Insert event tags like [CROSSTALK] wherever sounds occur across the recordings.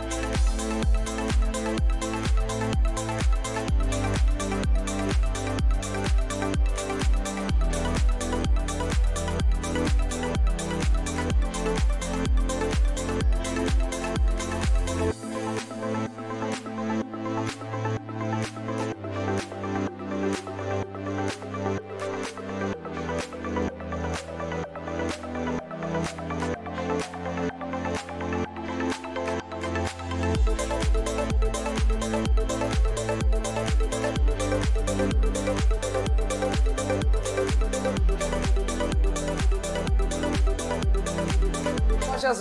Thank you.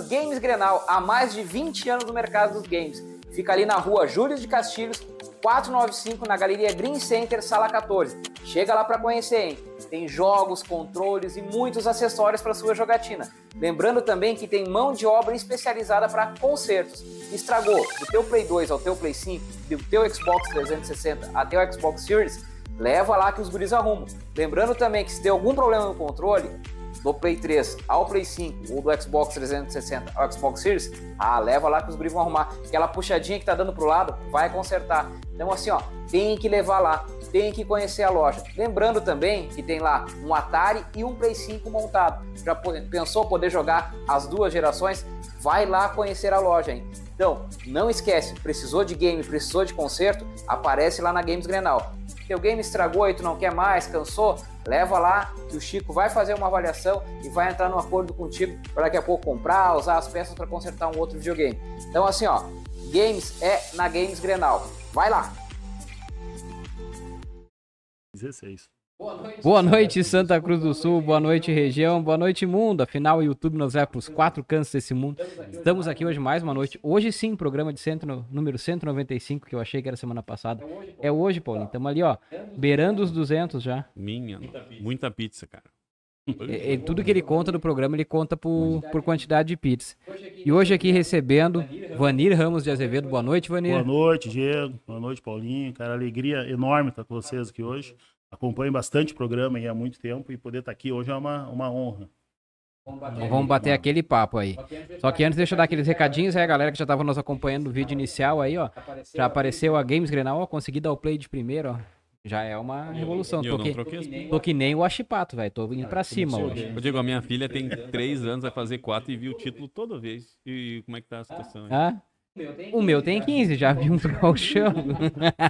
Games Grenal, há mais de 20 anos no mercado dos games. Fica ali na rua Júlio de Castilhos, 495, na Galeria Green Center, sala 14. Chega lá para conhecer, hein? Tem jogos, controles e muitos acessórios para sua jogatina. Lembrando também que tem mão de obra especializada para consertos. Estragou do teu Play 2 ao teu Play 5, do teu Xbox 360 até o Xbox Series, leva lá que os guris arrumam. Lembrando também que se tem algum problema no controle, do Play 3 ao Play 5 ou do Xbox 360 ao Xbox Series, ah, leva lá que os guris vão arrumar. Aquela puxadinha que tá dando pro lado, vai consertar. Então, assim, ó, tem que levar lá, tem que conhecer a loja. Lembrando também que tem lá um Atari e um Play 5 montado. Já pensou poder jogar as duas gerações? Vai lá conhecer a loja, hein? Então, não esquece, precisou de game, precisou de conserto, aparece lá na Games Grenal. Teu game estragou e tu não quer mais, cansou? leva lá que o Chico vai fazer uma avaliação e vai entrar num acordo contigo para daqui a pouco comprar, usar as peças para consertar um outro videogame. Então assim, ó, games é na Games Grenal. Vai lá. 16. Boa noite, boa noite, Santa Cruz do Sul, boa noite, região, boa noite, mundo. Afinal, o YouTube nos leva para os quatro cantos desse mundo. Estamos aqui hoje mais uma noite. Hoje sim, programa de centro, número 195, que eu achei que era semana passada. Então é hoje, Paulinho. Estamos tá. ali, ó, beirando os 200 já. Minha, muita pizza, cara. É, é, tudo que ele conta do programa, ele conta por, por quantidade de pizza. E hoje aqui recebendo Vanir Ramos de Azevedo. Boa noite, Vanir. Boa noite, Diego. Boa noite, Paulinho. Cara, alegria enorme estar com vocês aqui hoje acompanho bastante o programa aí há muito tempo e poder estar tá aqui hoje é uma, uma honra. Vamos então bater, vamos bater aquele papo aí. Só que antes deixa eu dar aqueles recadinhos aí, a galera que já estava nos acompanhando no vídeo inicial aí, ó. Já apareceu a Games Grenal, ó, consegui dar o play de primeiro, ó. Já é uma revolução. tô, que, tô que nem o Achipato, velho. Tô indo pra cima hoje. Eu digo, a minha filha tem três anos, vai fazer quatro e viu o título toda vez. E como é que tá a situação aí? o meu tem 15, né? já vi um [LAUGHS] chão.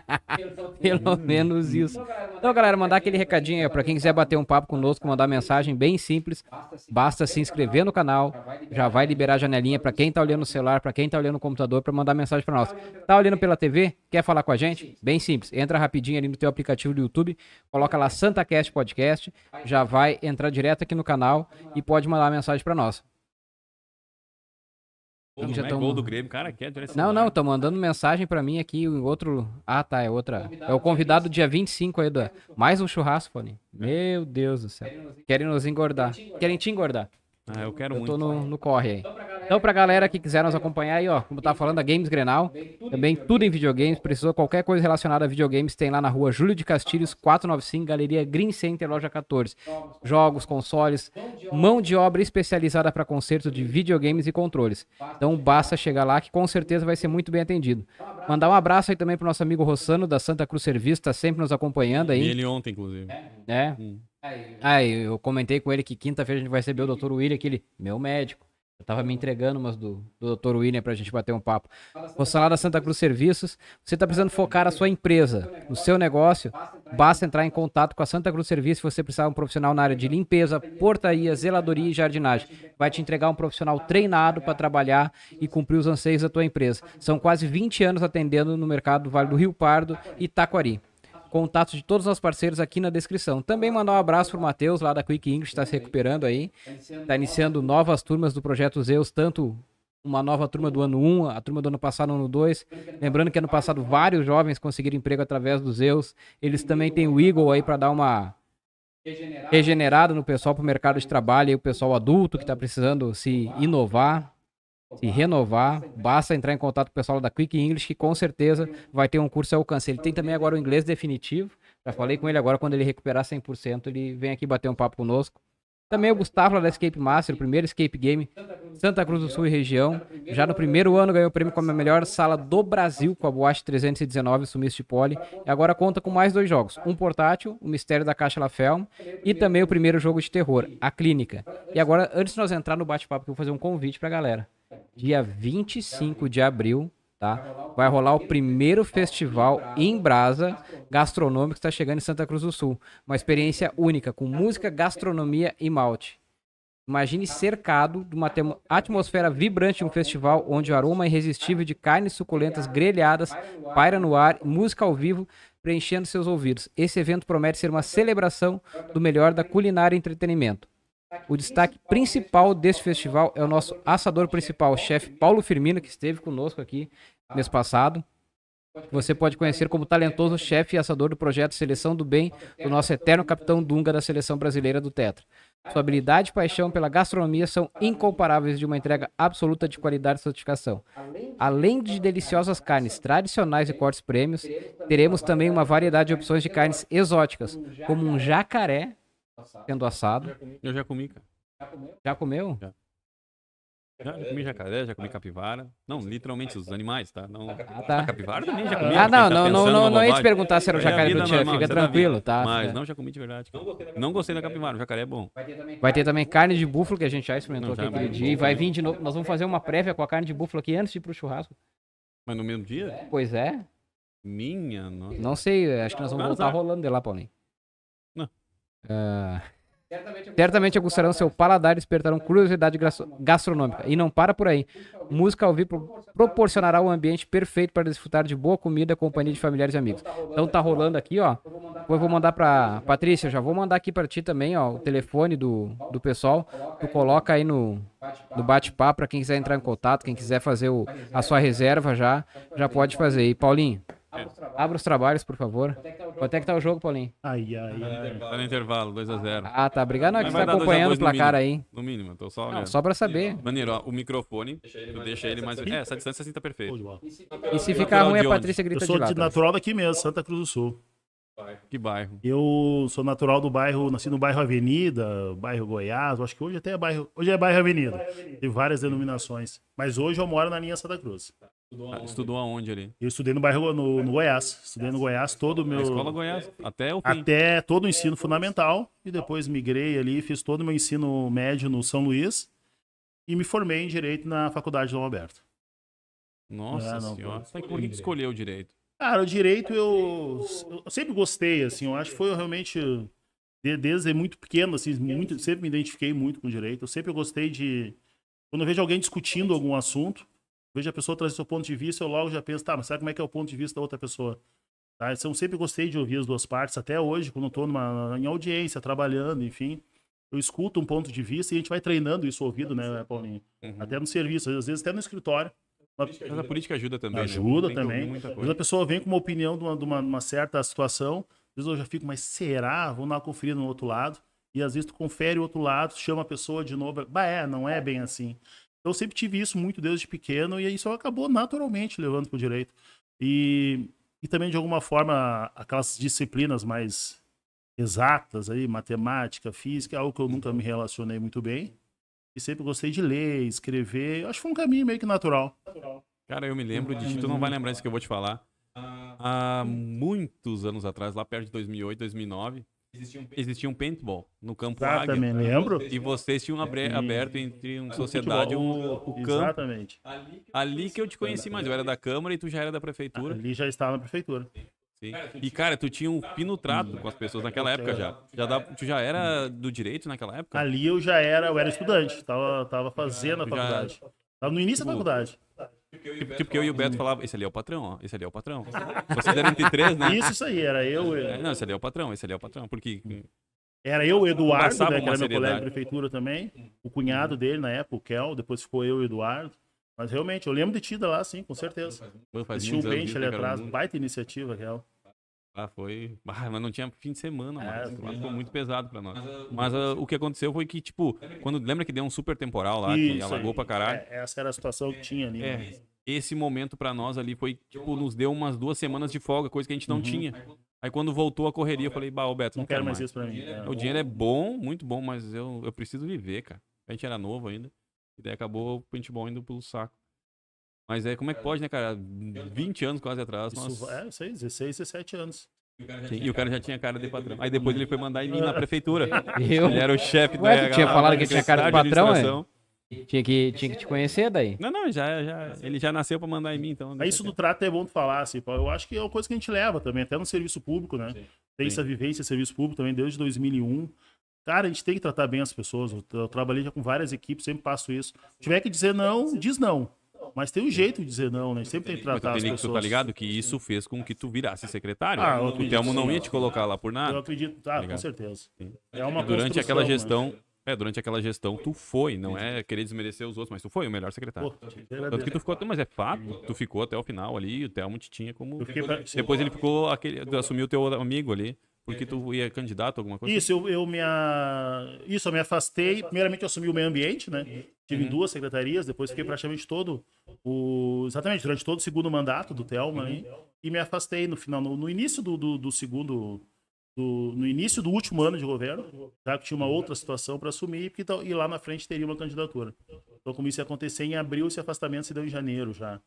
[LAUGHS] Pelo menos isso. Então, galera, mandar aquele recadinho aí, pra quem quiser bater um papo conosco, mandar mensagem bem simples. Basta se inscrever no canal, já vai liberar a janelinha pra quem tá olhando o celular, pra quem tá olhando o computador, pra mandar mensagem pra nós. Tá olhando pela TV? Quer falar com a gente? Bem simples. Entra rapidinho ali no teu aplicativo do YouTube, coloca lá SantaCast Podcast, já vai entrar direto aqui no canal e pode mandar mensagem pra nós. Como já é tão... gol do Grêmio, cara, é Não, não, estão mandando mensagem para mim aqui, o outro... Ah, tá, é outra... é o convidado dia 25 aí, do... mais um churrasco, Fone. É. Meu Deus do céu. Querem nos engordar. Querem te engordar. Ah, eu quero eu muito. Eu tô no, no, corre aí. Então, pra galera que quiser nos acompanhar aí, ó, como eu tá tava falando, a Games Grenal, também tudo em videogames, precisou qualquer coisa relacionada a videogames, tem lá na rua Júlio de Castilhos, 495, Galeria Green Center, loja 14. Jogos, consoles, mão de obra especializada para conserto de videogames e controles. Então, basta chegar lá que com certeza vai ser muito bem atendido. Mandar um abraço aí também pro nosso amigo Rossano, da Santa Cruz Serviço, tá sempre nos acompanhando aí. E ele ontem, inclusive. É. Hum. Aí ah, eu comentei com ele que quinta-feira a gente vai receber o Dr. William, aquele meu médico. Eu tava me entregando umas do, do Dr. William pra gente bater um papo. O da Santa Cruz Serviços, você tá precisando focar a sua empresa, no seu negócio, basta entrar em contato com a Santa Cruz Serviços se você precisar de um profissional na área de limpeza, portaria, zeladoria e jardinagem. Vai te entregar um profissional treinado para trabalhar e cumprir os anseios da tua empresa. São quase 20 anos atendendo no mercado do Vale do Rio Pardo e Taquari contatos de todos os nossos parceiros aqui na descrição. Também mandar um abraço pro Matheus, lá da Quick English, está se recuperando aí. Está iniciando novas turmas do Projeto Zeus, tanto uma nova turma do ano 1, a turma do ano passado, ano 2. Lembrando que ano passado vários jovens conseguiram emprego através do Zeus. Eles também têm o Eagle aí para dar uma regenerada no pessoal para o mercado de trabalho, e o pessoal adulto que está precisando se inovar se renovar, basta entrar em contato com o pessoal da Quick English, que com certeza vai ter um curso ao alcance. Ele tem também agora o inglês definitivo. Já falei com ele agora, quando ele recuperar 100%, ele vem aqui bater um papo conosco. Também o Gustavo lá da Escape Master, o primeiro Escape Game, Santa Cruz do Sul e região. Já no primeiro ano ganhou o prêmio como a melhor sala do Brasil com a Boate 319 Sumiço de Poli. E agora conta com mais dois jogos: um portátil, o Mistério da Caixa Lafelme, e também o primeiro jogo de terror, A Clínica. E agora, antes de nós entrar no bate-papo, eu vou fazer um convite para a galera dia 25 de abril, tá? Vai rolar o primeiro festival em Brasa gastronômico que está chegando em Santa Cruz do Sul. Uma experiência única, com música, gastronomia e malte. Imagine cercado de uma atmosfera vibrante de um festival onde o aroma irresistível de carnes suculentas grelhadas paira no ar, música ao vivo preenchendo seus ouvidos. Esse evento promete ser uma celebração do melhor da culinária e entretenimento. O destaque principal deste festival é o nosso assador principal, o chefe Paulo Firmino, que esteve conosco aqui mês passado. Você pode conhecer como talentoso chefe e assador do projeto Seleção do Bem do nosso eterno capitão Dunga da seleção brasileira do Tetra. Sua habilidade e paixão pela gastronomia são incomparáveis de uma entrega absoluta de qualidade e satisfação. Além de deliciosas carnes tradicionais e cortes prêmios, teremos também uma variedade de opções de carnes exóticas, como um jacaré sendo assado. Eu já comi, cara. Já comeu? Já Já. Já, comi jacaré, já comi capivara. Não, literalmente os tá? animais, tá? Não, ah, tá. capivara também já ah, comi. Ah, não, não, tá não, não, não ia te perguntar se era o jacaré do tio, fica tranquilo, tá? Mas é. não, já comi de verdade. Cara. Não gostei da capivara, o jacaré é bom. Vai ter também carne de búfalo, que a gente já experimentou não, já aquele dia. E vai vir de novo. Nós vamos fazer uma prévia com a carne de búfalo aqui antes de ir pro churrasco. Mas no mesmo dia? É? Pois é. Minha, nossa. Não sei, acho que nós vamos voltar rolando de lá, Paulinho. Uh, certamente aguçarão seu paladar e despertarão curiosidade gastronômica. E não para por aí. Música ao vivo proporcionará o um ambiente perfeito para desfrutar de boa comida, companhia de familiares e amigos. Então tá rolando então tá aqui, ó. Eu vou mandar pra Patrícia, já vou mandar aqui para ti também, ó, o telefone do, do pessoal. Tu coloca aí no, no bate-papo para quem quiser entrar em contato, quem quiser fazer o, a sua reserva já, já pode fazer. E Paulinho, é. Abra os trabalhos, Abra os trabalhos por favor. Quanto é que tá o jogo, é tá Paulinho? Ai, ai, ai. Tá no intervalo, 2x0. Tá ah, ah, tá. Obrigado. Não, é que você tá acompanhando o placar aí. No mínimo, tô só. Não, só pra saber. Maneiro, ó, o microfone. eu deixo ele mais. É, essa distância assim tá perfeita. E se ficar ruim, a é Patrícia grita de lá. Eu sou natural daqui mesmo, Santa Cruz do Sul. Que bairro? Eu sou natural do bairro, nasci no bairro Avenida, bairro Goiás, acho que hoje até é bairro, hoje é bairro Avenida. Tem várias denominações, mas hoje eu moro na linha Santa Cruz. Estudou ah, aonde? Estudou aonde ali? Eu estudei no bairro, no, no Goiás. Estudei no Goiás todo o meu... Na escola Goiás, até o fim. Até todo o ensino fundamental. E depois migrei ali, fiz todo o meu ensino médio no São Luís. E me formei em Direito na Faculdade do Alberto. Nossa ah, não, senhora. Foi... Por que escolheu Direito? Cara, o Direito eu, eu sempre gostei, assim. Eu acho que foi realmente desde muito pequeno, assim, muito, sempre me identifiquei muito com direito. Eu sempre gostei de. Quando eu vejo alguém discutindo algum assunto, vejo a pessoa trazer seu ponto de vista, eu logo já penso, tá, mas sabe como é que é o ponto de vista da outra pessoa? Tá? eu sempre gostei de ouvir as duas partes, até hoje, quando estou em audiência, trabalhando, enfim. Eu escuto um ponto de vista e a gente vai treinando isso ouvido, né, uhum. Paulinho? Uhum. Até no serviço, às vezes até no escritório. A política ajuda, a política ajuda também. Né? Ajuda né? também. Às a pessoa vem com uma opinião de uma, de uma, uma certa situação, às vezes eu já fico, mas será? Vou dar uma conferida no outro lado. E às vezes tu confere o outro lado, chama a pessoa de novo. Bah, é, não é bem assim. Então eu sempre tive isso muito desde pequeno e isso acabou naturalmente levando para o direito. E, e também, de alguma forma, aquelas disciplinas mais exatas aí, matemática, física, é algo que eu nunca me relacionei muito bem. E sempre gostei de ler, escrever. Acho que foi um caminho meio que natural. Cara, eu me lembro de. Tu não vai lembrar isso que eu vou te falar. Há muitos anos atrás, lá perto de 2008, 2009, Existia um, existia um paintball no campo Exatamente, Águia. lembro. E vocês tinham aberto entre uma sociedade e um, campo. Exatamente. Ali que eu te conheci mais. Eu era da Câmara e tu já era da Prefeitura. Ali já estava na Prefeitura. Sim. E, cara, tu tinha um fino trato com as pessoas naquela época já. já dá, tu já era do direito naquela época? Ali eu já era, eu era estudante, tava, tava fazendo a faculdade. Tava no início da tipo, faculdade. Tipo, tipo que eu e o Beto falavam, esse ali é o patrão, ó, esse ali é o patrão. Vocês eram entre três, né? Isso, isso aí, era eu... É, é, não, esse ali é o patrão, esse ali é o patrão, porque... Era eu, o Eduardo, né, que era meu colega de prefeitura também, o cunhado uhum. dele na época, o Kel, depois ficou eu e o Eduardo. Mas realmente, eu lembro de Tida lá, sim, com certeza. Tinha um Bench ali atrás, baita iniciativa, real. Ah, foi. [LAUGHS] Ah, mas não tinha fim de semana, é, ficou muito pesado pra nós. Mas, uh, mas uh, o que aconteceu foi que, tipo, quando lembra que deu um super temporal lá, Isso que alagou aí. pra caralho? É, essa era a situação que tinha ali. É, né? Esse momento pra nós ali foi, tipo, nos deu umas duas semanas de folga, coisa que a gente não uhum. tinha. Aí quando voltou a correria, eu falei, bah, Beto, não, não quero, mais, mais isso pra mim. É é. O dinheiro é bom, muito bom, mas eu, eu preciso viver, cara. A gente era novo ainda. E daí acabou o paintball indo pelo saco. Mas é, como é que pode, né, cara? 20 anos quase atrás. Isso, nossa. É, sei, 16, 17 anos. e o cara já tinha cara de patrão. Aí depois ele foi mandar em mim na prefeitura. Eu? [LAUGHS] Ele era o chefe do RH, tinha falado que tinha cara de patrão, é? Tinha que, tinha que te conhecer daí. Não, não, já, já, ele já nasceu pra mandar em mim, então. Aí isso do trato é bom tu falar, assim, eu acho que é uma coisa que a gente leva também, até no serviço público, né? Tem essa vivência, serviço público também desde 2001. Cara, a gente tem que tratar bem as pessoas. Eu, trabalhei já com várias equipes, sempre passo isso. Se tiver que dizer não, diz não. Mas tem um jeito de dizer não, né? Sempre tem que tratar mas, as pessoas. Tu tá ligado que isso fez com que tu virasse secretário. Ah, eu o Telmo não ia te colocar lá por nada. Eu acredito, tá, tá ligado? com certeza. Sim. É uma é, Durante aquela gestão, né? É, durante aquela gestão tu foi, não é querer desmerecer os outros, mas tu foi o melhor secretário. Pô, Tanto que tu ficou, mas é fato, tu ficou até o final ali, o Telmo te tinha como. Pra... Depois ele ficou aquele, assumiu o teu amigo ali. Porque uhum. tu ia candidato a alguma coisa? Isso, assim? eu, eu me, a... Isso, eu me afastei. Primeiramente, eu assumi o meio ambiente, né? Tive uhum. duas secretarias, depois fiquei praticamente todo o. Exatamente, durante todo o segundo mandato do Telma né? uhum. E me afastei no final, no, no início do, do, do segundo. Do, no início do último ano de governo, já que tinha uma outra situação para assumir porque, e lá na frente teria uma candidatura. Então, como isso ia acontecer em abril, esse afastamento se deu em janeiro já.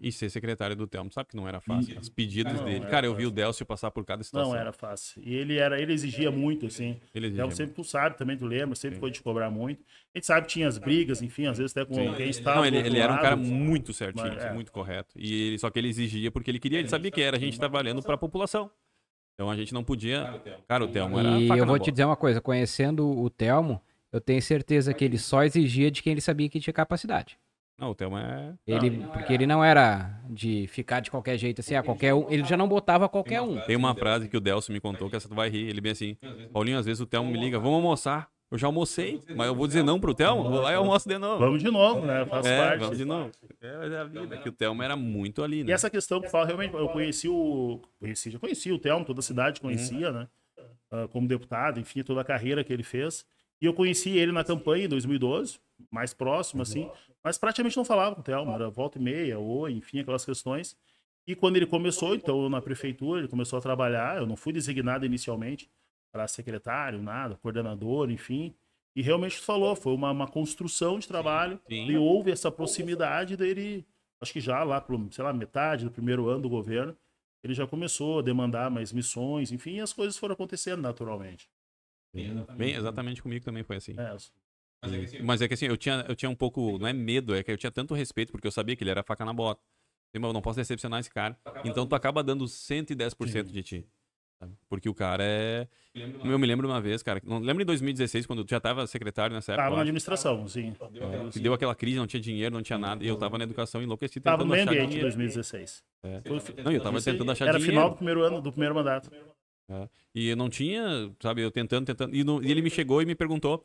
E ser secretário do Telmo, sabe que não era fácil. E... Os pedidos não, dele. Não cara, eu fácil. vi o Delcio passar por cada situação. Não era fácil. E ele era, ele exigia muito, assim. Ele exigia Delcio sempre, tu sabe também, tu lembra, sempre Sim. foi de cobrar muito. A gente sabe que tinha as brigas, enfim, às vezes até com Sim. quem estava. Não, ele, ele era um cara muito certinho, Mas, é. muito correto. E ele, só que ele exigia porque ele queria, ele sabia que era a gente trabalhando para a população. Então a gente não podia. Cara, o Telmo era. E eu vou te dizer uma coisa, conhecendo o Telmo, eu tenho certeza que ele só exigia de quem ele sabia que tinha capacidade. Não, o Thelma é. Ele, não, porque ele não era de ficar de qualquer jeito assim, a qualquer um. Ele já não botava qualquer um. Tem uma frase que o Delcio me contou que essa tu vai rir. Ele bem assim: Paulinho, às vezes o Thelma me liga, vamos almoçar. Eu já almocei, mas eu vou dizer não pro Thelma, vou lá e almoço de novo. Vamos de novo, né? Faz é, parte. Vamos de novo. É, é a vida, é que o Thelma era muito ali, né? E essa questão que fala, realmente, eu conheci o. Conheci, já conheci o Thelma, toda a cidade conhecia, hum. né? Uh, como deputado, enfim, toda a carreira que ele fez. E eu conheci ele na campanha em 2012, mais próximo, assim. Mas praticamente não falava com o Telmo, era volta e meia, ou enfim, aquelas questões. E quando ele começou, então, na prefeitura, ele começou a trabalhar. Eu não fui designado inicialmente para secretário, nada, coordenador, enfim. E realmente falou, foi uma, uma construção de trabalho. Sim, sim. E houve essa proximidade dele, acho que já lá, pro, sei lá, metade do primeiro ano do governo, ele já começou a demandar mais missões, enfim, e as coisas foram acontecendo naturalmente exatamente, Bem, exatamente comigo também foi assim. É, mas, é que, assim, mas é que assim, eu tinha, eu tinha um pouco, não é medo, é que eu tinha tanto respeito, porque eu sabia que ele era faca na bota. Tipo, eu não posso decepcionar esse cara. então tu acaba dando 110% Sim. de ti. Porque o cara é. Eu me lembro uma vez, cara. Não, lembra em 2016, quando tu já tava secretário nessa época? Tava na administração, sim. É, deu é. deu aquela crise, não tinha dinheiro, não tinha nada. E eu tava na educação enlouqueci enlouquecido. Tava no ambiente em 2016. É. Não, eu tava tentando achar era dinheiro. Era final do primeiro ano, do primeiro mandato. Né? E não tinha, sabe, eu tentando, tentando. E, e, ele me chegou e me perguntou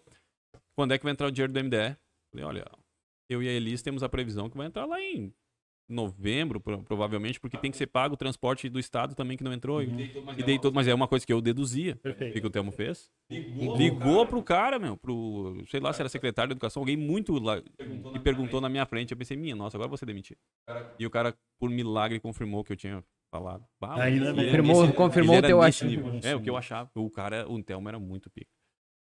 quando é que vai entrar o dinheiro do MDE. Falei, olha, eu e a Elis temos a previsão que vai entrar lá em novembro, provavelmente, porque tem que ser pago o transporte do Estado também que não entrou. Uhum. E é deitou mas é uma coisa que eu deduzia. O Que, que o Telmo fez. Ligou, Ligou pro, cara. pro cara, meu, pro, sei lá, se era secretário de educação, alguém muito lá, perguntou e na perguntou na minha frente. Eu pensei, minha, nossa, agora você demitir. E o cara, por milagre, confirmou que eu tinha falado. confirmou nesse, confirmou o teu achismo. É, o que eu achava. O cara, o Thelma era muito pico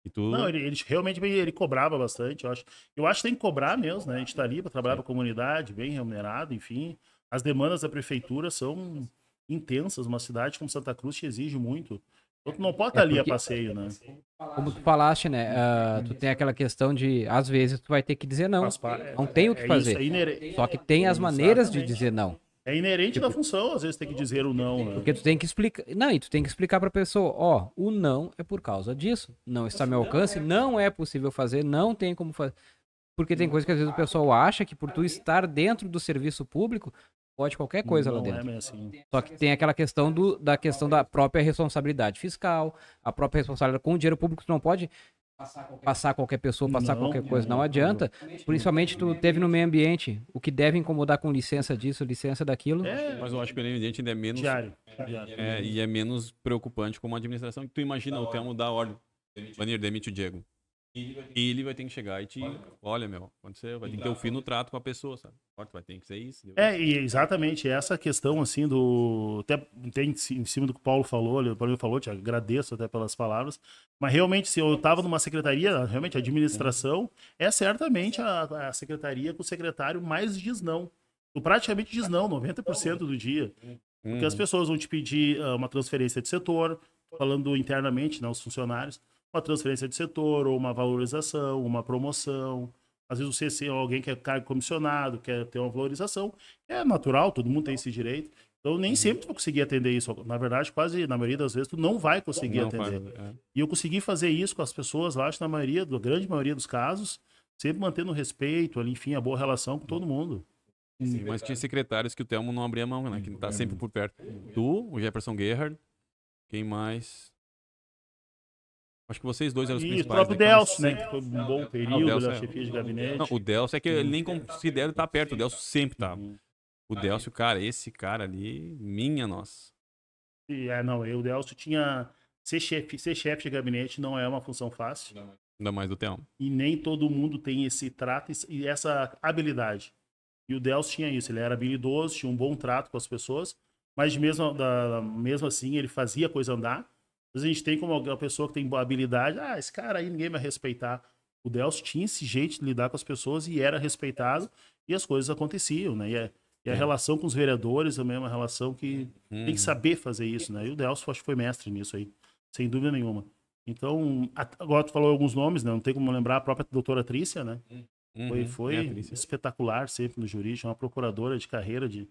E tu... Não, ele, ele, realmente ele cobrava bastante, eu acho. Eu acho que tem que cobrar mesmo, né? A gente tá ali para trabalhar para a comunidade, bem remunerado, enfim. As demandas da prefeitura são intensas. Uma cidade como Santa Cruz te exige muito. Então, tu não pode estar é tá ali a passeio, né? Como tu falaste, né? Uh, tu tem aquela questão de, às vezes, tu vai ter que dizer não. Não tem o que é, é fazer. É Só que tem as maneiras de dizer não. É inerente tipo, da função, às vezes tem que dizer o não, né? Porque tu tem que explicar. Não, e tu tem que explicar pra pessoa, ó, o não é por causa disso. Não está ao meu alcance, é. não é possível fazer, não tem como fazer. Porque tem coisa que às vezes o pessoal acha que por tu estar dentro do serviço público, pode qualquer coisa não lá é dentro. É assim. Só que tem aquela questão do, da questão da própria responsabilidade fiscal, a própria responsabilidade com o dinheiro público, tu não pode passar qualquer pessoa, passar não, qualquer é, coisa. Não, não é, adianta. É, Principalmente tu teve no meio ambiente. O que deve incomodar com licença disso, licença daquilo. É, mas eu acho que o meio ambiente ainda é menos. Diário. Diário. É, e é menos preocupante como a administração. Tu imagina o termo da ordem. Vanir, demite o Diego ele ele vai ter que chegar e te. Olha, olha meu, aconteceu. Vai ter que ter o um fim no trato com a pessoa, sabe? Vai ter que ser isso. É, e exatamente essa questão, assim, do. Até tem em cima do que o Paulo falou, o Paulo falou, te agradeço até pelas palavras. Mas realmente, se eu estava numa secretaria, realmente, administração, é certamente a, a secretaria com o secretário mais diz não. Tu praticamente diz não, 90% do dia. Porque as uhum. pessoas vão te pedir ah, uma transferência de setor, falando internamente, né, os funcionários uma transferência de setor, ou uma valorização, uma promoção. Às vezes você se alguém quer é cargo comissionado, quer ter uma valorização. É natural, todo mundo tem esse direito. Então nem uhum. sempre tu vai conseguir atender isso. Na verdade, quase na maioria das vezes tu não vai conseguir não, atender. é. E eu consegui fazer isso com as pessoas, acho, na maioria, na grande maioria dos casos, sempre mantendo o respeito, ali, enfim, a boa relação com todo mundo. Sim, mas tinha secretários que o Telmo não abria a mão, né? Que tá sempre é. por perto. É. Tu, o Jefferson Gerhard, quem mais? Acho que vocês dois eram os principais. E o próprio né? Delcio, né? Que foi um bom ah, período ah, da é... chefia de gabinete. Não, o Delcio é que ele nem considera estar perto. O Delcio sempre tá. O Delcio, cara, esse cara ali, minha nossa. É, não, eu, o Delcio tinha. Ser chefe, ser chefe de gabinete não é uma função fácil. É. Ainda mais do tempo E nem todo mundo tem esse trato e essa habilidade. E o Delcio tinha isso. Ele era habilidoso, tinha um bom trato com as pessoas, mas mesmo, da, mesmo assim ele fazia a coisa andar mas a gente tem como uma pessoa que tem boa habilidade, ah, esse cara aí ninguém vai respeitar. O Delcio tinha esse jeito de lidar com as pessoas e era respeitado e as coisas aconteciam, né? E a, é, e a é. relação com os vereadores também é uma relação que uhum. tem que uhum. saber fazer isso, né? E o Delcio acho que foi mestre nisso aí, sem dúvida nenhuma. Então, agora tu falou alguns nomes, né? Não tem como lembrar a própria doutora Trícia, né? Hum. Uhum. Foi, foi é, espetacular sempre no jurídico, é uma procuradora de carreira de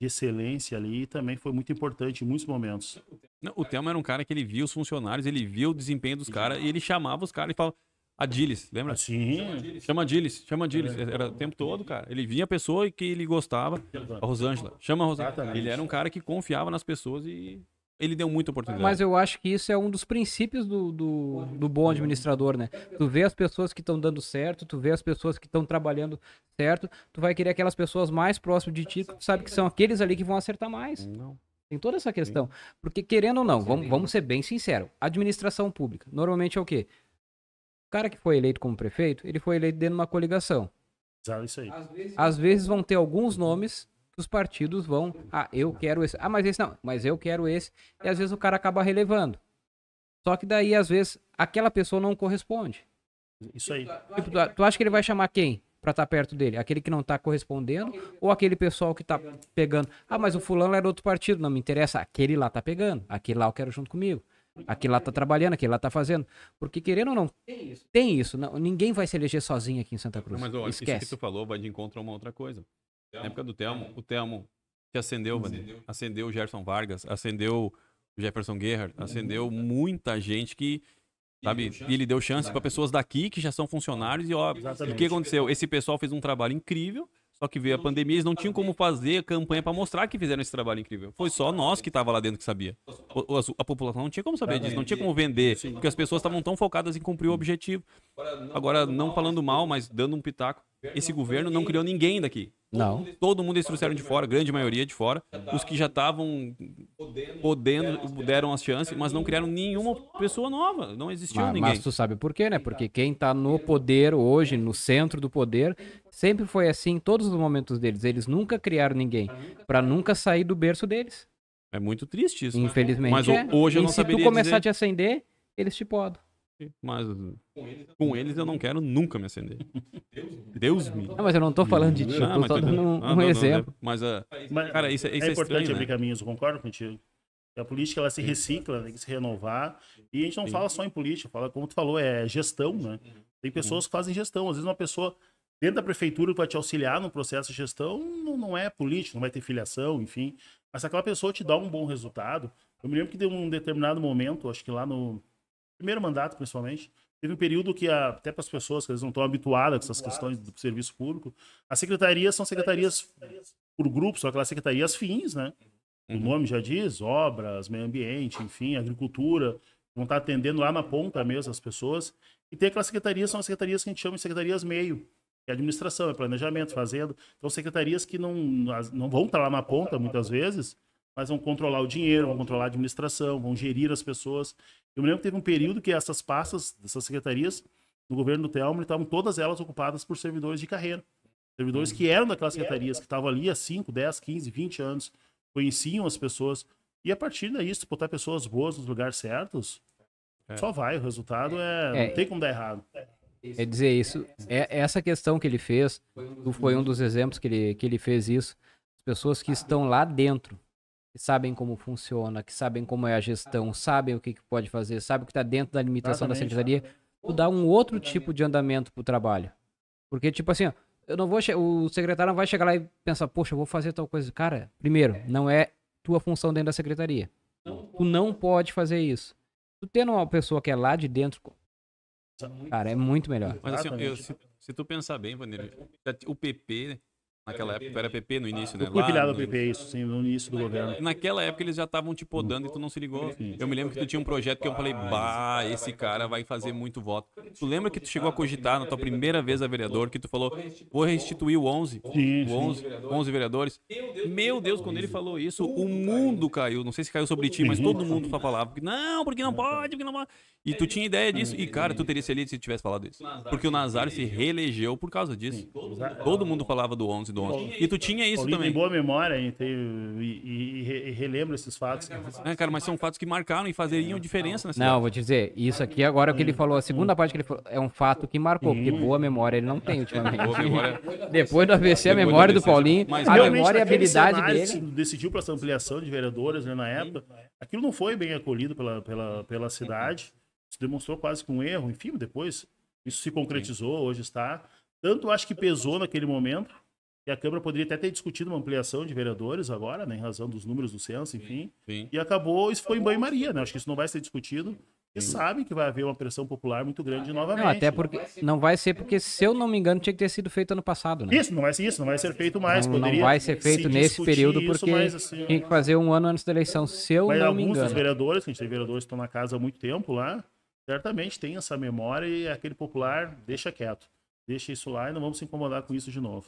de excelência ali e também foi muito importante em muitos momentos. Não, o Thelma era um cara que ele via os funcionários, ele via o desempenho dos caras e ele chamava os caras e falava. Adilis, lembra? Ah, sim. Chama Adilis, chama Adilis. É. Era o tempo todo, cara. Ele vinha a pessoa que ele gostava, a Rosângela. Chama a Rosângela. Ele era um cara que confiava nas pessoas e ele deu muita oportunidade. Mas eu acho que isso é um dos princípios do, do, do bom administrador, né? Tu vê as pessoas que estão dando certo, tu vê as pessoas que estão trabalhando certo, tu vai querer aquelas pessoas mais próximas de ti, que tu sabe que são aqueles ali que vão acertar mais. Não. Tem toda essa questão. Porque, querendo ou não, vamos, vamos ser bem sinceros, administração pública, normalmente é o quê? O cara que foi eleito como prefeito, ele foi eleito dentro de uma coligação. É isso aí. Às vezes vão ter alguns nomes os partidos vão, ah, eu quero esse, ah, mas esse não, mas eu quero esse, e às vezes o cara acaba relevando. Só que daí, às vezes, aquela pessoa não corresponde. Isso aí. Tipo, tu, tu acha que ele vai chamar quem? para estar tá perto dele? Aquele que não está correspondendo ou aquele pessoal que está pegando? Ah, mas o fulano era é outro partido, não me interessa. Aquele lá está pegando, aquele lá eu quero junto comigo. Aquele lá está trabalhando, aquele lá está fazendo. Porque querendo ou não, tem isso. Tem isso. Não, ninguém vai se eleger sozinho aqui em Santa Cruz. Não, mas olha, Esquece. isso que tu falou vai de encontro a uma outra coisa. Na época do Telmo, o Telmo que acendeu, acendeu. acendeu o Gerson Vargas, acendeu o Jefferson Guerra, uhum. acendeu muita gente que sabe? E ele deu chance para pessoas daqui que já são funcionários e ó, o que aconteceu? Esse pessoal fez um trabalho incrível, só que veio a pandemia, eles não tinham como fazer campanha para mostrar que fizeram esse trabalho incrível. Foi só nós que tava lá dentro que sabia. A, a população não tinha como saber disso, não tinha como vender, porque as pessoas estavam tão focadas em cumprir o objetivo. Agora, não falando mal, mas dando um pitaco, esse governo não criou ninguém daqui. Não. Todo mundo eles trouxeram de fora, grande maioria de fora. Os que já estavam podendo, deram as chances, mas não criaram nenhuma pessoa nova. Não existiu mas, ninguém. Mas tu sabe por quê, né? Porque quem está no poder hoje, no centro do poder, sempre foi assim em todos os momentos deles. Eles nunca criaram ninguém para nunca sair do berço deles. É muito triste isso. Né? Infelizmente. Mas é. hoje eu não e se tu começar dizer... a te acender, eles te podem mas com eles eu não quero nunca me acender. Deus me. Não, mas eu não tô falando de ah, ti, tipo, eu tô só dando um, ah, exemplo. mas, ah, é cara, isso, é, isso é, é, importante estranho, abrir né? caminhos, eu concordo contigo. A política ela se recicla, né? tem que se renovar. E a gente não Sim. fala só em política, fala, como tu falou, é gestão, né? Tem uhum. pessoas que fazem gestão. Às vezes uma pessoa dentro da prefeitura que vai te auxiliar no processo de gestão não, não é político, não vai ter filiação, enfim. Mas se aquela pessoa te dá um bom resultado. Eu me lembro que de um determinado momento, acho que lá no primeiro mandato, principalmente, teve um período que, até para as pessoas que eles não estão habituadas com essas questões do serviço público, as secretarias são secretarias por grupos, são aquelas secretarias fins, né? O uhum. nome já diz, obras, meio ambiente, enfim, agricultura, vão estar tá atendendo lá na ponta mesmo as pessoas. E tem aquelas secretarias, são as secretarias que a gente chama de secretarias meio, é administração, é planejamento, fazendo. Então, secretarias que não, não vão estar tá lá na ponta muitas vezes, mas vão controlar o dinheiro, vão controlar a administração, vão gerir as pessoas. Eu me lembro que teve um período que essas pastas, essas secretarias no governo do Telmo, estavam todas elas ocupadas por servidores de carreira. Servidores que eram daquelas uhum. secretarias, que estavam ali há 5, 10, 15, 20 anos, conheciam as pessoas. E a partir daí, se botar pessoas boas nos lugares certos, é. só vai. O resultado é, é. Não tem como dar errado. É dizer isso. É, essa questão que ele fez foi um dos exemplos que ele, que ele fez isso. As pessoas que estão lá dentro sabem como funciona, que sabem como é a gestão, sabem o que, que pode fazer, sabem o que está dentro da limitação Exatamente. da secretaria, tu dá um outro tipo de andamento pro trabalho. Porque, tipo assim, ó, eu não vou o secretário não vai chegar lá e pensar, poxa, eu vou fazer tal coisa. Cara, primeiro, é. não é tua função dentro da secretaria. Tu não pode fazer isso. Tu tendo uma pessoa que é lá de dentro, é cara, é muito melhor. Mas assim, eu, se, se, tu pensar bem, Vanderlei, o PP Naquela época era PP no início, né? Fui pilhado no... PP, isso, sim, no início do governo. É, naquela época eles já estavam te podando e tu não se ligou. Sim. Eu me lembro que tu tinha um projeto que eu falei, bah, esse cara vai fazer muito voto. Tu lembra que tu chegou a cogitar na tua primeira vez a vereador, que tu falou, vou restituir o 11, sim, o 11, 11 vereadores. Meu Deus, quando ele falou isso, o mundo caiu. Não sei se caiu sobre ti, mas todo mundo falava, não, porque não pode, porque não pode. E tu tinha ideia disso. E, cara, tu teria se eleito se tivesse falado isso. Porque o Nazário se reelegeu por causa disso. Todo mundo falava do 11, e tu tinha né? isso Paulinho também. tem boa memória hein, tem, e, e, e esses fatos. É, ah, cara, mas são fatos que marcaram e fazeriam é, diferença na cidade. Não, vou te dizer, isso aqui agora o que ele falou, a segunda parte que ele falou, é um fato que marcou, porque boa memória ele não tem [LAUGHS] ultimamente. Memória... Depois do AVC, a memória do Paulinho, mas a memória e a habilidade dele. Assim, decidiu para essa ampliação de vereadores né, na época. Aquilo não foi bem acolhido pela, pela, pela cidade. se demonstrou quase que um erro. Enfim, depois isso se concretizou, hoje está. Tanto acho que pesou naquele momento, e a Câmara poderia até ter discutido uma ampliação de vereadores agora, né, em razão dos números do censo, enfim. Sim, sim. E acabou, isso foi em banho-maria, né? Acho que isso não vai ser discutido. E sabem que vai haver uma pressão popular muito grande novamente. Não, até porque não vai ser porque se eu não me engano tinha que ter sido feito ano passado, né? Isso não vai ser isso, não vai ser feito mais. Não, não vai ser feito se nesse período porque mais, assim, tinha que fazer um ano antes da eleição, se eu mas não me engano. Alguns dos vereadores, que a gente tem vereadores que estão na casa há muito tempo lá, certamente tem essa memória e aquele popular deixa quieto, deixa isso lá e não vamos se incomodar com isso de novo.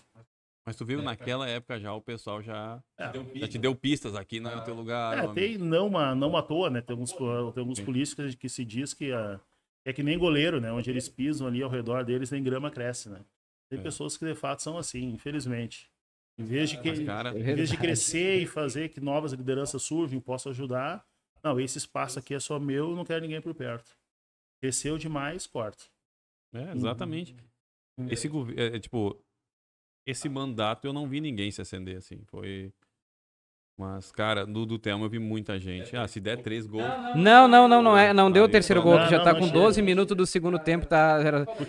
Mas tu viu, é, naquela época já o pessoal já, é. já te deu pistas aqui né, é. no teu lugar. É, tem, não, uma, não à toa, né? Tem alguns, tem alguns políticos que se diz que é que nem goleiro, né? Onde eles pisam ali ao redor deles, nem grama cresce, né? Tem é. pessoas que de fato são assim, infelizmente. Em vez de, é, que, cara, em vez de crescer e fazer que novas lideranças surjam, possam ajudar, não, esse espaço aqui é só meu, não quero ninguém por perto. Cresceu demais, corte. É, exatamente. Hum. Esse, é, tipo, esse mandato eu não vi ninguém se acender assim. Foi. Mas, cara, do, do Thelma eu vi muita gente. Ah, se der três gols. Não, não, não, não, é, não deu o terceiro gol, que já tá com 12 minutos do segundo tempo. Tá,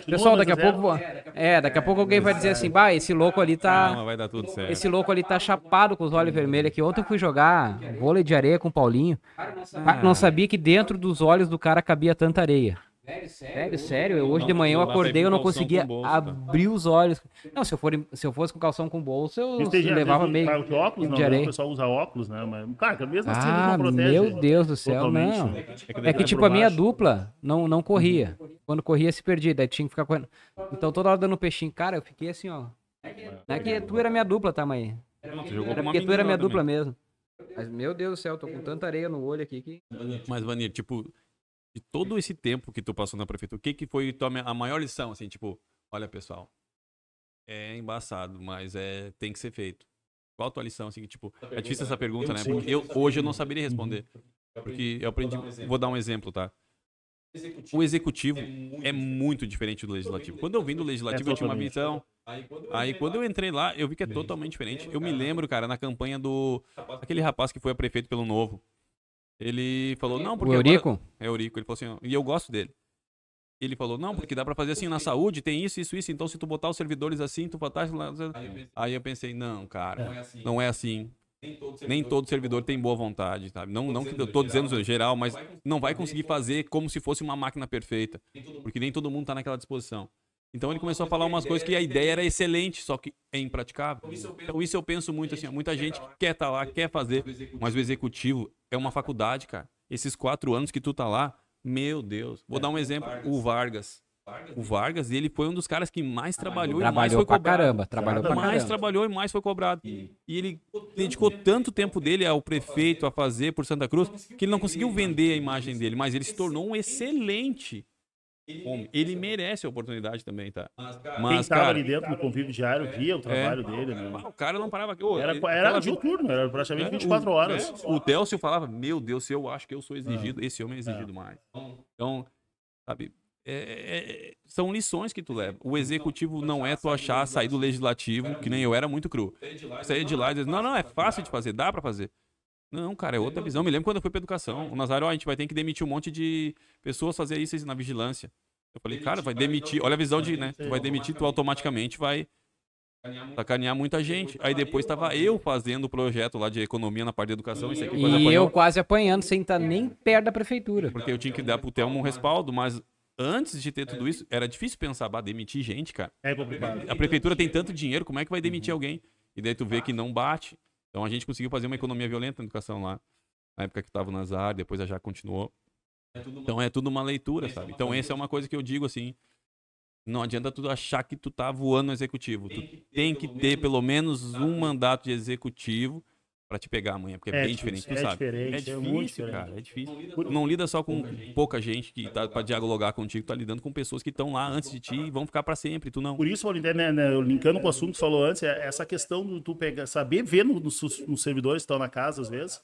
Pessoal, é, daqui a pouco. É, daqui a pouco alguém vai dizer assim, bah, esse louco ali tá. Não, vai dar tudo certo. Esse louco ali tá chapado com os olhos vermelhos aqui. Ontem eu fui jogar vôlei de areia com o Paulinho. Ah, não sabia que dentro dos olhos do cara cabia tanta areia. É sério? sério? Eu, hoje não, de manhã eu acordei e eu não conseguia bolso, tá? abrir os olhos. Não, se eu, for, se eu fosse com calção com bolso, eu levava meio. De óculos, não, areia. o pessoal usa óculos, né? Mas, cara, mesmo assim, ah, não protege. Meu né? Deus do céu, não. É que, tipo, é que, tipo a minha dupla não, não uhum. corria. Uhum. Quando corria, se perdia. Daí tinha que ficar correndo. Então toda hora dando peixinho. Cara, eu fiquei assim, ó. É que, é que tu era minha dupla, tá, mãe? É porque tu era minha dupla mesmo. Mas, meu Deus do céu, tô com tanta areia no olho aqui que. Mas, Vanir, tipo, de todo esse tempo que tu passou na prefeitura, o que, que foi tua, a maior lição, assim, tipo, olha, pessoal, é embaçado, mas é tem que ser feito. Qual a tua lição, assim, que, tipo, é difícil essa pergunta, né? Porque eu, hoje eu não saberia responder. Uhum. Porque eu aprendi, vou dar um exemplo, tá? O executivo é, é muito diferente do legislativo. Quando eu vim do legislativo, eu tinha uma visão, Aí quando, eu entrei lá, eu vi que é totalmente diferente. Eu me lembro, cara, na campanha do. Aquele rapaz que foi a prefeito pelo Novo. Ele falou, não, porque. O Eurico? Agora... É Eurico, ele falou assim, e eu gosto dele. Ele falou, não, porque dá pra fazer assim na saúde, tem isso, isso, isso. Então, se tu botar os servidores assim, tu botar. Aí eu pensei, não, cara, não é assim. Não é assim. Nem todo, nem todo servidor, tem boa vontade, sabe? Não, não que eu tô dizendo geral, né? mas não vai conseguir fazer como se fosse uma máquina perfeita. Porque nem todo mundo tá naquela disposição. Então ele começou a falar umas coisas que a é ideia era excelente, só que é impraticável. Então isso eu penso então muito assim, muita tá gente quer estar tá lá, quer fazer, mas o executivo é uma faculdade, cara. Esses quatro anos que tu tá lá, meu Deus. Vou é, dar um exemplo, o Vargas. O Vargas, ele foi um dos caras que mais trabalhou, trabalhou e mais foi cobrado. Caramba, trabalhou mais pra Mais trabalhou e mais foi cobrado. e ele dedicou tanto tempo dele ao prefeito a fazer por Santa Cruz que ele não conseguiu vender a imagem dele, mas ele se tornou um excelente ele, ele merece a oportunidade também, tá? Mas, cara, quem tava cara, ali dentro do convívio diário é, via o trabalho é, dele, né? O cara não parava. Ô, era ele, era de turno, era praticamente é, 24 o, horas. É, o Delcio falava, meu Deus, eu acho que eu sou exigido, é. esse homem é exigido é. mais. Então, sabe, é, são lições que tu leva. O executivo não é tu achar sair do legislativo, que nem eu era muito cru. Sair de lá e dizer, não, não, é fácil de fazer, dá para fazer. Não, cara, é outra Entendeu? visão. Me lembro quando eu fui pra educação. O Nazário, ó, a gente vai ter que demitir um monte de pessoas fazer isso na vigilância. Eu falei, demitir, cara, vai demitir. Olha a visão de, né? Tu né? vai demitir, tu automaticamente vai sacanear muita gente. Aí depois tava né? eu fazendo o projeto lá de economia na parte da educação. Isso aqui e apanhou. eu quase apanhando, sem estar tá nem perto da prefeitura. Porque eu tinha que dar pro Telmo um respaldo, mas antes de ter tudo isso, era difícil pensar, bah, demitir gente, cara. É complicado. A prefeitura tem tanto dinheiro, como é que vai demitir uhum. alguém? E daí tu vê que não bate. Então a gente conseguiu fazer uma economia violenta na educação lá, na época que estava o Nazar, depois já continuou. É uma... Então é tudo uma leitura, é sabe? É uma então essa é uma coisa que eu digo assim, não adianta tu achar que tu tá voando no executivo. Tem tu que tem que ter pelo menos um mandato de executivo para te pegar amanhã, porque é, é bem diferente, tu é sabe. Diferente, é, é difícil, é cara, diferente. é difícil. Não lida, não lida só com pouca gente, pouca gente que tá para dialogar contigo, tá lidando com pessoas que estão lá antes de ti e vão ficar para sempre, tu não. Por isso, Paulinho, né, né, né, linkando com o assunto que tu falou antes, é essa questão de tu pegar, saber ver nos, no, no servidores que estão na casa às vezes,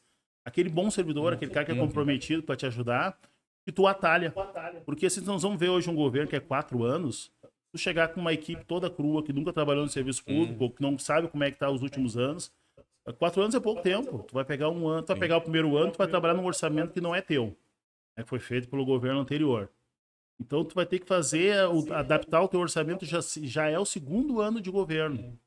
aquele bom servidor, aquele cara que é uhum. comprometido para te ajudar, que tu atalha. Porque se nós vamos ver hoje um governo que é quatro anos, tu chegar com uma equipe toda crua, que nunca trabalhou no serviço público, hum. que não sabe como é que tá os últimos anos, Quatro anos é pouco é tempo. Tu vai pegar um ano, tu vai Sim. pegar o primeiro ano, tu vai trabalhar num é orçamento que não é teu, né, que foi feito pelo governo anterior. Então tu vai ter que fazer, o, adaptar o teu orçamento já, já é o segundo ano de governo.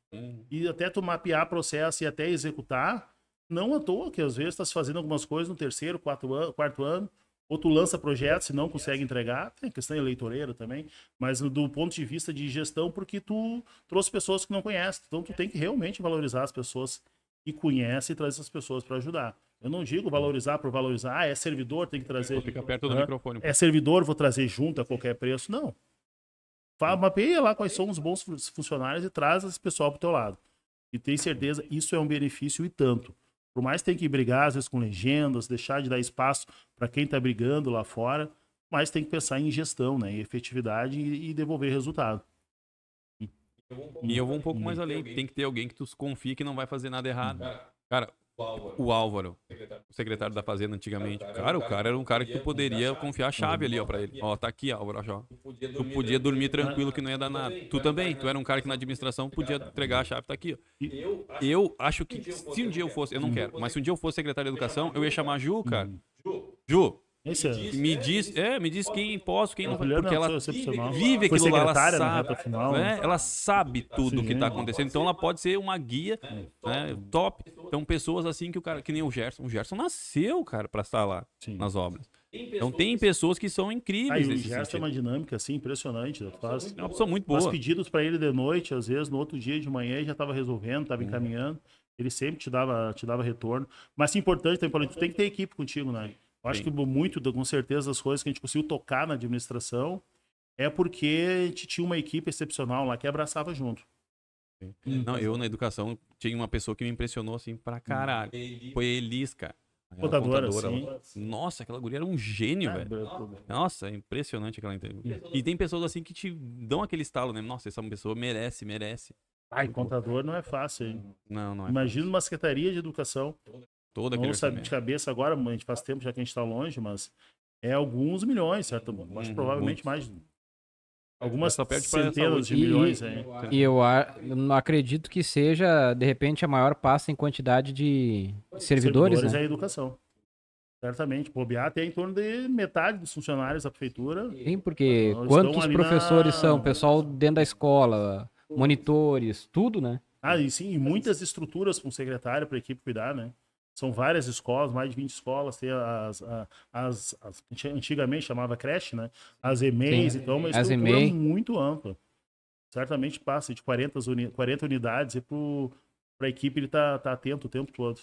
E até tu mapear processo e até executar, não à toa que às vezes estás fazendo algumas coisas no terceiro, quatro quarto ano, ou tu lança projeto se não consegue entregar, tem questão eleitoreira também, mas do ponto de vista de gestão, porque tu trouxe pessoas que não conhecem, então tu tem que realmente valorizar as pessoas que conhece e traz essas pessoas para ajudar. Eu não digo valorizar por valorizar, ah, é servidor, tem que trazer. Vou ficar perto do microfone. É servidor, vou trazer junto a qualquer preço. Não. Fala, mapeia lá quais são os bons funcionários e traz esse pessoal pro teu lado. E tem certeza, isso é um benefício e tanto. Por mais que tem que brigar, às vezes, com legendas, deixar de dar espaço para quem está brigando lá fora, mas tem que pensar em gestão, né? Em efetividade e, e devolver resultado. E eu vou um pouco mais além. Tem que ter alguém que tu confie que não vai fazer nada errado. Cara, o Álvaro, o secretário da Fazenda antigamente. Cara, o cara é era um cara que tu poderia confiar a chave ali, ó, pra ele. Ó, tá aqui, Álvaro, ó. Tu podia dormir tranquilo que não ia dar nada. Tu também, tu era um cara que na administração podia entregar a chave, tá aqui, ó. Eu acho que se um dia eu fosse, eu não quero, mas se um dia eu fosse secretário de Educação, eu ia chamar a Ju, cara. Ju, é, me diz, é, me diz quem posso, quem não pode, porque ela vive aquilo lá, ela né, sabe, final, né? ela sabe tudo o que está acontecendo, então ela pode ser uma guia né, né? top. Então pessoas assim que o cara, que nem o Gerson, o Gerson nasceu, cara, para estar lá Sim. nas obras. Então tem assim? pessoas que são incríveis. Aí, o Gerson é uma dinâmica assim impressionante. Né, faz, é uma opção muito boa. Faz pedidos para ele de noite, às vezes no outro dia de manhã já estava resolvendo, estava uhum. encaminhando. Ele sempre te dava, te dava retorno. Mas é importante, tem, tu tem que ter equipe contigo, né? Eu acho Sim. que muito, com certeza, das coisas que a gente conseguiu tocar na administração é porque a gente tinha uma equipe excepcional lá que abraçava junto. Hum. Não, eu na educação tinha uma pessoa que me impressionou assim pra hum. caralho. Foi Elis, cara. Contadora, contadora Nossa, aquela guria era um gênio, ah, velho. Nossa, é impressionante aquela entrevista. E tem pessoas assim que te dão aquele estalo, né? Nossa, essa pessoa merece, merece. Ai, contador não é fácil, hein? Não, não é. Imagina fácil. uma secretaria de educação Todo não sabe de cabeça agora, a gente faz tempo já que a gente está longe, mas é alguns milhões, certo? Uhum, provavelmente muitos. mais. Algumas centenas de milhões. Né? É. E, e eu, não acredito que seja, de repente, a maior passa em quantidade de servidores. Servidores né? é a educação. Certamente. Bobear até em torno de metade dos funcionários da prefeitura. Sim, porque quantos professores na... são? Pessoal dentro da escola, monitores, tudo, né? Ah, e sim, e muitas estruturas para um secretário, para a equipe cuidar, né? São várias escolas, mais de 20 escolas, tem as, as, as, as antigamente chamava creche, né? As EMEIs, então uma estrutura EMEI. muito ampla. Certamente passa de 40, uni, 40 unidades e para a equipe ele tá, tá atento o tempo todo.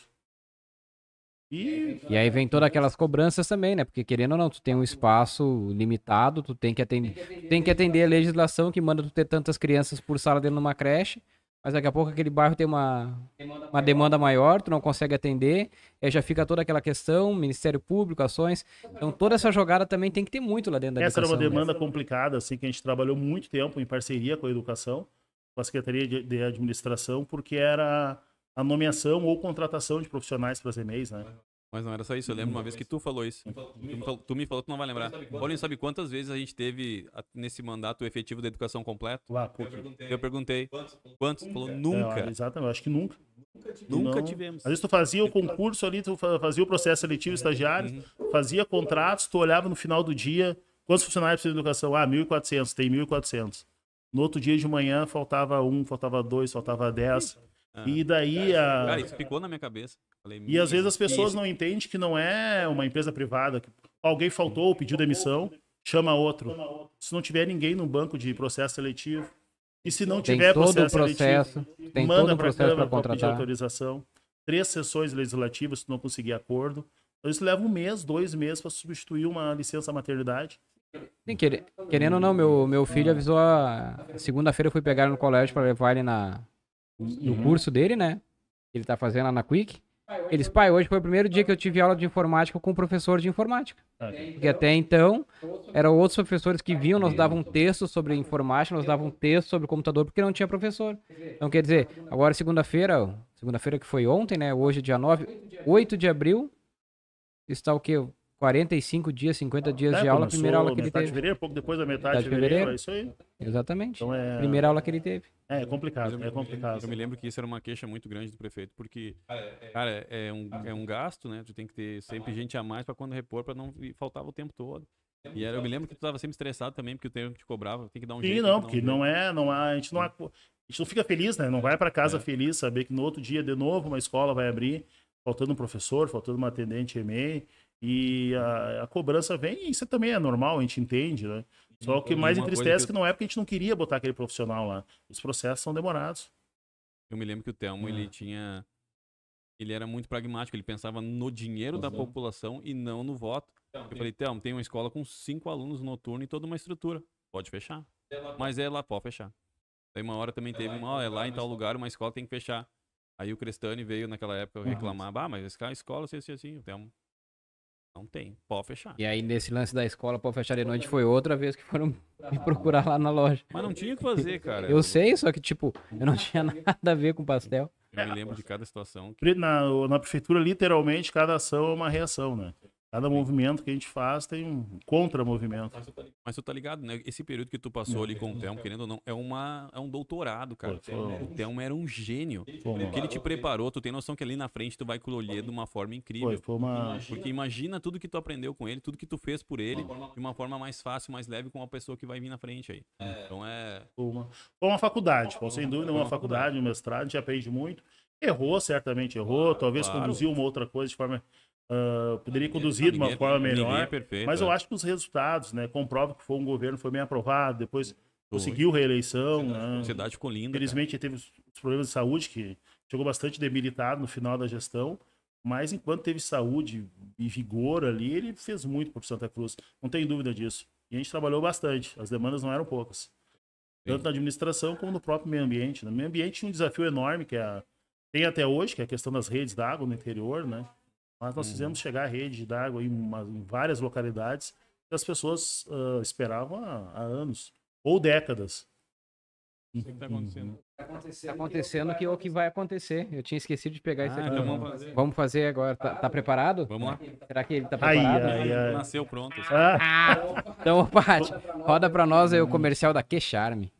E... e... aí vem todas aquelas cobranças também, né? Porque querendo ou não, tu tem um espaço limitado, tu tem que atender, tem que atender a legislação que manda tu ter tantas crianças por sala dentro de uma creche mas daqui a pouco aquele bairro tem uma demanda, uma maior. demanda maior, tu não consegue atender, aí já fica toda aquela questão, Ministério Público, ações. Então toda essa jogada também tem que ter muito lá dentro da Essa era uma né? demanda né? complicada, assim, que a gente trabalhou muito tempo em parceria com a educação, com a Secretaria de, de Administração, porque era a nomeação ou contratação de profissionais para as EMEIs, né? Mas não era só isso, eu lembro uma vez que tu falou isso. Tu me falou, tu me falou que não vai lembrar. Paulinho sabe quantas vezes a gente teve nesse mandato o efetivo da educação completo? Lá, eu perguntei. Eu perguntei. Quantos? Quantos? Falou nunca. É, exatamente, acho que nunca. Nunca tivemos. tivemos. Às vezes tu fazia o concurso ali, tu fazia o processo seletivo, uhum. estagiário, uhum. fazia contratos, tu olhava no final do dia, quantos funcionários precisa de educação? Ah, 1.400, tem 1.400. No outro dia de manhã faltava um, faltava dois, faltava dez. Ah, e daí cara, é a. Cara, isso ficou na minha cabeça. Falei, e às vezes as pessoas não entendem que não é uma empresa privada. Que alguém faltou, pediu demissão, chama outro. Se não tiver ninguém no banco de processo seletivo. E se não tem tiver processo, processo seletivo, tem manda para a Câmara para pedir autorização. Três sessões legislativas, se não conseguir acordo. Então isso leva um mês, dois meses para substituir uma licença maternidade. Sim, querendo ou não, meu, meu filho ah. avisou a. Segunda-feira eu fui pegar no colégio para levar ele na, no uhum. curso dele, né? Ele tá fazendo lá na Quick. Eles, pai, hoje foi o primeiro dia que eu tive aula de informática com um professor de informática. Ah, porque até então, eram outros professores que vinham, nós davam um texto sobre informática, nós davam um texto sobre computador, porque não tinha professor. Então, quer dizer, agora segunda-feira, segunda-feira que foi ontem, né? Hoje, dia 9, 8 de abril, está o quê? 45 dias, 50 dias é, de aula, primeira aula que ele teve. de fevereiro, pouco depois da metade, metade de fevereiro, é isso aí. Exatamente. Então, é... Primeira aula que ele teve. É, é complicado, eu, é complicado. Eu me lembro que isso era uma queixa muito grande do prefeito, porque, ah, é, é. cara, é, um, ah. é um gasto, né? Tu tem que ter sempre ah. gente a mais para quando repor, para não faltava o tempo todo. É e era, eu me lembro que tu estava sempre estressado também, porque o tempo te cobrava, tem que dar um Sim, jeito. Sim, não, porque não é, não há, a gente não há, a gente não fica feliz, né? Não vai para casa é. feliz saber que no outro dia de novo uma escola vai abrir, faltando um professor, faltando uma atendente e-mail, e a, a cobrança vem, e isso também é normal, a gente entende, né? Só o que mais entristece é que, que não é porque a gente não queria botar aquele profissional lá. Os processos são demorados. Eu me lembro que o Telmo, ele é. tinha. Ele era muito pragmático, ele pensava no dinheiro Nossa. da população e não no voto. Então, eu tem... falei, Telmo, tem uma escola com cinco alunos noturno e toda uma estrutura. Pode fechar. É lá, Mas é lá, pode fechar. Aí uma hora também é teve lá, uma, é então, lá em é tal lugar, uma escola tem que fechar. Aí o Crestani veio naquela época reclamar, ah, mas esse cara, escola, assim, assim, assim, o Telmo. Não tem, pode fechar. E aí, nesse lance da escola, pode fechar de noite, foi outra vez que foram [LAUGHS] me procurar lá na loja. Mas não tinha o que fazer, cara. Eu sei, só que, tipo, eu não tinha nada a ver com pastel. Eu me lembro de cada situação. Que... Na, na prefeitura, literalmente, cada ação é uma reação, né? Cada movimento que a gente faz tem um contra-movimento. Mas tu tá ligado, né? Esse período que tu passou é. ali com o Telmo, querendo ou não, é, uma, é um doutorado, cara. Pô, o Telmo era um gênio. O porque ele te preparou, tu tem noção que ali na frente tu vai colher de uma forma incrível. Foi, uma... Porque imagina tudo que tu aprendeu com ele, tudo que tu fez por ele, uma de uma forma mais fácil, mais leve com uma pessoa que vai vir na frente aí. É... Então é... Foi uma, uma faculdade, pô, sem dúvida, uma faculdade, um mestrado, a gente aprende muito. Errou, certamente errou, claro, talvez claro. conduziu uma outra coisa de forma Uh, poderia conduzir de uma forma é melhor. É perfeito, mas eu é. acho que os resultados, né? comprovam que foi um governo, foi bem aprovado, depois conseguiu reeleição. Né? A sociedade ficou linda. Infelizmente teve os problemas de saúde, que chegou bastante debilitado no final da gestão. Mas enquanto teve saúde e vigor ali, ele fez muito por Santa Cruz. Não tem dúvida disso. E a gente trabalhou bastante. As demandas não eram poucas. Tanto na administração como no próprio meio ambiente. No né? meio ambiente tinha um desafio enorme que é a... tem até hoje, que é a questão das redes d'água no interior, né? Mas nós uhum. fizemos chegar a rede d'água em, em, várias localidades que as pessoas uh, esperavam há, há, anos ou décadas. O que está acontecendo? Está acontecendo, tá acontecendo tá é que é o que vai acontecer. Eu tinha esquecido de pegar ah, isso aqui. Então vamos, fazer. vamos fazer agora. Tá, tá, preparado? Vamos lá. Será que ele tá preparado? Aí, aí, aí. Nasceu pronto. Ah. Ah. Então, Paty, roda para nós aí o comercial da Charme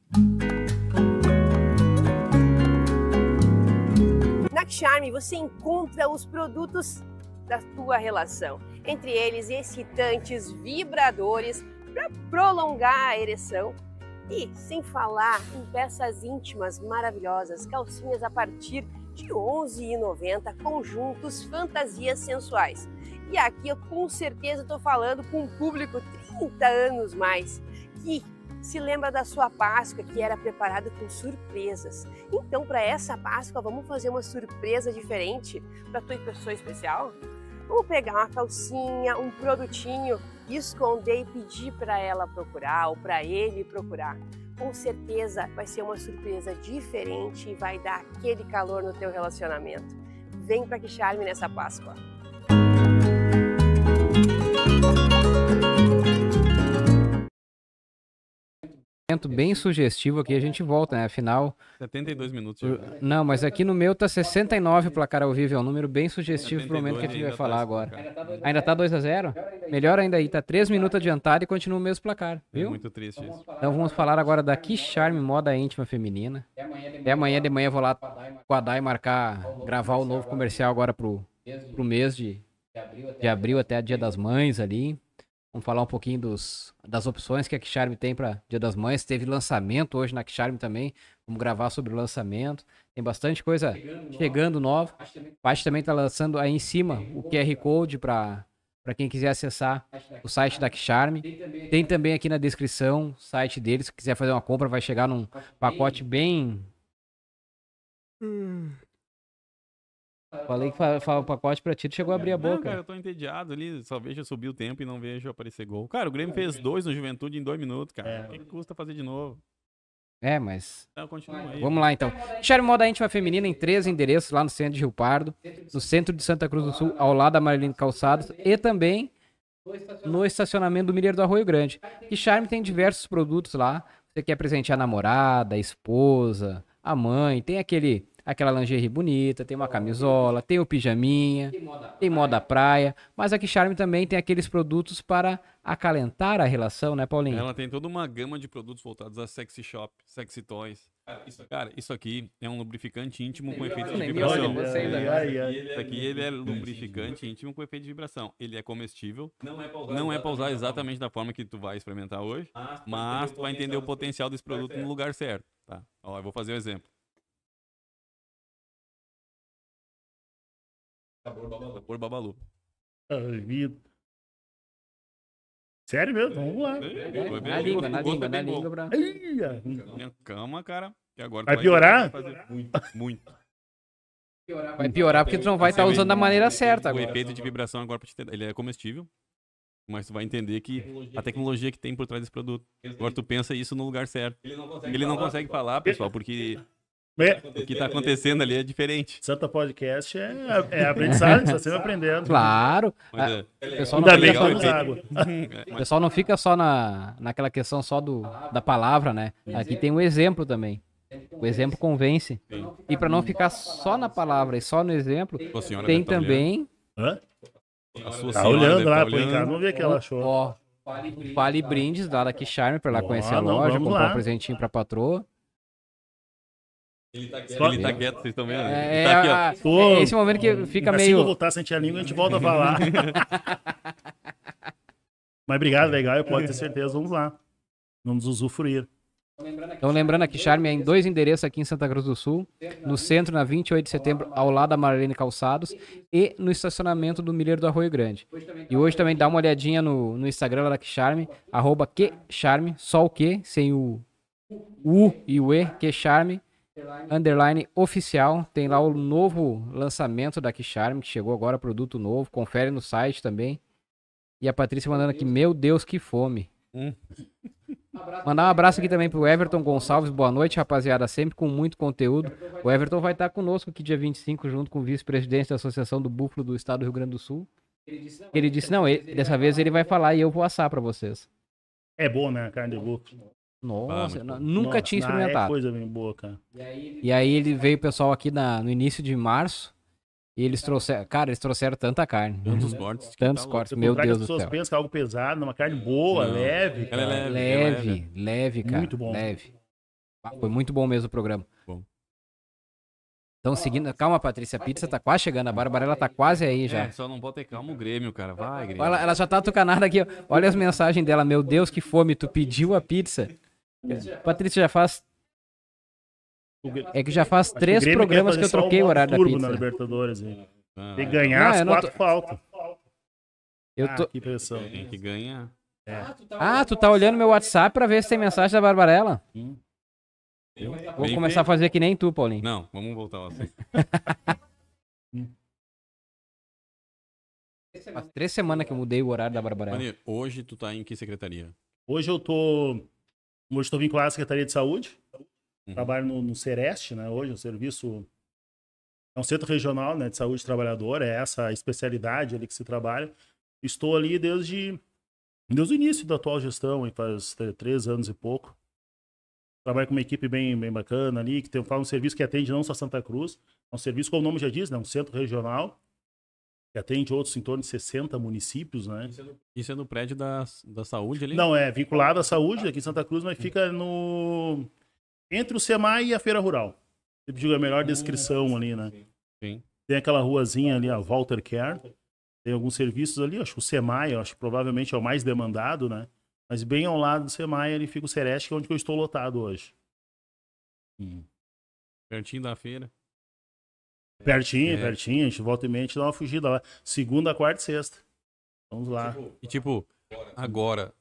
Na Charme você encontra os produtos da tua relação, entre eles excitantes, vibradores para prolongar a ereção e sem falar em peças íntimas maravilhosas, calcinhas a partir de R$ 11,90, conjuntos, fantasias sensuais. E aqui eu com certeza estou falando com um público 30 anos mais, que se lembra da sua Páscoa que era preparada com surpresas. Então, para essa Páscoa, vamos fazer uma surpresa diferente para tua pessoa especial? ou pegar uma calcinha, um produtinho, esconder e pedir para ela procurar ou para ele procurar. Com certeza vai ser uma surpresa diferente e vai dar aquele calor no teu relacionamento. Vem para que charme nessa Páscoa. momento bem sugestivo aqui, a gente volta, né? Afinal. 72 minutos. Já. Não, mas aqui no meu tá 69 placar ao vivo, é um número bem sugestivo pro momento que a gente vai falar tá agora. Ainda tá 2 assim, tá a 0 tá Melhor ainda aí, tá 3 tá minutos adiantado e continua o mesmo placar, é viu? É muito triste então isso. Então vamos falar agora da Que Charme Moda Íntima Feminina. Até amanhã de manhã eu vou lá com a Dai marcar, gravar o novo comercial agora pro, pro mês de, de abril até a Dia das Mães ali. Vamos falar um pouquinho dos, das opções que a Kisharm tem para Dia das Mães. Teve lançamento hoje na Kisharm também. Vamos gravar sobre o lançamento. Tem bastante coisa chegando, chegando nova. nova. A Paty também está lançando aí em cima o QR Code para para quem quiser acessar o site da Kisharm. Tem também aqui na descrição o site deles. Se quiser fazer uma compra, vai chegar num pacote bem. Hum. Falei que fala o pacote pra ti chegou a abrir a é. boca. Não, cara, eu tô entediado ali, só vejo subir o tempo e não vejo aparecer gol. Cara, o Grêmio é, fez dois no Juventude em dois minutos, cara. O é. que, que custa fazer de novo? É, mas. Não, aí, Vamos lá então. Charme Moda Íntima Feminina em três endereços lá no centro de Rio Pardo, no centro de Santa Cruz do Sul, ao lado da Marilene Calçados e também no estacionamento do Mineiro do Arroio Grande. E Charme tem diversos produtos lá. Você quer presentear a namorada, a esposa, a mãe, tem aquele aquela lingerie bonita, tem uma camisola, tem o pijaminha, tem moda, praia. Mas a Charme também tem aqueles produtos para acalentar a relação, né, Paulinho? Ela tem toda uma gama de produtos voltados a sexy shop, sexy toys. Cara, isso aqui é um lubrificante íntimo com efeito de vibração. Isso né? aqui ele é lubrificante íntimo com efeito de vibração. Ele é comestível. Não é pra usar é exatamente da forma que tu vai experimentar hoje, ah, tá, então mas tu vai entender o potencial desse produto no lugar certo. Tá? Ó, eu vou fazer um exemplo. Sabor Babalu. Sabor Babalu. Sério mesmo? Então, vamos lá. É, é, é, na língua, na língua, na língua. Pra... Minha cama, cara. E agora vai piorar? Muito, muito. Vai piorar porque tu não vai estar tá usando da maneira certa agora. O efeito de vibração agora, ele é comestível. Mas tu vai entender que a tecnologia que tem por trás desse produto. Agora tu pensa isso no lugar certo. Ele não consegue, falar, pessoal, porque é. O que está acontecendo ali é diferente. Santa Podcast é, é aprendizagem, está sempre aprendendo. Claro. Ah, é, o pessoal não, fica, tá só, [LAUGHS] o pessoal não fica só na, naquela questão só do, da palavra, né? Aqui tem um exemplo também. O exemplo convence. Sim. E para não ficar só na palavra e só no exemplo, tem tá também. Hã? A sua tá olhando tá lá, tá olhando. vamos ver o que ela achou. Ó, Fale Brindes, da que Charme, para lá conhecer a loja, comprar lá. um presentinho para patroa. Ele tá quieto, ele tá quieto vocês estão vendo? É, ele tá aqui, ó. Pô, é, é esse momento que fica assim meio. Se eu voltar a sentir a língua, a gente volta a falar. [LAUGHS] Mas obrigado, legal, eu posso ter certeza. Vamos lá. Vamos usufruir. Então, lembrando aqui, Charme é em dois endereços aqui em Santa Cruz do Sul, no centro, na 28 de setembro, ao lado da Marlene Calçados, e no estacionamento do Milheiro do Arroio Grande. E hoje também dá uma olhadinha no, no Instagram da Quecharme, arroba Charme, só o que, sem o U e o E, Charme underline oficial. Tem lá o novo lançamento da Kicharme, que chegou agora, produto novo. Confere no site também. E a Patrícia mandando aqui, meu Deus, que fome. Hum. Mandar um abraço aqui também pro Everton Gonçalves. Boa noite, rapaziada. Sempre com muito conteúdo. O Everton vai tá estar tá conosco aqui dia 25, junto com o vice-presidente da Associação do Búfalo do Estado do Rio Grande do Sul. Ele disse, não, ele, dessa vez ele vai falar e eu vou assar para vocês. É bom, né? Carne de búfalo. Nossa, ah, nunca Nossa, tinha experimentado. É coisa bem boa, cara. E aí, e aí ele veio, o pessoal, aqui na, no início de março. E eles trouxeram, cara, eles trouxeram tanta carne. Tantos uhum. cortes. Tantos tá cortes, meu Deus do céu. As pessoas pensam que é algo pesado, uma carne boa, Não, leve, é cara. É leve, leve, é leve, leve, cara. Muito bom. Leve. Foi muito bom mesmo o programa. Bom. Então, seguindo. Calma, Patrícia, a pizza tá quase chegando. A Bárbara, ela tá quase aí já. É, só não bota calma o Grêmio, cara. Vai, Grêmio. Ela, ela já tá tucanada aqui. Olha as mensagens dela. Meu Deus, que fome. Tu pediu a pizza. É. Patrícia já, Patrícia já faz. É que já faz três que programas que eu troquei o horário da pizza. Na Libertadores, hein? Ah, ganhar ah, não, as quatro tô... faltas. Eu ah, tô... Ah, que pressão. Tem que ganhar. É. Ah, tá ah tu tá, olhando meu WhatsApp pra ver se tem mensagem da Barbarella? Eu? Vou bem, começar a fazer que nem tu, Paulinho. Não, vamos voltar lá. [LAUGHS] Faz três semanas que eu mudei o horário da Barbarella. Hoje tu tá em que secretaria? Hoje eu tô Hoje estou vinculado à Secretaria de Saúde. Uhum. Trabalho no, no né? Hoje, o é um serviço. É um centro regional né, de saúde trabalhador, é essa especialidade ali que se trabalha. Estou ali desde, desde o início da atual gestão, aí faz três anos e pouco. Trabalho com uma equipe bem, bem bacana ali, que tem faz um serviço que atende não só Santa Cruz, é um serviço, como o nome já diz, né, um centro regional que atende outros em torno de 60 municípios, né? Isso é no, isso é no prédio da, da saúde ali? Não, é vinculado à saúde aqui em Santa Cruz, mas fica no. Entre o SEMAI e a Feira Rural. Eu digo é a melhor ah, descrição ali, né? Sim. Tem aquela ruazinha ali, a Walter Care. Tem alguns serviços ali, acho que o SEMAI, acho que provavelmente é o mais demandado, né? Mas bem ao lado do SEMAI ali fica o Sereste, que é onde eu estou lotado hoje. Hum. Pertinho da feira. Pertinho, é. pertinho, a gente volta em mente e dá uma fugida lá. Segunda, quarta e sexta. Vamos lá. Tipo, e tipo, agora.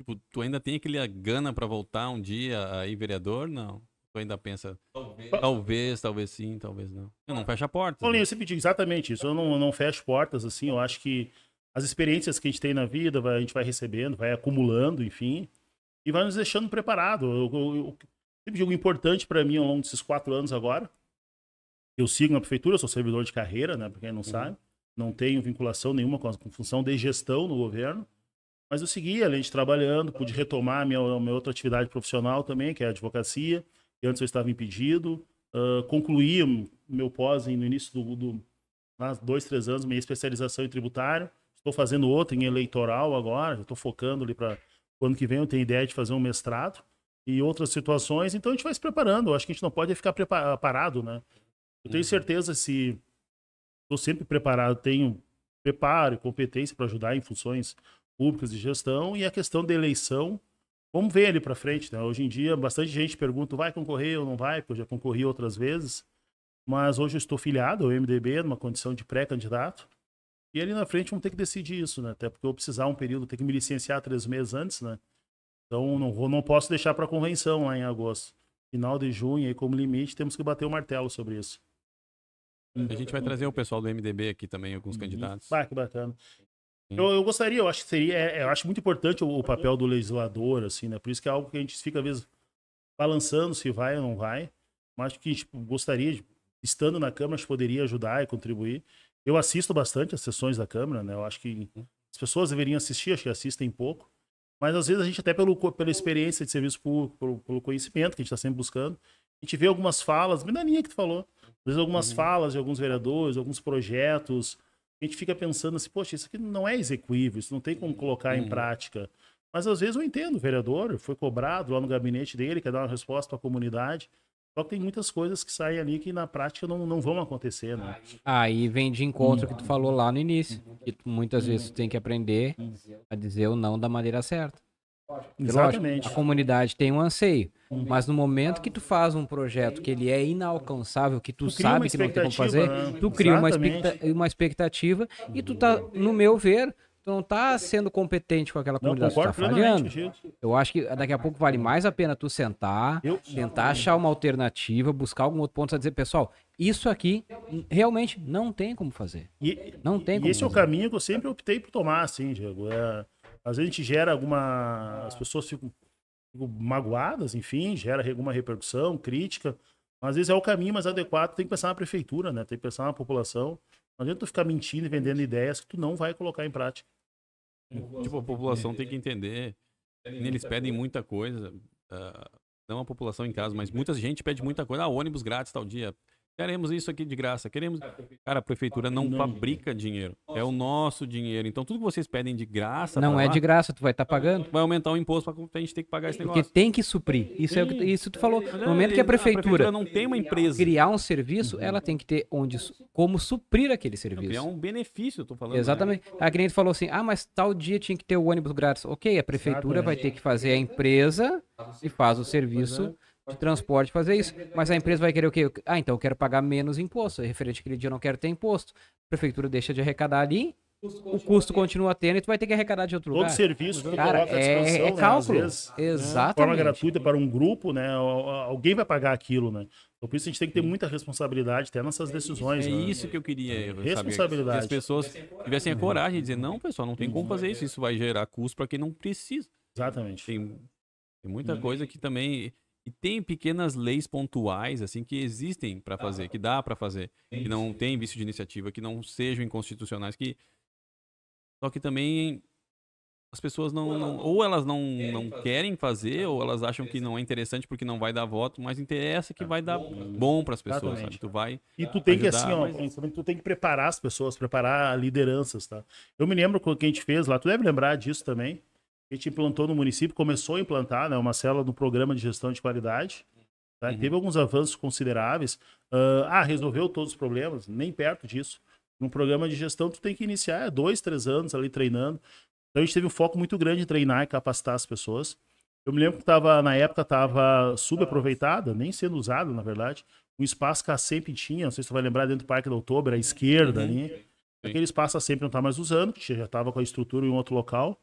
Tipo, tu ainda tem aquele gana para voltar um dia aí, vereador? Não. Tu ainda pensa. Talvez, talvez, talvez sim, talvez não. Eu não fecho a porta. Paulinho, né? eu sempre digo exatamente isso. Eu não, não fecho portas, assim. Eu acho que as experiências que a gente tem na vida, a gente vai recebendo, vai acumulando, enfim. E vai nos deixando preparado. Eu, eu, eu sempre digo importante para mim ao longo desses quatro anos agora eu sigo na prefeitura, sou servidor de carreira, né? Pra quem não uhum. sabe. Não tenho vinculação nenhuma com, a, com função de gestão no governo. Mas eu segui, além de trabalhando, pude retomar a minha, a minha outra atividade profissional também, que é a advocacia. E antes eu estava impedido. Uh, concluí meu pós no início do, do dois, três anos, minha especialização em tributário. Estou fazendo outra em eleitoral agora, estou focando ali para quando ano que vem. Eu tenho ideia de fazer um mestrado e outras situações. Então a gente vai se preparando. Eu acho que a gente não pode ficar parado, né? Eu tenho uhum. certeza se estou sempre preparado, tenho preparo e competência para ajudar em funções públicas de gestão e a questão da eleição, vamos ver ali para frente. Né? Hoje em dia, bastante gente pergunta, vai concorrer ou não vai, porque eu já concorri outras vezes, mas hoje eu estou filiado ao MDB numa condição de pré-candidato e ali na frente vamos ter que decidir isso, né? até porque eu vou precisar um período, ter que me licenciar três meses antes, né? então não, vou, não posso deixar para a convenção lá em agosto. Final de junho, aí como limite, temos que bater o martelo sobre isso. Uhum. A gente vai trazer o pessoal do MDB aqui também, alguns uhum. candidatos. Ah, que bacana. Eu, eu, gostaria, eu acho que seria, é, é, eu acho muito importante o, o, papel do legislador, assim, né? Por isso que é algo que a gente fica, às vezes, balançando se vai ou não vai. Mas acho que a gente tipo, gostaria, estando na Câmara, a gente poderia ajudar e contribuir. Eu assisto bastante as sessões da Câmara, né? Eu acho que uhum. as pessoas deveriam assistir, acho que assistem pouco. Mas às vezes a gente, até pelo, pela experiência de serviço público, pelo, pelo conhecimento que a gente está sempre buscando, a gente vê algumas falas, bem na linha que tu falou. Às vezes algumas uhum. falas de alguns vereadores, alguns projetos, a gente fica pensando assim, poxa, isso aqui não é execuível, isso não tem como colocar uhum. em prática. Mas às vezes eu entendo, o vereador foi cobrado lá no gabinete dele, quer dar uma resposta para a comunidade. Só que tem muitas coisas que saem ali que na prática não, não vão acontecer, né? Aí vem de encontro que tu uhum. falou lá no início, uhum. que muitas vezes tu tem que aprender uhum. a dizer o não da maneira certa. Exatamente. a comunidade tem um anseio. Uhum. Mas no momento que tu faz um projeto que ele é inalcançável, que tu, tu sabe que não tem como fazer, né? tu cria uma, expecta uma expectativa e tu tá, no meu ver, tu não tá sendo competente com aquela comunidade que tá falhando. Eu acho que daqui a pouco vale mais a pena tu sentar, eu, tentar eu. achar uma alternativa, buscar algum outro ponto a dizer, pessoal, isso aqui realmente não tem como fazer. E, não tem e como. esse fazer. é o caminho que eu sempre optei por tomar, assim, Diego. É às vezes a gente gera alguma. As pessoas ficam, ficam magoadas, enfim, gera alguma repercussão, crítica. Às vezes é o caminho mais adequado, tem que pensar na prefeitura, né? Tem que pensar na população. Não adianta tu ficar mentindo e vendendo ideias que tu não vai colocar em prática. É, tipo, a população tem que entender. Eles pedem muita coisa. Uh, não a população em casa, mas muita gente pede muita coisa. Ah, ônibus grátis tal dia. Queremos isso aqui de graça. Queremos. Cara, a prefeitura não fabrica dinheiro. É o nosso dinheiro. Então, tudo que vocês pedem de graça. Não é lá, de graça, tu vai estar tá pagando. Vai aumentar o imposto para a gente ter que pagar esse negócio. Porque tem que suprir. Isso é isso tu falou. No momento que a prefeitura, a prefeitura não tem uma empresa. criar um serviço, uhum. ela tem que ter onde como suprir aquele serviço. Criar é um benefício, eu tô falando. Né? Exatamente. Né? A cliente falou assim: ah, mas tal dia tinha que ter o ônibus grátis. Ok, a prefeitura Exatamente. vai ter que fazer a empresa e faz o serviço. Exatamente de transporte fazer isso, mas a empresa vai querer o quê? Ah, então eu quero pagar menos imposto, é referente àquele dia eu não quero ter imposto. A prefeitura deixa de arrecadar ali, o custo continua tendo e tu vai ter que arrecadar de outro Todo lugar. Todo serviço que Cara, coloca à disposição, é, é né? cálculo. Né? Vezes, Exatamente. De forma gratuita para um grupo, né? Alguém vai pagar aquilo, né? Então, por isso a gente tem que ter muita responsabilidade até nessas é decisões. É, né? isso que eu queria. Responsabilidade. Que as pessoas tivessem a uhum. coragem de dizer, não, pessoal, não tem como fazer isso. Isso vai gerar custo para quem não precisa. Exatamente. Tem, tem muita coisa que também e tem pequenas leis pontuais, assim, que existem para fazer, ah, que dá para fazer, que não tem vício de iniciativa, que não sejam inconstitucionais, que. Só que também as pessoas não. não ou elas não, não querem fazer, né? ou elas acham que não é interessante porque não vai dar voto, mas interessa que tá vai dar bom para as pessoas, sabe? Tu vai. E tu tem ajudar, que, assim, ó, mas... tu tem que preparar as pessoas, preparar lideranças, tá? Eu me lembro quando a gente fez lá, tu deve lembrar disso também a gente implantou no município, começou a implantar né, uma célula no programa de gestão de qualidade. Tá? Uhum. Teve alguns avanços consideráveis. Uh, ah, resolveu todos os problemas? Nem perto disso. Num programa de gestão, tu tem que iniciar dois, três anos ali treinando. Então a gente teve um foco muito grande em treinar e capacitar as pessoas. Eu me lembro que tava, na época estava subaproveitada, nem sendo usada, na verdade. Um espaço que a sempre tinha, não sei se você vai lembrar, dentro do Parque da Outubro, à uhum. esquerda uhum. ali. Aquele espaço a sempre não está mais usando, que já estava com a estrutura em outro local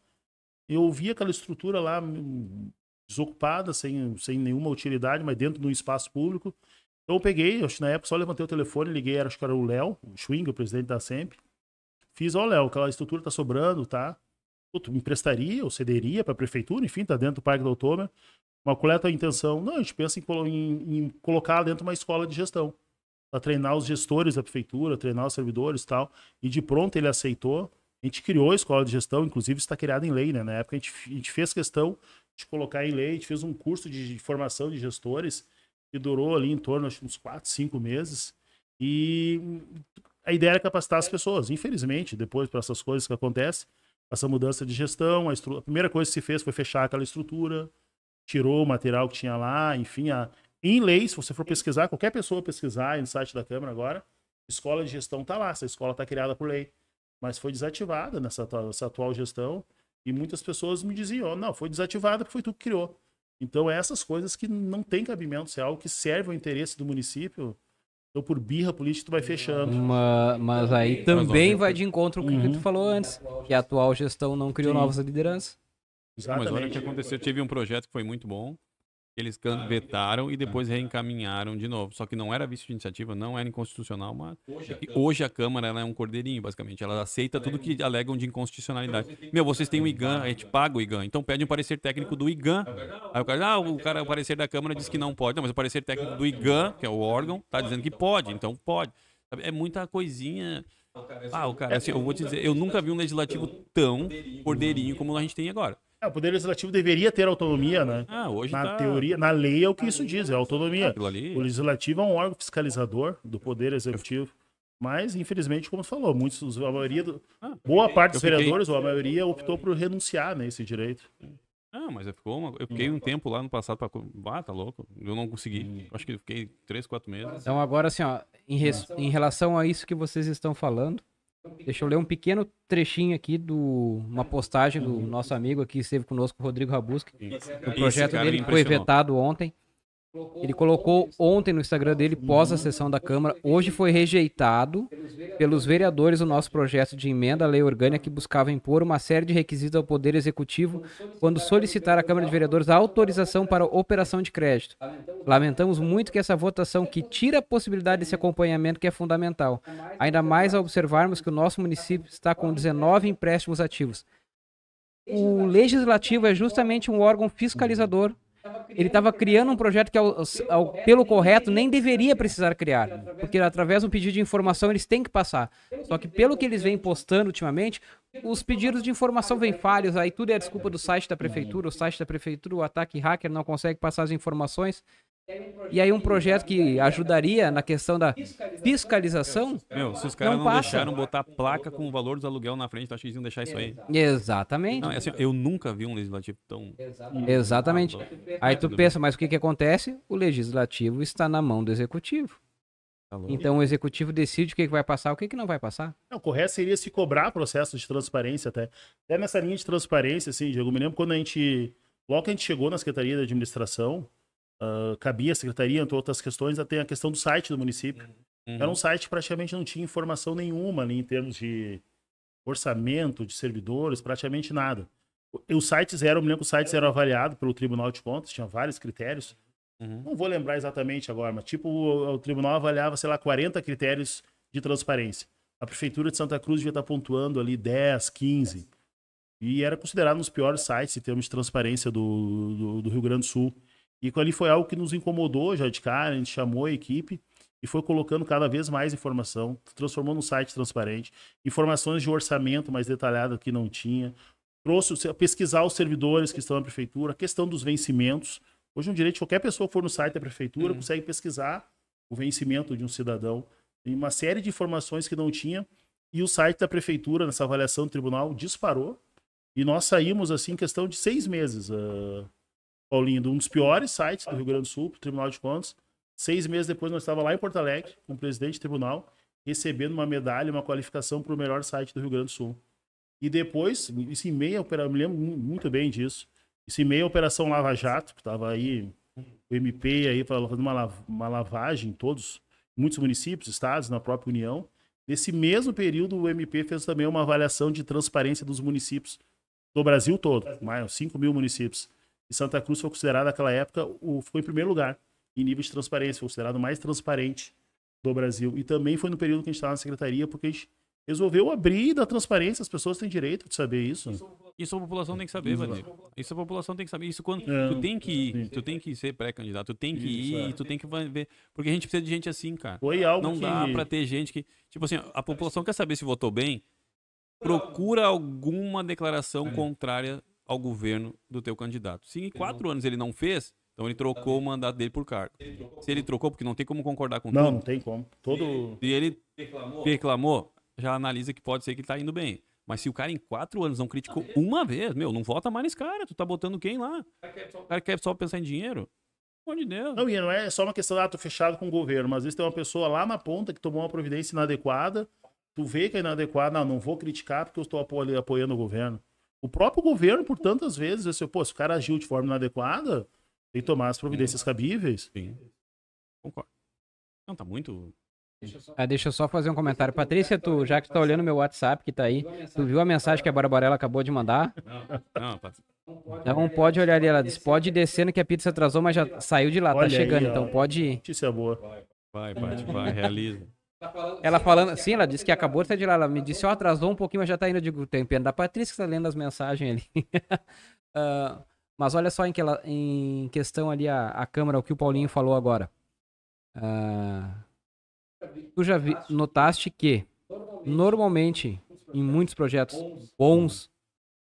eu vi aquela estrutura lá hum, desocupada, sem, sem nenhuma utilidade, mas dentro de um espaço público. Então eu peguei, acho que na época só levantei o telefone, liguei, era, acho que era o Léo, o Schwing, o presidente da SEMP. Fiz, ó, oh, Léo, aquela estrutura tá sobrando, tá? Tu me emprestaria ou cederia pra prefeitura, enfim, tá dentro do Parque do Outubro. Né? Mas coleta a intenção? Não, a gente pensa em, em, em colocar dentro uma escola de gestão para treinar os gestores da prefeitura, treinar os servidores e tal. E de pronto ele aceitou. A gente criou a escola de gestão, inclusive está criada em lei, né? Na época a gente, a gente fez questão de colocar em lei, a gente fez um curso de, formação de gestores que durou ali em torno, acho, uns 4, 5 meses. E a ideia era capacitar as pessoas. Infelizmente, depois para essas coisas que acontecem, essa mudança de gestão, a, a, primeira coisa que se fez foi fechar aquela estrutura, tirou o material que tinha lá, enfim, a... em lei, se você for pesquisar, qualquer pessoa pesquisar no site da Câmara agora, escola de gestão está lá, essa escola está criada por lei mas foi desativada nessa atual, atual gestão. E muitas pessoas me diziam, não, foi desativada porque foi tu que criou. Então, é essas coisas que não tem cabimento, se é algo que serve ao interesse do município, então por birra política tu vai fechando. Uma, mas então, aí também vai né? de encontro com o que uhum. tu falou antes, que a atual gestão não criou Sim. novas lideranças. Exatamente. Mas olha o que aconteceu, teve um projeto que foi muito bom, eles vetaram e depois reencaminharam de novo. Só que não era visto de iniciativa, não era inconstitucional, mas hoje é a Câmara, hoje a Câmara ela é um cordeirinho, basicamente. Ela aceita tudo que alegam de inconstitucionalidade. Então, Meu, vocês têm o IGAN, a gente paga o IGAN, então pede um parecer técnico do IGAN. É Aí o cara, ah, o cara, o parecer da Câmara diz que não pode. Não, mas o parecer técnico do IGAN, que é o órgão, tá dizendo que então. pode, então pode. É muita coisinha. É ah, o cara, assim, eu vou te dizer, eu nunca vi um legislativo tão cordeirinho como a gente tem agora. É, o Poder Legislativo deveria ter autonomia, né? Ah, hoje na tá... teoria, na lei é o que isso diz, é autonomia. Ali... O Legislativo é um órgão fiscalizador do Poder Executivo. Mas, infelizmente, como você falou, muitos, a maioria, do... Ah, boa parte dos vereadores, ou a maioria, optou por renunciar nesse né, direito. Ah, mas ficou uma... eu fiquei um tempo lá no passado para. Ah, tá louco. Eu não consegui. Hum. Acho que fiquei três, quatro meses. Então, agora, assim, ó, em, res... em relação a isso que vocês estão falando, Deixa eu ler um pequeno trechinho aqui de uma postagem do uhum. nosso amigo aqui, que esteve conosco, Rodrigo Rabuski, O projeto é dele foi vetado ontem. Ele colocou ontem no Instagram dele, pós a sessão da Câmara, hoje foi rejeitado pelos vereadores o nosso projeto de emenda à lei orgânica que buscava impor uma série de requisitos ao Poder Executivo quando solicitar à Câmara de Vereadores a autorização para operação de crédito. Lamentamos muito que essa votação que tira a possibilidade desse acompanhamento que é fundamental, ainda mais ao observarmos que o nosso município está com 19 empréstimos ativos. O legislativo é justamente um órgão fiscalizador ele estava criando um projeto que, ao, ao, pelo correto, nem deveria precisar criar. Porque através de um pedido de informação eles têm que passar. Só que pelo que eles vêm postando ultimamente, os pedidos de informação vêm falhos, aí tudo é desculpa do site da prefeitura, o site da prefeitura, o ataque hacker não consegue passar as informações. E aí um projeto que ajudaria na questão da fiscalização. Meu, se os caras não, não deixaram botar placa com o valor dos aluguel na frente, tu acha que eles iam deixar isso aí? Exatamente. Não, é assim, eu nunca vi um legislativo tão. Exatamente. Aí tu pensa, mas o que, que acontece? O legislativo está na mão do executivo. Tá então o executivo decide o que, que vai passar, o que, que não vai passar. Não, correto seria se cobrar processo de transparência até. Até nessa linha de transparência, assim, Diego, me lembro quando a gente. Logo que a gente chegou na Secretaria da Administração, uh, cabia a secretaria, entre outras questões, tem a questão do site do município. Uhum. Era um site que praticamente não tinha informação nenhuma ali em termos de orçamento, de servidores, praticamente nada. Os sites eram, me lembro que os sites eram avaliados pelo Tribunal de Contas, tinha vários critérios. Uhum. Não vou lembrar exatamente agora, mas tipo, o, o, tribunal avaliava, sei lá, 40 critérios de transparência. A prefeitura de Santa Cruz devia estar pontuando ali 10, 15. E era considerado um dos piores sites em termos de transparência do, do, do Rio Grande do Sul. E ali foi algo que nos incomodou já de cara, a gente chamou a equipe e foi colocando cada vez mais informação, transformou num site transparente, informações de orçamento mais detalhado que não tinha, trouxe pesquisar os servidores que estão na prefeitura, a questão dos vencimentos. Hoje é um direito qualquer pessoa que for no site da prefeitura uhum. consegue pesquisar o vencimento de um cidadão. Tem uma série de informações que não tinha e o site da prefeitura nessa avaliação do tribunal disparou e nós saímos assim em questão de seis meses. Uh Paulinho, de um dos piores sites do Rio Grande do Sul, pro Tribunal de Contas. Seis meses depois, nós estávamos lá em Porto Alegre, com o presidente do tribunal, recebendo uma medalha, uma qualificação para o melhor site do Rio Grande do Sul. E depois, isso em meia operação, me lembro muito bem disso. Isso em meia operação Lava Jato, que estava aí, o MP aí fazendo uma, uma lavagem em todos, muitos municípios, estados, na própria União. Nesse mesmo período, o MP fez também uma avaliação de transparência dos municípios do Brasil todo, mais 5 mil municípios. E Santa Cruz foi considerada naquela época, o, foi em primeiro lugar em nível de transparência, foi considerado o mais transparente do Brasil. E também foi no período que a gente estava na secretaria, porque a gente resolveu abrir da transparência, as pessoas têm direito de saber isso. Isso a população tem que saber, Valdir. Isso a população tem que saber. Isso quando é, tu tem que ir, tu tem que ser pré-candidato, tu tem que isso, ir, é. tu tem que ver, porque a gente precisa de gente assim, cara. Foi algo Não que... dá para ter gente que, tipo assim, a população quer saber se votou bem, procura alguma declaração é. contrária ao governo do teu candidato. Se em quatro anos ele não fez, então ele trocou o mandato dele por cargo. Se ele trocou, porque não tem como concordar com não, tudo. Não, não tem como. Todo... E ele reclamou. reclamou, já analisa que pode ser que ele tá indo bem. Mas se o cara em quatro anos não criticou ah, uma vez, meu, não vota mais nesse cara. Tu tá botando quem lá? O cara quer só pensar em dinheiro? Pelo amor de Deus. Não, e não é só uma questão, ah, fechado com o governo. Mas às vezes tem uma pessoa lá na ponta que tomou uma providência inadequada. Tu vê que é inadequada. Não, não vou criticar porque eu estou apoiando o governo. O próprio governo, por tantas vezes, disse, assim, pô, se o cara agiu de forma inadequada, tem que tomar as providências Sim. cabíveis. Sim. Concordo. Não, tá muito. Deixa só... Ah, deixa eu só fazer um comentário. Patrícia, tu, já que tu tá olhando meu WhatsApp que tá aí, tu viu a mensagem que a Barbarella acabou de mandar? Não, não, Patrícia. Não pode então olhar ali, ela disse, pode descendo que a pizza atrasou, mas já saiu de lá, tá Olha tá chegando, aí, então pode ir. Notícia boa. Vai, Paty, vai, realiza. Tá ela falando, sim, ela disse que acabou de sair de lá. Ela me disse, ó, oh, atrasou um pouquinho, mas já tá indo. de digo, tem pena é da Patrícia que tá lendo as mensagens ali. uh, [LAUGHS] mas olha só em, que ela, em questão ali a, a câmera, o que o Paulinho falou agora. Uh, tu já vi, notaste que, normalmente, em muitos projetos bons,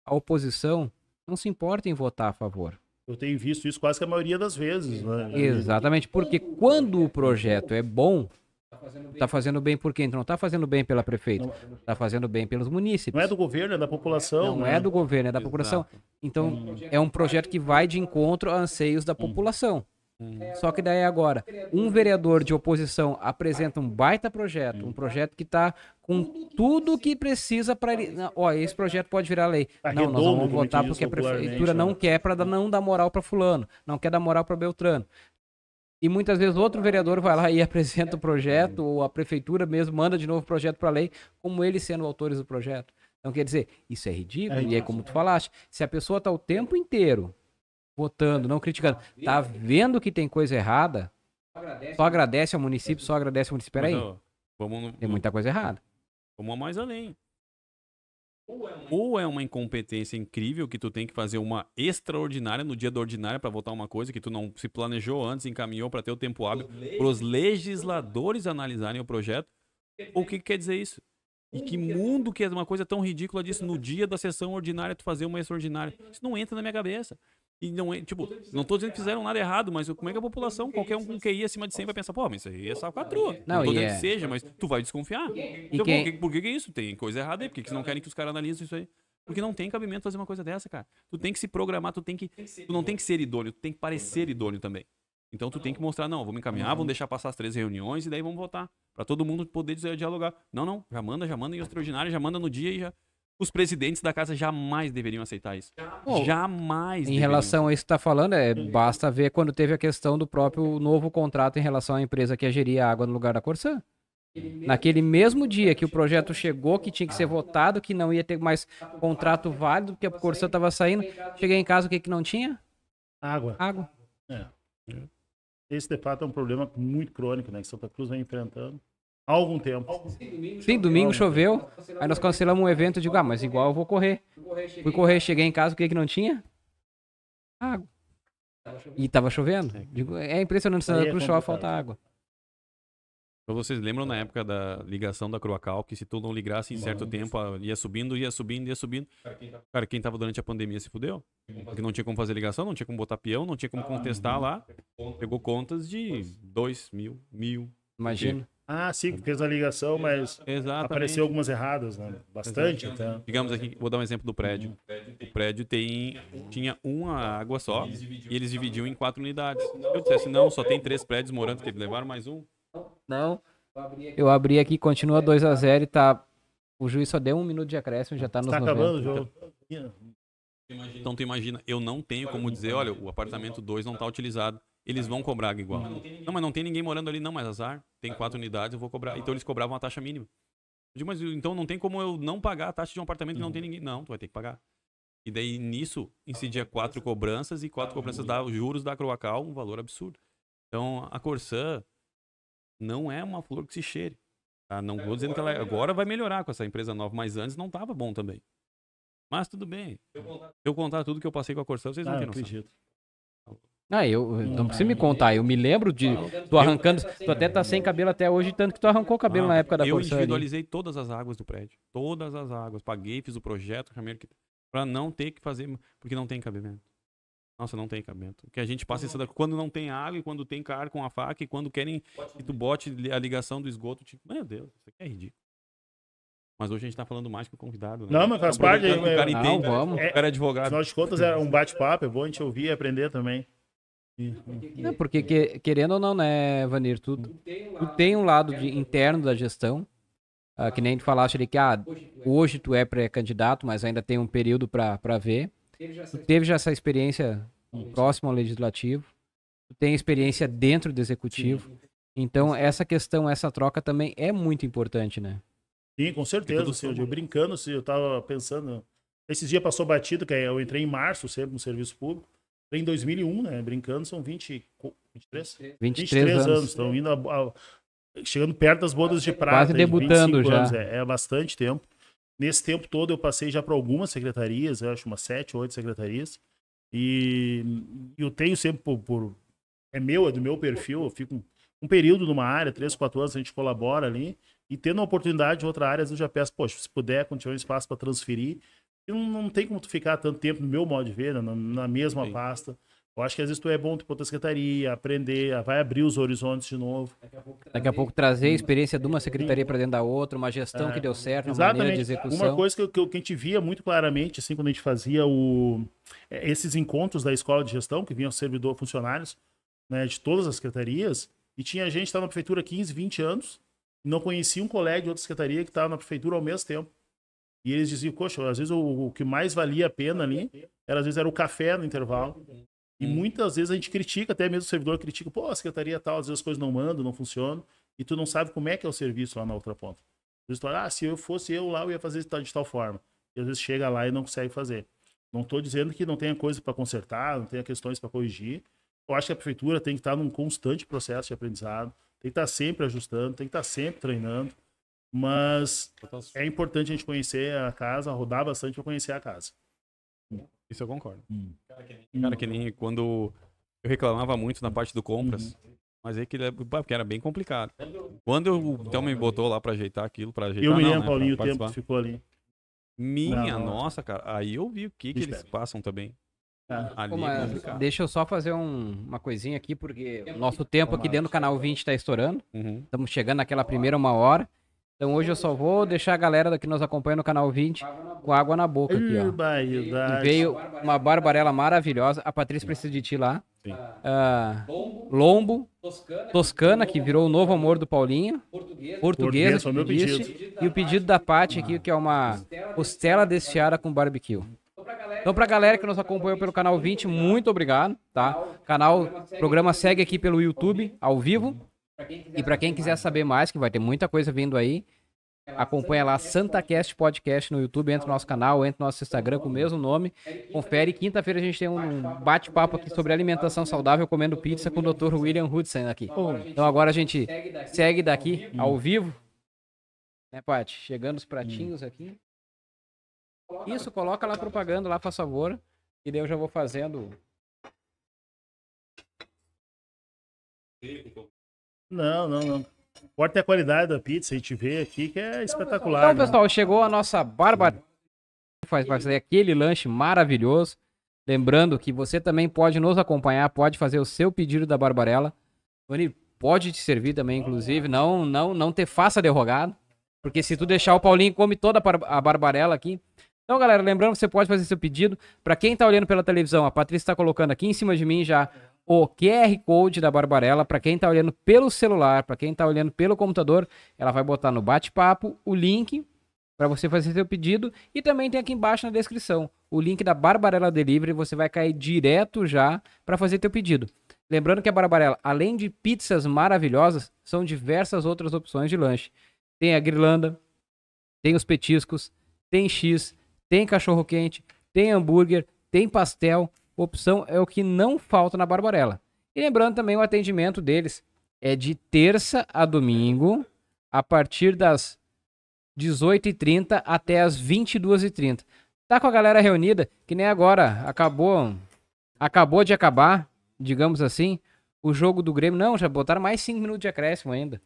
a oposição não se importa em votar a favor. Eu tenho visto isso quase que a maioria das vezes. Né? Exatamente, porque quando o projeto é bom, Está tá fazendo bem por quem? Então não está fazendo bem pela prefeita. Está fazendo bem pelos munícipes. Não é do governo, é da população. Não né? é do governo, é da população. Então hum. é um projeto que vai de encontro a anseios da hum. população. Hum. É, Só que daí agora, um vereador de oposição apresenta um baita projeto, hum. um projeto que está com tudo que precisa para ele. Não, ó, esse projeto pode virar lei. Tá não, nós vamos votar porque a prefeitura né? não quer para não dar moral para fulano, não quer dar moral para Beltrano. E muitas vezes outro vereador vai lá e [LAUGHS] apresenta o projeto, ou a prefeitura mesmo manda de novo o projeto para a lei, como eles sendo autores do projeto. Então quer dizer, isso é ridículo, é e aí como tu falaste, se a pessoa está o tempo inteiro votando, não criticando, tá vendo que tem coisa errada, só agradece né? ao município, só agradece ao município, peraí, aí tem muita coisa errada. Vamos mais além. Ou é, uma... incompetência incrível que tu tem que fazer uma extraordinária no dia da ordinária para votar uma coisa que tu não se planejou antes, encaminhou para ter o tempo hábil para os legisladores analisarem o projeto. O que, que quer dizer isso? E que mundo que é uma coisa tão ridícula disso no dia da sessão ordinária tu fazer uma extraordinária? Isso não entra na minha cabeça. E não é, tipo, não tô dizendo que fizeram nada errado, mas como é que a população, qualquer um com QI acima de 100 vai pensar, pô, mas isso aí é quatro Não, não tô dizendo é... que seja, mas tu vai desconfiar. Então, e então, quem... por, que, por que, que é isso? Tem coisa errada aí, por que, que não querem que os caras analisem isso aí? Porque não tem cabimento fazer uma coisa dessa, cara. Tu tem que se programar, tu tem que. Tu não tem que ser idôneo, tu tem que parecer idôneo também. Então tu tem que mostrar, não, vamos encaminhar, vamos uhum. deixar passar as três reuniões e daí vamos votar. para todo mundo poder dialogar. Não, não, já manda, já manda em extraordinário, já manda no dia e já. Os presidentes da casa jamais deveriam aceitar isso. Bom, jamais. Em deveriam. relação a isso que está falando, é, basta ver quando teve a questão do próprio novo contrato em relação à empresa que ia a água no lugar da Corsã. Naquele mesmo dia que o projeto chegou, que tinha que ser votado, que não ia ter mais contrato válido, porque a Corsã estava saindo, cheguei em casa, o que, que não tinha? Água. Água. É. Esse, de fato, é um problema muito crônico né, que Santa Cruz vem enfrentando. Há algum tempo. Sim, domingo choveu. Aí nós cancelamos um evento. Eu digo, ah, mas igual eu vou correr. Fui correr, cheguei em casa, o que que não tinha? Água. E tava chovendo. É digo, é impressionante, Santa é Cruz chove, falta água. Vocês lembram na época da ligação da Croacal que se tu não ligasse em certo tempo, ia subindo, ia subindo, ia subindo. Cara, quem tava durante a pandemia se fudeu. Porque não tinha como fazer ligação, não tinha como botar peão, não tinha como ah, contestar lá. Pegou contas de dois mil, mil. Imagina. Ah, sim, fez a ligação, mas Exatamente. apareceu algumas erradas, né? Bastante. Exatamente. Então. Digamos aqui, vou dar um exemplo do prédio. Hum, o prédio tem, tinha uma água só e eles dividiam em quatro unidades. Eu dissesse, assim, não, só tem três prédios morando, que levaram mais um. Não, eu abri aqui, continua 2 a 0 e tá... O juiz só deu um minuto de acréscimo, e já tá nos tá acabando o jogo. Então tu imagina, eu não tenho como dizer, olha, o apartamento 2 não tá utilizado. Eles vão cobrar igual. Não mas não, não, mas não tem ninguém morando ali, não, mas azar. Tem ah, quatro unidades, eu vou cobrar. Ah. Então eles cobravam uma taxa mínima. Eu digo, mas então não tem como eu não pagar a taxa de um apartamento que não tem ninguém. Não, tu vai ter que pagar. E daí nisso incidia ah, quatro cobranças e quatro cobranças da juros da Croacal, um valor absurdo. Então a Corsã não é uma flor que se cheire. Tá? Não é, vou dizendo que ela é, é agora vai melhorar com essa empresa nova, mas antes não estava bom também. Mas tudo bem. Se eu contar tudo que eu passei com a Corsã, vocês não ah, têm noção. Acredito. Ah, eu não tá precisa me contar. Eu me lembro de. Tu arrancando. Tá tu até tá sem cabelo até hoje, tanto que tu arrancou o cabelo ah, na época da Eu individualizei ali. todas as águas do prédio. Todas as águas. Paguei, fiz o projeto, para não ter que fazer. Porque não tem cabimento. Nossa, não tem cabimento. Que a gente passa uhum. essa quando não tem água, e quando tem cara com a faca, e quando querem que tu bote a ligação do esgoto. Tipo, meu Deus, isso aqui é ridículo. Mas hoje a gente tá falando mais que o convidado, né? Não, mas faz parte. O cara é, entende, não, vamos. o cara é advogado. Afinal de contas, era um bate-papo, é bom a gente ouvir e aprender também. Não, porque que, querendo ou não, né, Vanir, tu, tu tem um lado de, é interno da gestão, ah, que nem tu falaste ali que ah, hoje tu é pré-candidato, é mas ainda tem um período para ver. Tu teve já essa experiência próximo ao legislativo, tu tem experiência dentro do executivo. Então, essa questão, essa troca também é muito importante, né? Sim, com certeza, Silvio. Assim, né? Brincando, se assim, eu estava pensando. Esses dias passou batido, que é, eu entrei em março sempre no serviço público. Em 2001, né? Brincando, são 20, 23? 23, 23 anos. anos. Estão indo a, a, chegando perto das bodas de prata. Quase debutando já. Anos, é, é, bastante tempo. Nesse tempo todo eu passei já para algumas secretarias, eu acho umas sete ou oito secretarias. E eu tenho sempre por, por, É meu, é do meu perfil, eu fico um, um período numa área, três, quatro anos, a gente colabora ali. E tendo a oportunidade de outra área, eu já peço, poxa, se puder, quando tiver um espaço para transferir, não, tem como tu ficar tanto tempo, no meu modo de ver, né, na, na mesma Sim. pasta. Eu acho que às vezes tu é bom, tu pôr secretaria, aprender, ah, vai abrir os horizontes de novo. Daqui a pouco trazer, Daqui a, pouco, trazer a experiência de uma secretaria para dentro da outra, uma gestão é, que deu é, certo, uma exatamente. maneira de execução. Uma coisa que, que, que a gente via muito claramente, assim, quando a gente fazia o, é, esses encontros da escola de gestão, que vinham servidor, funcionários né, de todas as secretarias, e tinha gente que estava na prefeitura 15, 20 anos, não conhecia um colega de outra secretaria que estava na prefeitura ao mesmo tempo. E eles diziam, poxa, às vezes o, o, que mais valia a pena ali, era, às vezes era o café no intervalo. E uhum. muitas vezes a gente critica, até mesmo o servidor critica, pô, a secretaria tal, às vezes as coisas não mandam, não funcionam, e tu não sabe como é que é o serviço lá na outra ponta. Às vezes tu fala, ah, se eu fosse eu lá, eu ia fazer de tal, de tal forma. E às vezes chega lá e não consegue fazer. Não estou dizendo que não tenha coisa para consertar, não tenha questões para corrigir. Eu acho que a prefeitura tem que estar num constante processo de aprendizado, tem que estar sempre ajustando, tem que estar sempre treinando, mas é importante a gente conhecer a casa, rodar bastante para conhecer a casa. Isso eu concordo. Hum. Cara, que nem quando eu reclamava muito na parte do compras, uhum. mas aí que é, porque era bem complicado. Quando eu, então me botou lá para ajeitar aquilo, para ajeitar. Eu me lembro, né, Paulinho, o tempo que ficou ali. Minha não, nossa, cara. Aí eu vi o que, que eles passam também. Ah. Ali, é mas, deixa eu só fazer um, uma coisinha aqui, porque o nosso tempo aqui dentro do canal 20 está estourando. Uhum. Estamos chegando naquela primeira uma hora. Então hoje eu só vou deixar a galera que nos acompanha no canal 20 com água na boca aqui, ó. Veio uma barbarela maravilhosa. A Patrícia precisa de ti lá. Uh, Lombo, Toscana, que virou o novo amor do Paulinho. Portuguesa, Portuguesa que meu pedido. E o pedido da Paty aqui, que é uma costela desfiada com barbecue. Então, pra galera que nos acompanhou pelo canal 20, muito obrigado, tá? Canal, programa segue aqui pelo YouTube, ao vivo. E para quem quiser saber mais, que vai ter muita coisa vindo aí, é acompanha lá SantaCast Podcast no YouTube, entra no nosso canal, entra no nosso Instagram com o mesmo nome. É, Confere. Quinta-feira a gente tem um bate-papo aqui sobre alimentação saudável, comendo pizza com o Dr. William Hudson aqui. Então agora a gente então segue daqui ao vivo. Né, Paty? Chegando os pratinhos hum. aqui. Isso, coloca lá propaganda lá, por favor. E daí eu já vou fazendo. Não, não, não. Importa a qualidade da pizza, a gente vê aqui que é então, espetacular. Então, né? pessoal, né? chegou a nossa barba faz parte aquele lanche maravilhoso. Lembrando que você também pode nos acompanhar, pode fazer o seu pedido da Barbarella. Tony pode te servir também, inclusive. Não, não, não te faça derrogado. Porque se tu deixar o Paulinho, come toda a Barbarella aqui. Então, galera, lembrando que você pode fazer seu pedido. Para quem tá olhando pela televisão, a Patrícia está colocando aqui em cima de mim já o QR Code da Barbarella. Para quem está olhando pelo celular, para quem está olhando pelo computador, ela vai botar no bate-papo o link para você fazer seu pedido. E também tem aqui embaixo na descrição o link da Barbarella Delivery. Você vai cair direto já para fazer seu pedido. Lembrando que a Barbarella, além de pizzas maravilhosas, são diversas outras opções de lanche. Tem a grilanda, tem os petiscos, tem X, tem cachorro quente, tem hambúrguer, tem pastel, opção é o que não falta na Barbarella. E lembrando também o atendimento deles é de terça a domingo, a partir das 18h30 até as 22h30. Tá com a galera reunida, que nem agora, acabou, acabou de acabar, digamos assim, o jogo do Grêmio. Não, já botaram mais 5 minutos de acréscimo ainda.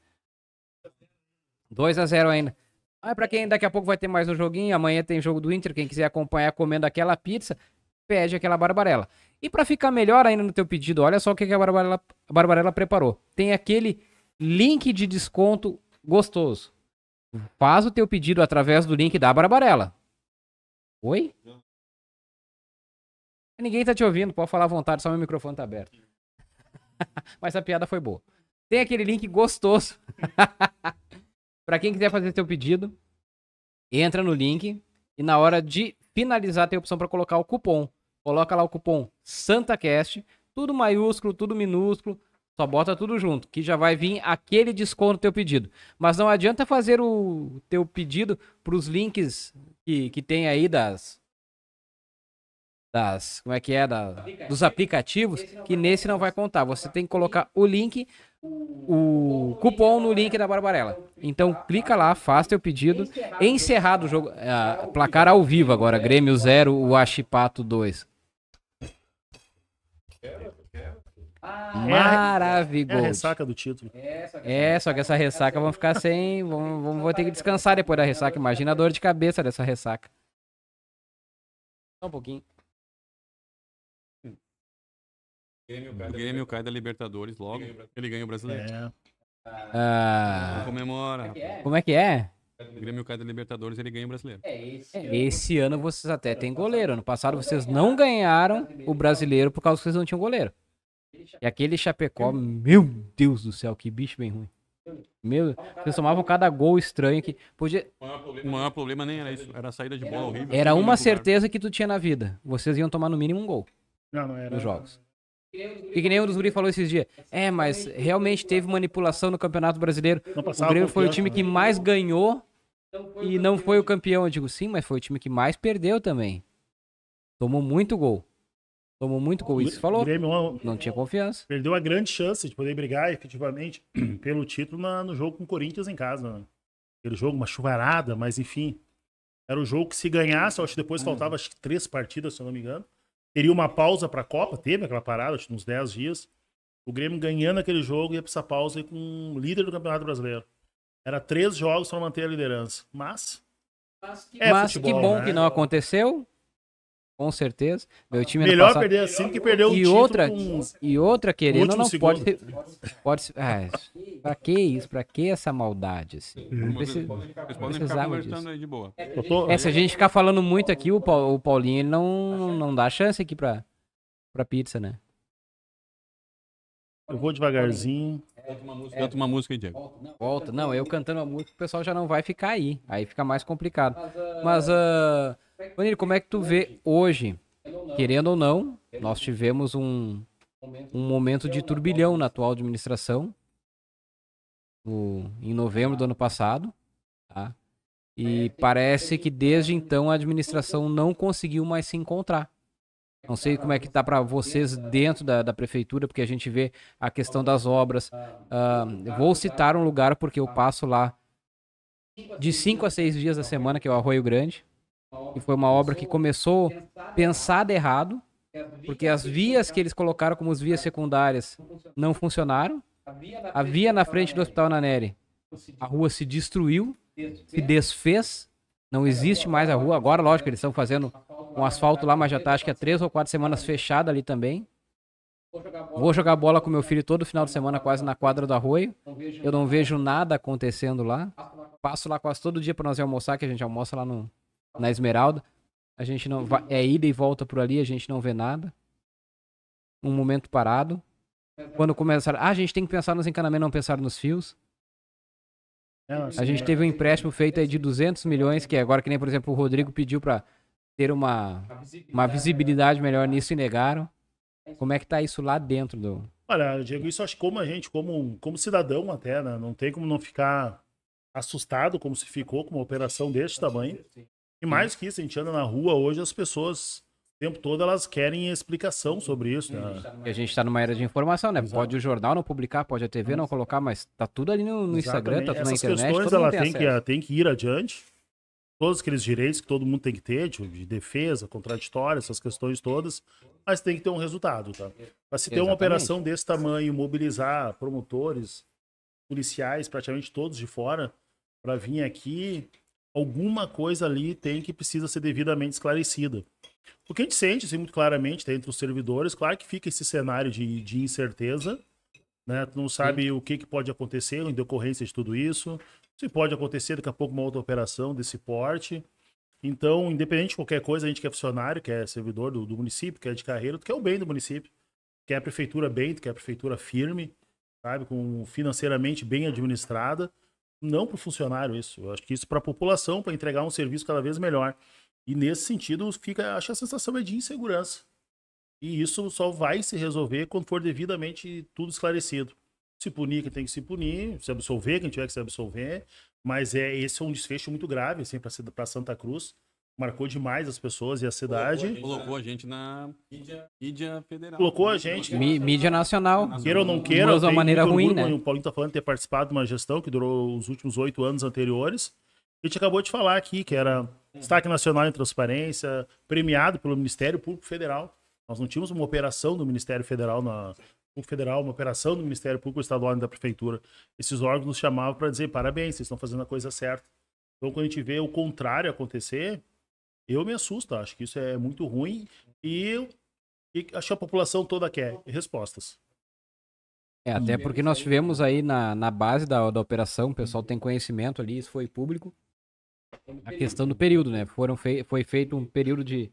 2 a 0 ainda. Ah, pra quem daqui a pouco vai ter mais um joguinho, amanhã tem jogo do Inter, quem quiser acompanhar comendo aquela pizza, pede aquela barbarela. E para ficar melhor ainda no teu pedido, olha só o que a barbarela, a barbarela preparou. Tem aquele link de desconto gostoso. Faz o teu pedido através do link da barbarela Oi? Ninguém tá te ouvindo, pode falar à vontade, só meu microfone tá aberto. [LAUGHS] Mas a piada foi boa. Tem aquele link gostoso. [LAUGHS] para quem quiser fazer seu pedido, entra no link e na hora de finalizar tem a opção para colocar o cupom. Coloca lá o cupom SantaCast, tudo maiúsculo, tudo minúsculo, só bota tudo junto, que já vai vir aquele desconto no teu pedido. Mas não adianta fazer o teu pedido para os links que, que tem aí das das como é que é da, dos aplicativos que nesse não vai contar você tem que colocar o link o cupom no link da Barbarella então clica lá faz teu pedido encerrado o jogo ah, placar ao vivo agora Grêmio 0 o Achipato 2 É Maravilhoso, Maravigold. É a ressaca do título. É, só que, é, só que essa ressaca vão ficar sem. Vão, vão, vou ter que descansar depois da ressaca. Imagina a dor de cabeça dessa ressaca. Só um pouquinho. o Grêmio cai da Libertadores logo. Ele ganha o brasileiro. É. Ah, comemora. É é? Como é que é? O Grêmio cai da Libertadores, ele ganha o brasileiro. É, esse, ano... esse ano vocês até têm goleiro. Ano passado vocês não ganharam o brasileiro por causa que vocês não tinham goleiro. E aquele Chapecó, meu Deus do céu, que bicho bem ruim. Meu, vocês tomavam cada gol estranho que podia. O maior é problema, o maior é problema nem era isso, era a saída de bola horrível. Era uma certeza que tu tinha na vida. Vocês iam tomar no mínimo um gol. Não, não era. Nos jogos. E que nem o dos Guri falou esses dias. É, mas realmente teve manipulação no Campeonato Brasileiro. O Grêmio foi o time né? que mais ganhou e não foi o campeão. Eu digo, sim, mas foi o time que mais perdeu também. Tomou muito gol. Tomou muito com isso falou. Grêmio, não tinha confiança. Perdeu a grande chance de poder brigar efetivamente [CLEARS THROAT] pelo título na, no jogo com o Corinthians em casa. Né? Aquele jogo, uma chuvarada, mas enfim. Era o jogo que se ganhasse, acho que depois faltava acho que três partidas, se eu não me engano. Teria uma pausa para a Copa, teve aquela parada, acho que uns 10 dias. O Grêmio ganhando aquele jogo ia para essa pausa com o líder do Campeonato Brasileiro. Era três jogos para manter a liderança. Mas. mas que... É mas futebol, que bom né? que não aconteceu com certeza. Meu ah, time Melhor passado... perder assim que perder o e título outra, com... E outra, querendo, não segundo. pode ser... Pode é, ser... Ah, pra que isso? Pra que essa maldade? Assim? Uhum. Não, conversando aí de disso. Tô... É, se a gente ficar falando muito aqui, o, Paulinho ele não, não dá chance aqui pra, pra pizza, né? Eu vou devagarzinho. Canta uma música, aí, Diego. Volta. Não, eu cantando a música, o pessoal já não vai ficar aí. Aí fica mais complicado. Mas... Uh... Vanir, como é que tu vê hoje, querendo ou não, nós tivemos um, um momento de turbilhão na atual administração, em novembro do ano passado, tá? E parece que desde então a administração não conseguiu mais se encontrar. Não sei como é que está para vocês dentro da, da, prefeitura, porque a gente vê a questão das obras. Uh, vou citar um lugar porque eu passo lá de cinco a seis dias da semana, que é o Arroio Grande que foi uma obra que começou pensada errado, porque as vias que eles colocaram como as vias secundárias não funcionaram. A via na frente do Hospital Naneri, a rua se destruiu, se desfez, não existe mais a rua. Agora, lógico, eles estão fazendo um asfalto lá, mas já está acho que há três ou quatro semanas fechada ali também. Vou jogar bola com meu filho todo final de semana, quase na quadra do arroio. Eu não vejo nada acontecendo lá. Passo lá quase todo dia para nós almoçar, que a gente almoça lá no, na Esmeralda. A gente não vai, é ida e volta por ali, a gente não vê nada. Um momento parado. Quando começaram, ah, a gente tem que pensar nos encanamentos, não pensar nos fios. A gente teve um empréstimo feito aí de 200 milhões, que agora que nem, por exemplo, o Rodrigo pediu para ter uma, uma visibilidade melhor nisso e negaram. Como é que tá isso lá dentro do... Olha, Diego isso acho que como a gente, como, como cidadão até, né? Não tem como não ficar assustado como se ficou com uma operação deste tamanho. E mais que isso, a gente anda na rua hoje, as pessoas o tempo todo elas querem explicação sobre isso. Né? Uhum. A gente está numa era de informação, né? Exato. Pode o jornal não publicar, pode a TV não colocar, mas tá tudo ali no, no Instagram, tá tudo Essas na internet. Essas questões ela tem, tem que, tem que ir adiante. Todos aqueles direitos que todo mundo tem que ter, de, de defesa, contraditória, essas questões todas, mas tem que ter um resultado, tá? Para se ter uma operação desse tamanho, mobilizar promotores, policiais, praticamente todos de fora, para vir aqui alguma coisa ali tem que precisa ser devidamente esclarecida. O que a gente sente, assim, muito claramente, tá, entre os servidores, claro que fica esse cenário de, de incerteza, né? Tu não sabe Sim. o que, que pode acontecer em decorrência de tudo isso, se pode acontecer daqui a pouco uma outra operação desse porte. Então, independente de qualquer coisa, a gente quer é funcionário, quer é servidor do, do município, quer é de carreira, que quer o bem do município, quer a prefeitura bem, que quer a prefeitura firme, sabe, com financeiramente bem administrada não para o funcionário isso. Eu acho que isso é para a população, para entregar um serviço cada vez melhor. E nesse sentido, fica, acho a sensação é de insegurança. E isso só vai se resolver quando for devidamente tudo esclarecido. Se punir quem tem que se punir, se absolver quem tiver que se absolver. Mas é esse é um desfecho muito grave assim, para Santa Cruz marcou demais as pessoas e a cidade. Colocou a gente na mídia federal. Colocou a gente. mídia né? nacional. Queira ou não queira, de uma maneira ruim, né? O Paulinho tá falando de ter participado de uma gestão que durou os últimos oito anos anteriores. A gente acabou de falar aqui que era destaque nacional em transparência, premiado pelo Ministério Público Federal. Nós não tínhamos uma operação do Ministério Federal na Federal, uma operação do Ministério Público Estadual e da Prefeitura. Esses órgãos nos chamavam para dizer parabéns, vocês estão fazendo a coisa certa. Então, quando a gente vê o contrário acontecer, eu me assusto, acho que isso é muito ruim e, e acho que a população toda quer respostas. É, até uhum. porque nós tivemos aí na, na base da, da operação, o pessoal tem conhecimento ali, isso foi público. A questão do período, né? Foram fei foi feito um período de.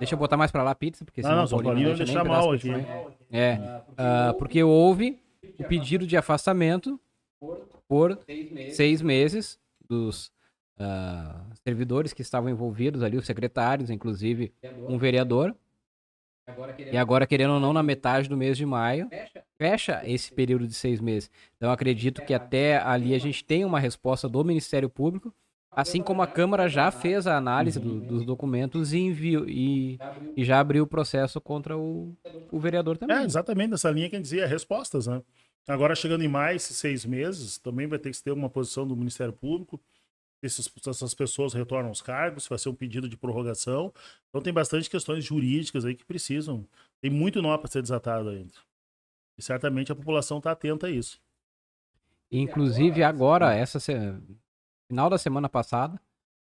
Deixa eu botar mais para lá a pizza, porque senão ah, não, o Paulinho não deixa, mal aqui. Né? É, uh, porque houve o pedido de afastamento por seis meses dos uh, servidores que estavam envolvidos ali, os secretários, inclusive vereador. um vereador. Agora querendo... E agora, querendo ou não, na metade do mês de maio, fecha, fecha esse período de seis meses. Então, acredito que até ali a gente tem uma resposta do Ministério Público, assim como a Câmara já fez a análise do, dos documentos e, enviou e, e, já abriu o processo contra o, o vereador também. É, exatamente, nessa linha que a dizia, respostas, né? Agora, chegando em mais seis meses, também vai ter que ter uma posição do Ministério Público essas pessoas retornam os cargos, se vai ser um pedido de prorrogação. Então tem bastante questões jurídicas aí que precisam. Tem muito nó para ser desatado ainda. E certamente a população está atenta a isso. Inclusive agora, essa se... final da semana passada,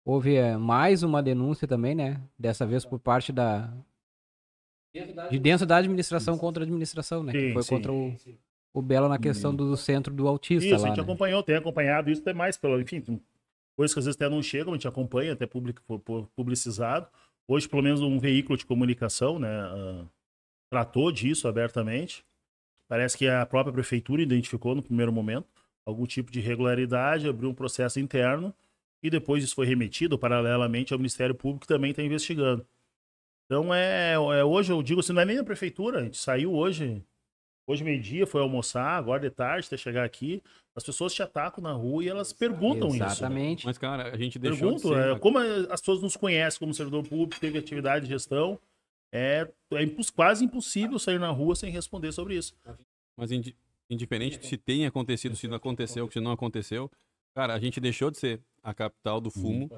houve eh, mais uma denúncia também, né? Dessa vez por parte da de dentro da administração contra a administração, né? Sim, foi sim, contra o o Belo na questão do centro do autista. Isso, lá, a gente né? acompanhou, tem acompanhado isso até mais, pelo, enfim, coisas que às vezes até não chegam, a gente acompanha, até publicizado. Hoje, pelo menos, um veículo de comunicação né, uh, tratou disso abertamente. Parece que a própria prefeitura identificou no primeiro momento algum tipo de irregularidade, abriu um processo interno e depois isso foi remetido paralelamente ao Ministério Público que também está investigando. Então, é, é, hoje eu digo assim, não é nem a prefeitura, a gente saiu hoje, Hoje, meio-dia, foi almoçar, agora de tarde, até chegar aqui. As pessoas te atacam na rua e elas perguntam né? Exatamente. isso. Exatamente. Né? Mas, cara, a gente deixou Pergunto, de ser, é, como é, as pessoas nos conhecem como servidor público, teve atividade de gestão, é, é quase impossível sair na rua sem responder sobre isso. Mas, indiferente se tem acontecido, se não aconteceu, se não aconteceu, Cara, a gente deixou de ser a capital do fumo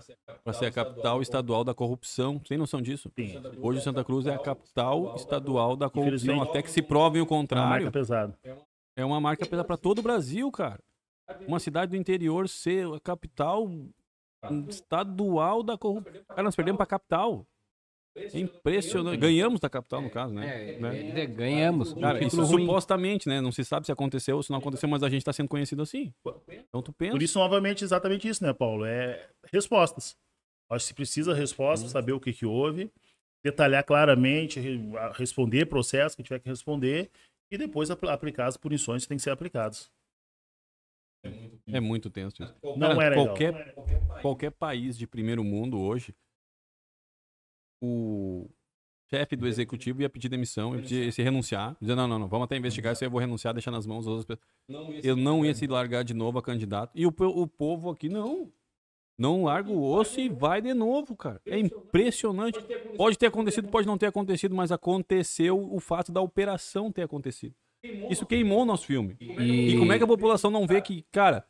para ser a capital estadual da corrupção. Tem noção disso? Sim. Hoje Santa Cruz é a é capital estadual da corrupção, até que se provem o contrário. É uma marca pesada. É uma marca pesada para todo o Brasil, cara. Uma cidade do interior ser a capital tá. estadual da corrupção. Cara, nós perdemos para a capital. Impressionante. Ganhamos da capital, no é, caso, né? É, é, né? é, ganhamos. Cara, isso supostamente, né? Não se sabe se aconteceu ou se não aconteceu, mas a gente está sendo conhecido assim. Então tu pensa. Por isso, novamente, exatamente isso, né, Paulo? É respostas. Acho que se precisa resposta, uhum. saber o que, que houve, detalhar claramente, responder processo que tiver que responder e depois aplicar as punições que têm que ser aplicadas. É muito tenso isso. Não, era qualquer, qualquer país de primeiro mundo hoje o chefe do executivo ia pedir demissão, ia pedir, se renunciar, dizer, não, não, não, vamos até investigar, isso eu vou renunciar, deixar nas mãos das outras pessoas. Não eu não ia se né? largar de novo a candidato. E o, o povo aqui, não. Não larga o osso e vai de novo, cara. É impressionante. Pode ter acontecido, pode não ter acontecido, mas aconteceu o fato da operação ter acontecido. Isso queimou o nosso filme. e como é que a população não vê que, cara,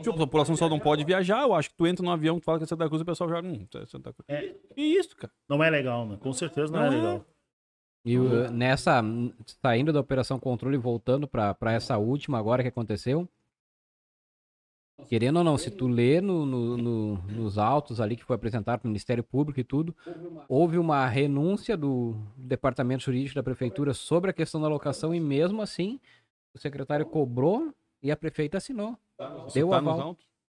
Tipo, a população só não pode viajar. Eu acho que tu entra no avião, tu fala que é Santa Cruz e o pessoal já. Hum, é Santa Cruz. É. E isso, cara. Não é legal, né? Com certeza não, é não é, é, legal. E nessa, saindo da operação controle e voltando para essa última agora que aconteceu, Querendo ou não, se tu lê no, no, no, nos autos ali que foi apresentado para o Ministério Público e tudo, houve uma renúncia do Departamento Jurídico da Prefeitura sobre a questão da locação e mesmo assim o secretário cobrou e a prefeita assinou. Tá, deu tá aval.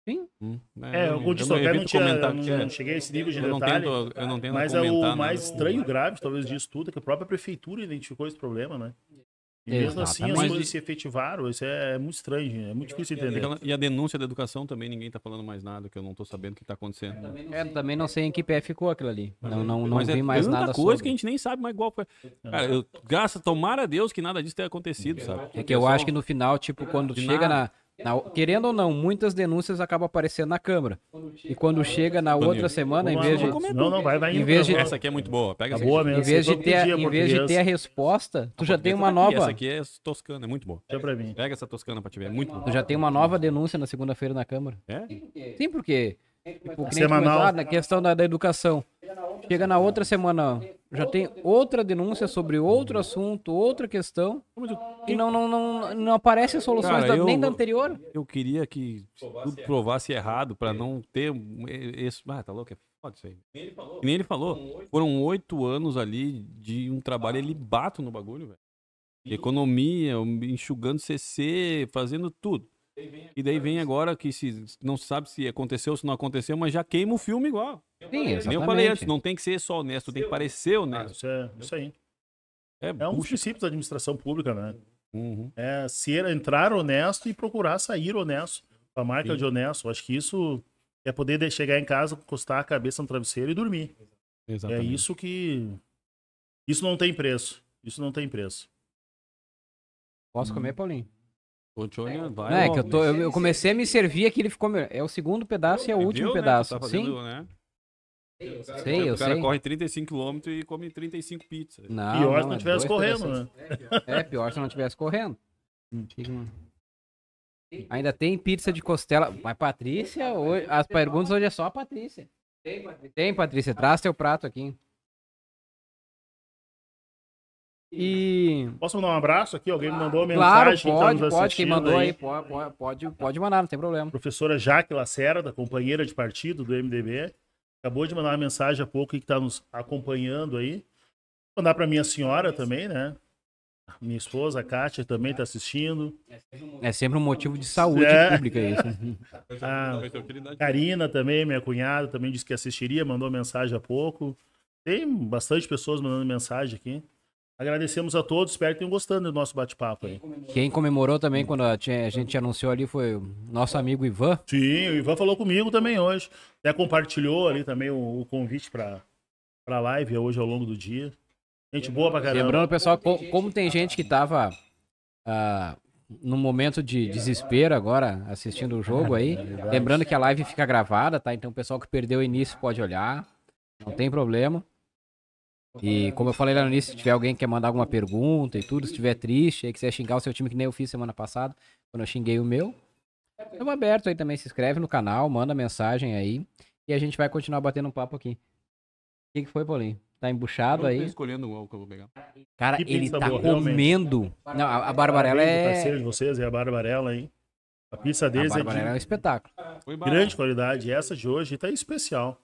Sim. Hum, é, o gol não tinha. Não, é- não cheguei a esse nível de eu detalhe. Não tento, eu não tenho mas é o mais estranho é. grave, talvez, disso tudo, é que a própria prefeitura identificou esse problema, né? E mesmo assim, as coisas se efetivaram, isso é muito estranho, é muito difícil entender. E a denúncia da educação também, ninguém está falando mais nada, que eu não estou sabendo o que está acontecendo. É, também não, é, sei, também não sei em que pé ficou aquilo ali. É, não, não, não, não é vi é mais nada coisa sobre. que a gente nem sabe mais igual. É. Cara, eu, graças, tomara a Deus que nada disso tenha acontecido, sabe? É que eu acho que no final, tipo, quando chega na na, querendo ou não, muitas denúncias acabam aparecendo na Câmara. E quando chega na outra semana, em vez de. Não, não, vai, vai em vez né? de, Essa aqui é muito boa. Pega tá essa boa mesmo. Em vez, é de ter, em vez de ter a resposta, tu já tem uma nova. Essa aqui é toscana, é muito boa. Pega essa toscana pra te ver, é muito boa. Tu já tem uma nova denúncia na segunda-feira na Câmara. É? Sim, quê? tipo, semanal. Ah, na questão da, da educação. Chega na outra semana, já tem outra denúncia sobre outro assunto, outra questão, e não, não, não, não aparece soluções Cara, da, nem eu, da anterior. Eu queria que tudo provasse errado para não ter esse... Ah, tá louco, é foda isso aí. Nem ele falou. Foram oito anos ali de um trabalho bato no bagulho, velho. Economia, enxugando CC, fazendo tudo. E daí vem agora que se não sabe se aconteceu ou se não aconteceu, mas já queima o filme igual. Sim, exatamente. eu falei antes, não tem que ser só honesto, tem que parecer ah, honesto. isso, é, isso aí. É, é um dos princípios da administração pública, né? Uhum. É ser, entrar honesto e procurar sair honesto. A marca Sim. de honesto. Acho que isso é poder chegar em casa, encostar a cabeça no travesseiro e dormir. É exatamente. É isso que. Isso não tem preço. Isso não tem preço. Posso hum. comer, uhum. Paulinho? Conchonha é, vai. Não, é que eu, tô, né? eu, eu, comecei a me servir aqui, ele ficou. É o segundo pedaço e é o último viu, né, pedaço. Tá né? Tá fazendo, Sim. Né? Eu sei, eu o cara sei. corre 35km e come 35 pizzas. Não, pior não, se não estivesse é correndo, né? É, pior se não estivesse correndo. Hum. Ainda tem pizza de costela. Mas Patrícia, hoje, as perguntas hoje é só a Patrícia. Tem, Patrícia. Tem, Patrícia. Traz teu prato aqui. E. Posso mandar um abraço aqui? Alguém me mandou uma claro, mensagem. Pode, que tá pode. Quem mandou aí, aí pode, pode, pode mandar, não tem problema. Professora Jaque Lacerda, companheira de partido do MDB, acabou de mandar uma mensagem há pouco e que está nos acompanhando aí. Vou mandar para minha senhora também, né? Minha esposa, a Kátia, também está assistindo. É sempre um motivo de saúde é. pública isso. [LAUGHS] a Karina também, minha cunhada, também disse que assistiria, mandou mensagem há pouco. Tem bastante pessoas mandando mensagem aqui. Agradecemos a todos, espero que tenham gostando do nosso bate-papo aí. Quem comemorou também quando a, gente anunciou ali foi o nosso amigo Ivan. Sim, o Ivan falou comigo também hoje. Até compartilhou ali também o, o convite para para live hoje ao longo do dia. Gente boa pra caramba. Lembrando, pessoal, como, como tem gente que tava uh, no momento de desespero agora, assistindo o jogo aí. [LAUGHS] É lembrando que a live fica gravada, tá? Então o pessoal que perdeu o início pode olhar, não tem problema. E como eu falei lá no início, se tiver alguém que quer mandar alguma pergunta e tudo, se estiver triste, e quiser xingar o seu time que nem eu fiz semana passada, quando eu xinguei o meu, estamos aberto aí também, se inscreve no canal, manda mensagem aí e a gente vai continuar batendo um papo aqui. O que, que foi, Paulinho? Tá embuchado aí? escolhendo o que eu vou pegar. Cara, que ele tá boa, comendo. Realmente. Não, a, a Barbarella é... parceiro de vocês, é a Barbarella aí. A pizza deles a é, de... é um espetáculo. Grande qualidade. essa de hoje tá especial.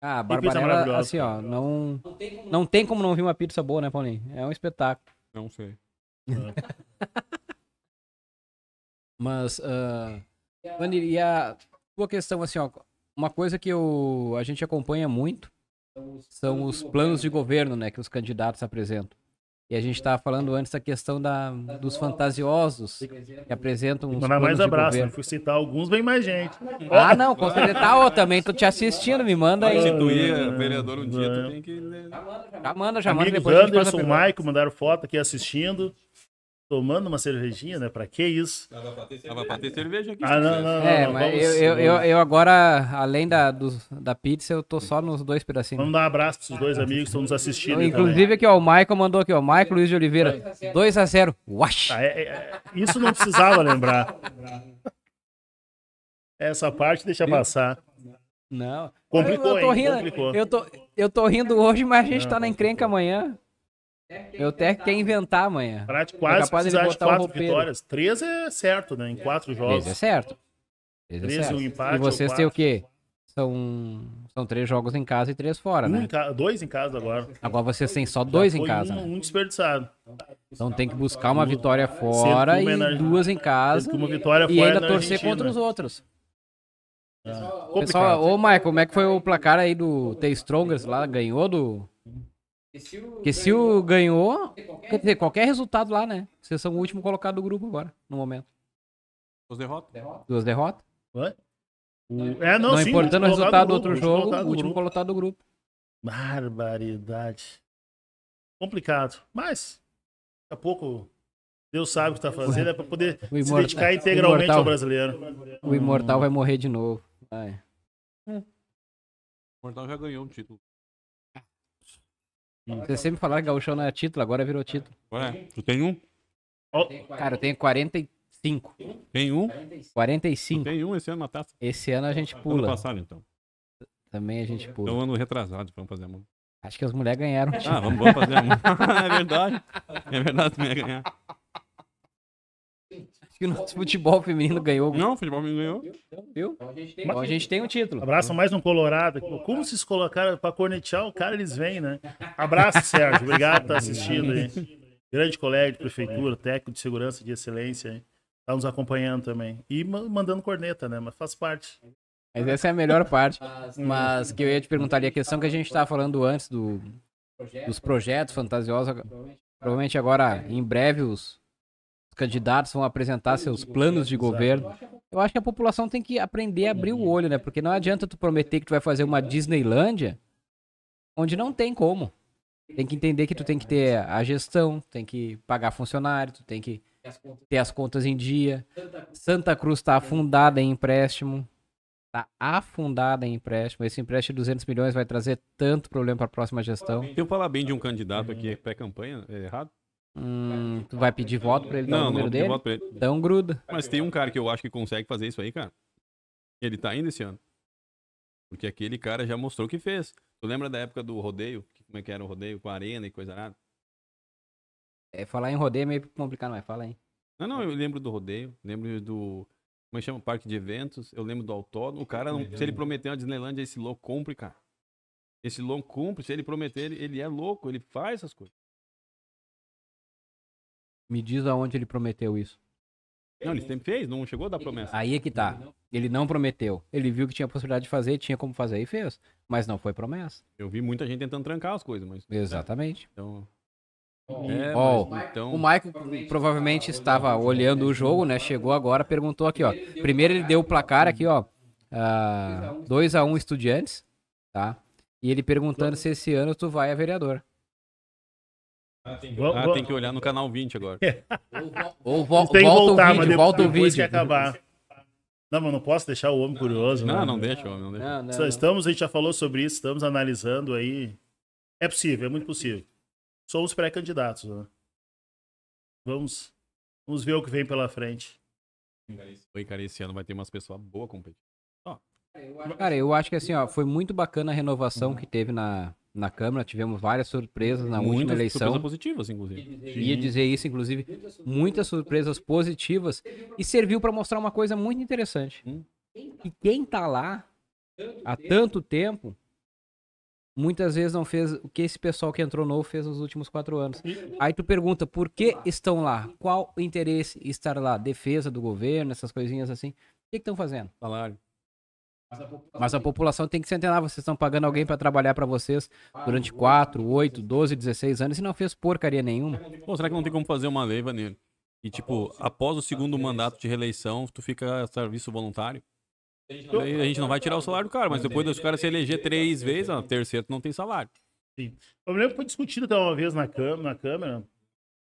Ah, Barbarella, assim, ó, não, não tem, não tem como não vir uma pizza boa, né, Paulinho? É um espetáculo. Não sei. É. [LAUGHS] Mas, uh, ah, Vani, e a tua questão, assim, ó, uma coisa que eu, a gente acompanha muito são os planos de governo, né, que os candidatos apresentam. E a gente estava falando antes da questão da, dos fantasiosos que apresentam os Mandar mais abraço, né? fui citar alguns, vem mais gente. Ah, não, com certeza. Tá, também tô te assistindo, me manda aí. Se vereador um dia, tu é. tem que... Já manda, já manda. Amigos depois Anderson, Maico mandaram foto aqui assistindo tomando uma cervejinha, né? Pra que isso? Tava pra ter cerveja, aqui. Ah, não, não, não. É, não, mas eu, eu, eu, agora, além da, do, da pizza, eu tô só nos dois pedacinhos. Vamos dar um abraço pros dois amigos que estão nos assistindo. Inclusive também. aqui, ó, o Michael mandou aqui, ó, Michael Luiz de Oliveira, 2x0, wash! Ah, é, é, é, isso não precisava lembrar. Essa parte deixa passar. Não. Complicou, eu, eu tô rindo, hein? Complicou. Eu, tô, eu tô rindo hoje, mas a gente não, tá na encrenca amanhã. Eu até quer inventar amanhã. quase é capaz precisar de, de quatro um vitórias. Três é certo, né? Em é. quatro jogos. Três é certo. Três, é três é certo. Um empate, e vocês têm o quê? São, são três jogos em casa e três fora, um né? Em ca... Dois em casa agora. Agora vocês têm só dois em casa. Um, né? um desperdiçado. Então tem que buscar uma vitória fora e duas em casa. Uma vitória e ainda torcer Argentina. contra os outros. Ah. Pessoal, ô Michael, como é que foi o placar aí do The Strongers lá? Ganhou do porque se o, ganhou, qualquer... quer dizer, qualquer resultado lá, né? Vocês são o último colocado do grupo agora, no momento. Duas derrotas? Duas derrotas. É, não, não sim, importando o resultado do outro jogo, o último colocado do grupo. Barbaridade. Complicado. Mas, daqui a pouco, Deus sabe o que está fazendo, é para poder se dedicar integralmente imortal, ao brasileiro. O Imortal hum. vai morrer de novo. Vai. É. O Imortal já ganhou um título. Você sempre falava que gauchão não é título, agora virou título. Ué, tu tem um? Cara, eu tenho 45. Tem um? 45. Tu tem um esse ano na taça? Esse ano a gente então pula. Ano passado, então. Também a gente então, pula. Então, ano retrasado, vamos fazer a mão. Acho que as mulheres ganharam. Ah, vamos, vamos fazer a mão. [LAUGHS] é verdade. É verdade, também mulheres ganhar que o nosso futebol feminino ganhou. Não, o futebol feminino ganhou. Viu? Então a gente tem, a gente tem um título. Abraço mais um colorado. Como vocês colocaram pra cornetear o cara, eles vêm, né? Abraço, Sérgio. Obrigado por estar assistindo aí. Grande colega de prefeitura, técnico de segurança de excelência. está Tá nos acompanhando também. E mandando corneta, né? Mas faz parte. Mas essa é a melhor parte. Mas que eu ia te perguntar ali, a questão que a gente estava tá falando antes do, dos projetos fantasiosos. Provavelmente agora, em breve, os, candidatos vão apresentar seus planos de governo. Eu acho que a população tem que aprender a abrir o olho, né? Porque não adianta tu prometer que tu vai fazer uma Disneylândia onde não tem como. Tem que entender que tu tem que ter a gestão, tem que pagar funcionário, tu tem que ter as contas em dia. Santa Cruz está afundada em empréstimo. Está afundada em empréstimo. Esse empréstimo de 200 milhões vai trazer tanto problema para a próxima gestão. Tem eu falar bem de um candidato aqui pré-campanha, é errado? Hum, tu vai pedir voto pra ele não, dar o número dele? Voto pra ele. Então gruda. Mas tem um cara que eu acho que consegue fazer isso aí, cara. Ele tá indo esse ano. Porque aquele cara já mostrou o que fez. Tu lembra da época do rodeio? Como é que era o rodeio com a arena e coisa nada? É, falar em rodeio é meio complicado, mas fala aí. Não, não, eu lembro do rodeio, lembro do. Como é que chama? Parque de eventos, eu lembro do autódromo. O cara, não, se ele prometeu uma Disneylandia, esse louco cumpre, cara. Esse louco cumpre, se ele prometer, ele, ele é louco, ele faz essas coisas. Me diz aonde ele prometeu isso. Não, ele sempre fez, não chegou a dar promessa. Aí é que tá. Ele não prometeu. Ele viu que tinha a possibilidade de fazer, tinha como fazer e fez. Mas não foi promessa. Eu vi muita gente tentando trancar as coisas, mas. Exatamente. Então. Oh, é, oh, mas, então... O Michael provavelmente, provavelmente estava olhando o jogo, né? Chegou agora, perguntou aqui, ó. Primeiro ele deu o placar aqui, ó. 2 uh, ah, a 1 um Estudiantes, tá? E ele perguntando se esse ano tu vai a vereador. Ah, tem que, ah, tem que olhar no canal 20 agora. [LAUGHS] Ou, vo volta voltar, o vídeo, volta o vídeo. Que acabar. Não, mas não posso deixar o homem não, curioso. Não, né? não deixa o homem, não deixa. Não, não, estamos, a gente já falou sobre isso, estamos analisando aí. É possível, é muito possível. Somos pré-candidatos, né? Vamos, vamos ver o que vem pela frente. Oi, cara, esse ano vai ter umas pessoas boas competindo. Cara, eu acho que assim, ó, foi muito bacana a renovação uhum. que teve na, na Câmara, tivemos várias surpresas na muitas última eleição. Surpresas positivas, inclusive. Ia dizer isso, inclusive, muitas surpresas positivas e serviu para mostrar uma coisa muito interessante. Hum. E quem está lá há tanto tempo muitas vezes não fez o que esse pessoal que entrou novo fez nos últimos quatro anos. Aí tu pergunta, por que estão lá? Qual o interesse estar lá? Defesa do governo, essas coisinhas assim. O que estão fazendo? Salário. Mas a, população... Mas a população tem que se antenar. Vocês estão pagando alguém para trabalhar para vocês durante 4, 8, 12, 16 anos e não fez porcaria nenhuma. Pô, será que não tem como fazer uma lei, nele? E, tipo, após o segundo mandato de reeleição, tu fica a serviço voluntário? a gente não vai tirar o salário do cara, mas depois dos caras se eleger né? três vezes, a terceira tu não tem salário. Sim. Eu me lembro que foi discutido até uma vez na Câmara. Na câmara.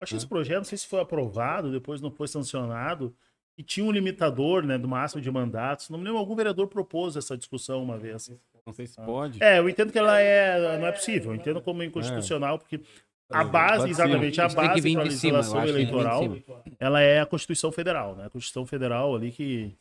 Acho que esse projeto, não sei se foi aprovado, depois não foi sancionado, que tinha um limitador, né, do máximo de mandatos. Não me lembro, algum vereador propôs essa discussão uma vez. Não sei se pode. É, eu entendo que ela é, não é possível. Eu entendo como inconstitucional, porque a é, base, exatamente, a base para a legislação cima, eleitoral, ela é a Constituição Federal, né? A Constituição Federal ali que,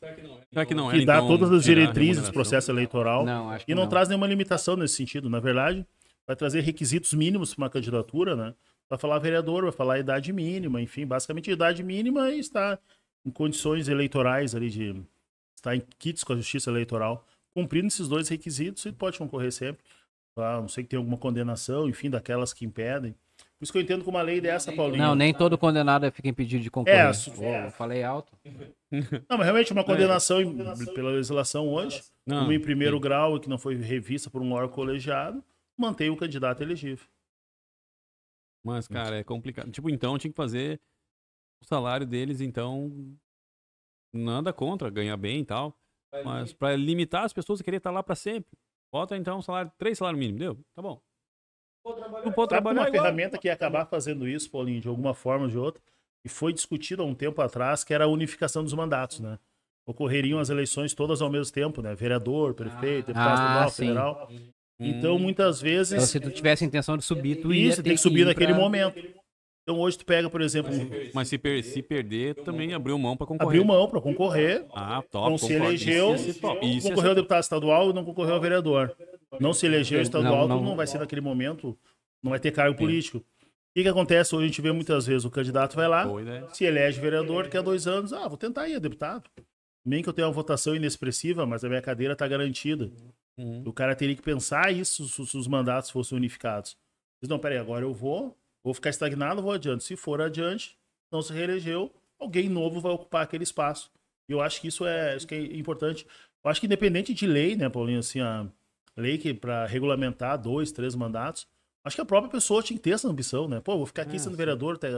Será que, não é? é, que dá então, todas as diretrizes do processo eleitoral não, e não, não, traz nenhuma limitação nesse sentido. Na verdade, vai trazer requisitos mínimos para uma candidatura, né? Vai falar vereador, vai falar idade mínima, enfim, basicamente idade mínima está em condições eleitorais ali de estar em kits com a justiça eleitoral, cumprindo esses dois requisitos, ele pode concorrer sempre. Tá? A não sei que tem alguma condenação, enfim, daquelas que impedem. Por isso que eu entendo que uma lei dessa, Paulinho. Não, nem todo condenado fica impedido de concorrer. É, su... é. falei alto. [LAUGHS] Não, mas realmente uma condenação, é. condenação pela legislação hoje, não, uma em primeiro grau e que não foi revista por um órgão colegiado, mantém o candidato elegível. Mas, cara, é complicado. Tipo, então tinha que fazer o salário deles, então nada contra, ganhar bem e tal. mas para limitar as pessoas a querer estar tá lá para sempre. Bota então um salário, três salários mínimos, deu? Tá bom. Não pode trabalhar uma ferramenta que ia acabar fazendo isso, Paulinho, de alguma forma ou de outra, e foi discutido há um tempo atrás, que era a unificação dos mandatos, né? Ocorreriam as eleições todas ao mesmo tempo, né? Vereador, prefeito, deputado ah, federal. Então, hum. muitas vezes. Então, se tu tivesse a intenção de subir, tu ia. Isso, tem que subir naquele pra... momento. Então hoje tu pega, por exemplo. Mas se, per se perder, também abriu mão para concorrer. Abriu mão para concorrer. Ah, top. Não se elegeu, Isso concorreu ao deputado estadual e não concorreu ao vereador. Não se elegeu estadual, não, não, não vai ser naquele momento, não vai ter cargo político. O que, que acontece hoje? A gente vê muitas vezes o candidato vai lá, né? se elege vereador, quer dois anos, ah, vou tentar ir deputado. Nem que eu tenha uma votação inexpressiva, mas a minha cadeira está garantida. Uhum. O cara teria que pensar isso se os mandatos fossem unificados. Diz, não, peraí, agora eu vou, Vou ficar estagnado, vou adiante. Se for adiante, não se reelegeu, alguém novo vai ocupar aquele espaço. E eu acho que isso é, isso que é importante. Eu acho que independente de lei, né, Paulinho, assim, a lei que para regulamentar dois, três mandatos, acho que a própria pessoa tinha que ter essa ambição, né? Pô, vou ficar aqui é, sendo vereador até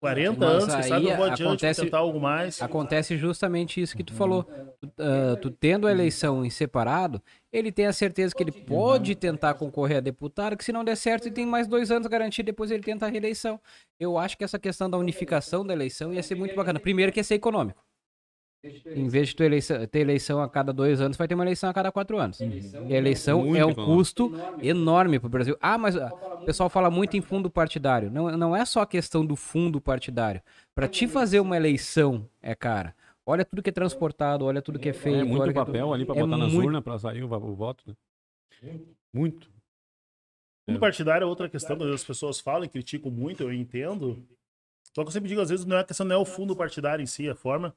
40 anos, quem sabe eu vou adiante acontece, tentar algo mais. Acontece justamente isso que tu uhum. falou. Uh, tu tendo a eleição em separado, ele tem a certeza que ele pode tentar concorrer a deputado, que se não der certo, ele tem mais dois anos garantido, depois ele tenta a reeleição. Eu acho que essa questão da unificação da eleição ia ser muito bacana. Primeiro que ia ser econômico. Em vez de ter eleição, ter eleição a cada dois anos, vai ter uma eleição a cada quatro anos. Uhum. E a eleição muito é um bom. custo enorme para o Brasil. Ah, mas ah, o pessoal fala muito em fundo partidário. Não, não é só a questão do fundo partidário. Para te fazer uma eleição é cara. Olha tudo que é transportado, olha tudo que é, é feito. É muito papel ali para é botar é nas urnas para sair o, o voto, né? Muito. Fundo é. partidário é outra questão, as pessoas falam e criticam muito, eu entendo. Só que eu sempre digo, às vezes, não é a questão não é o fundo partidário em si, a forma.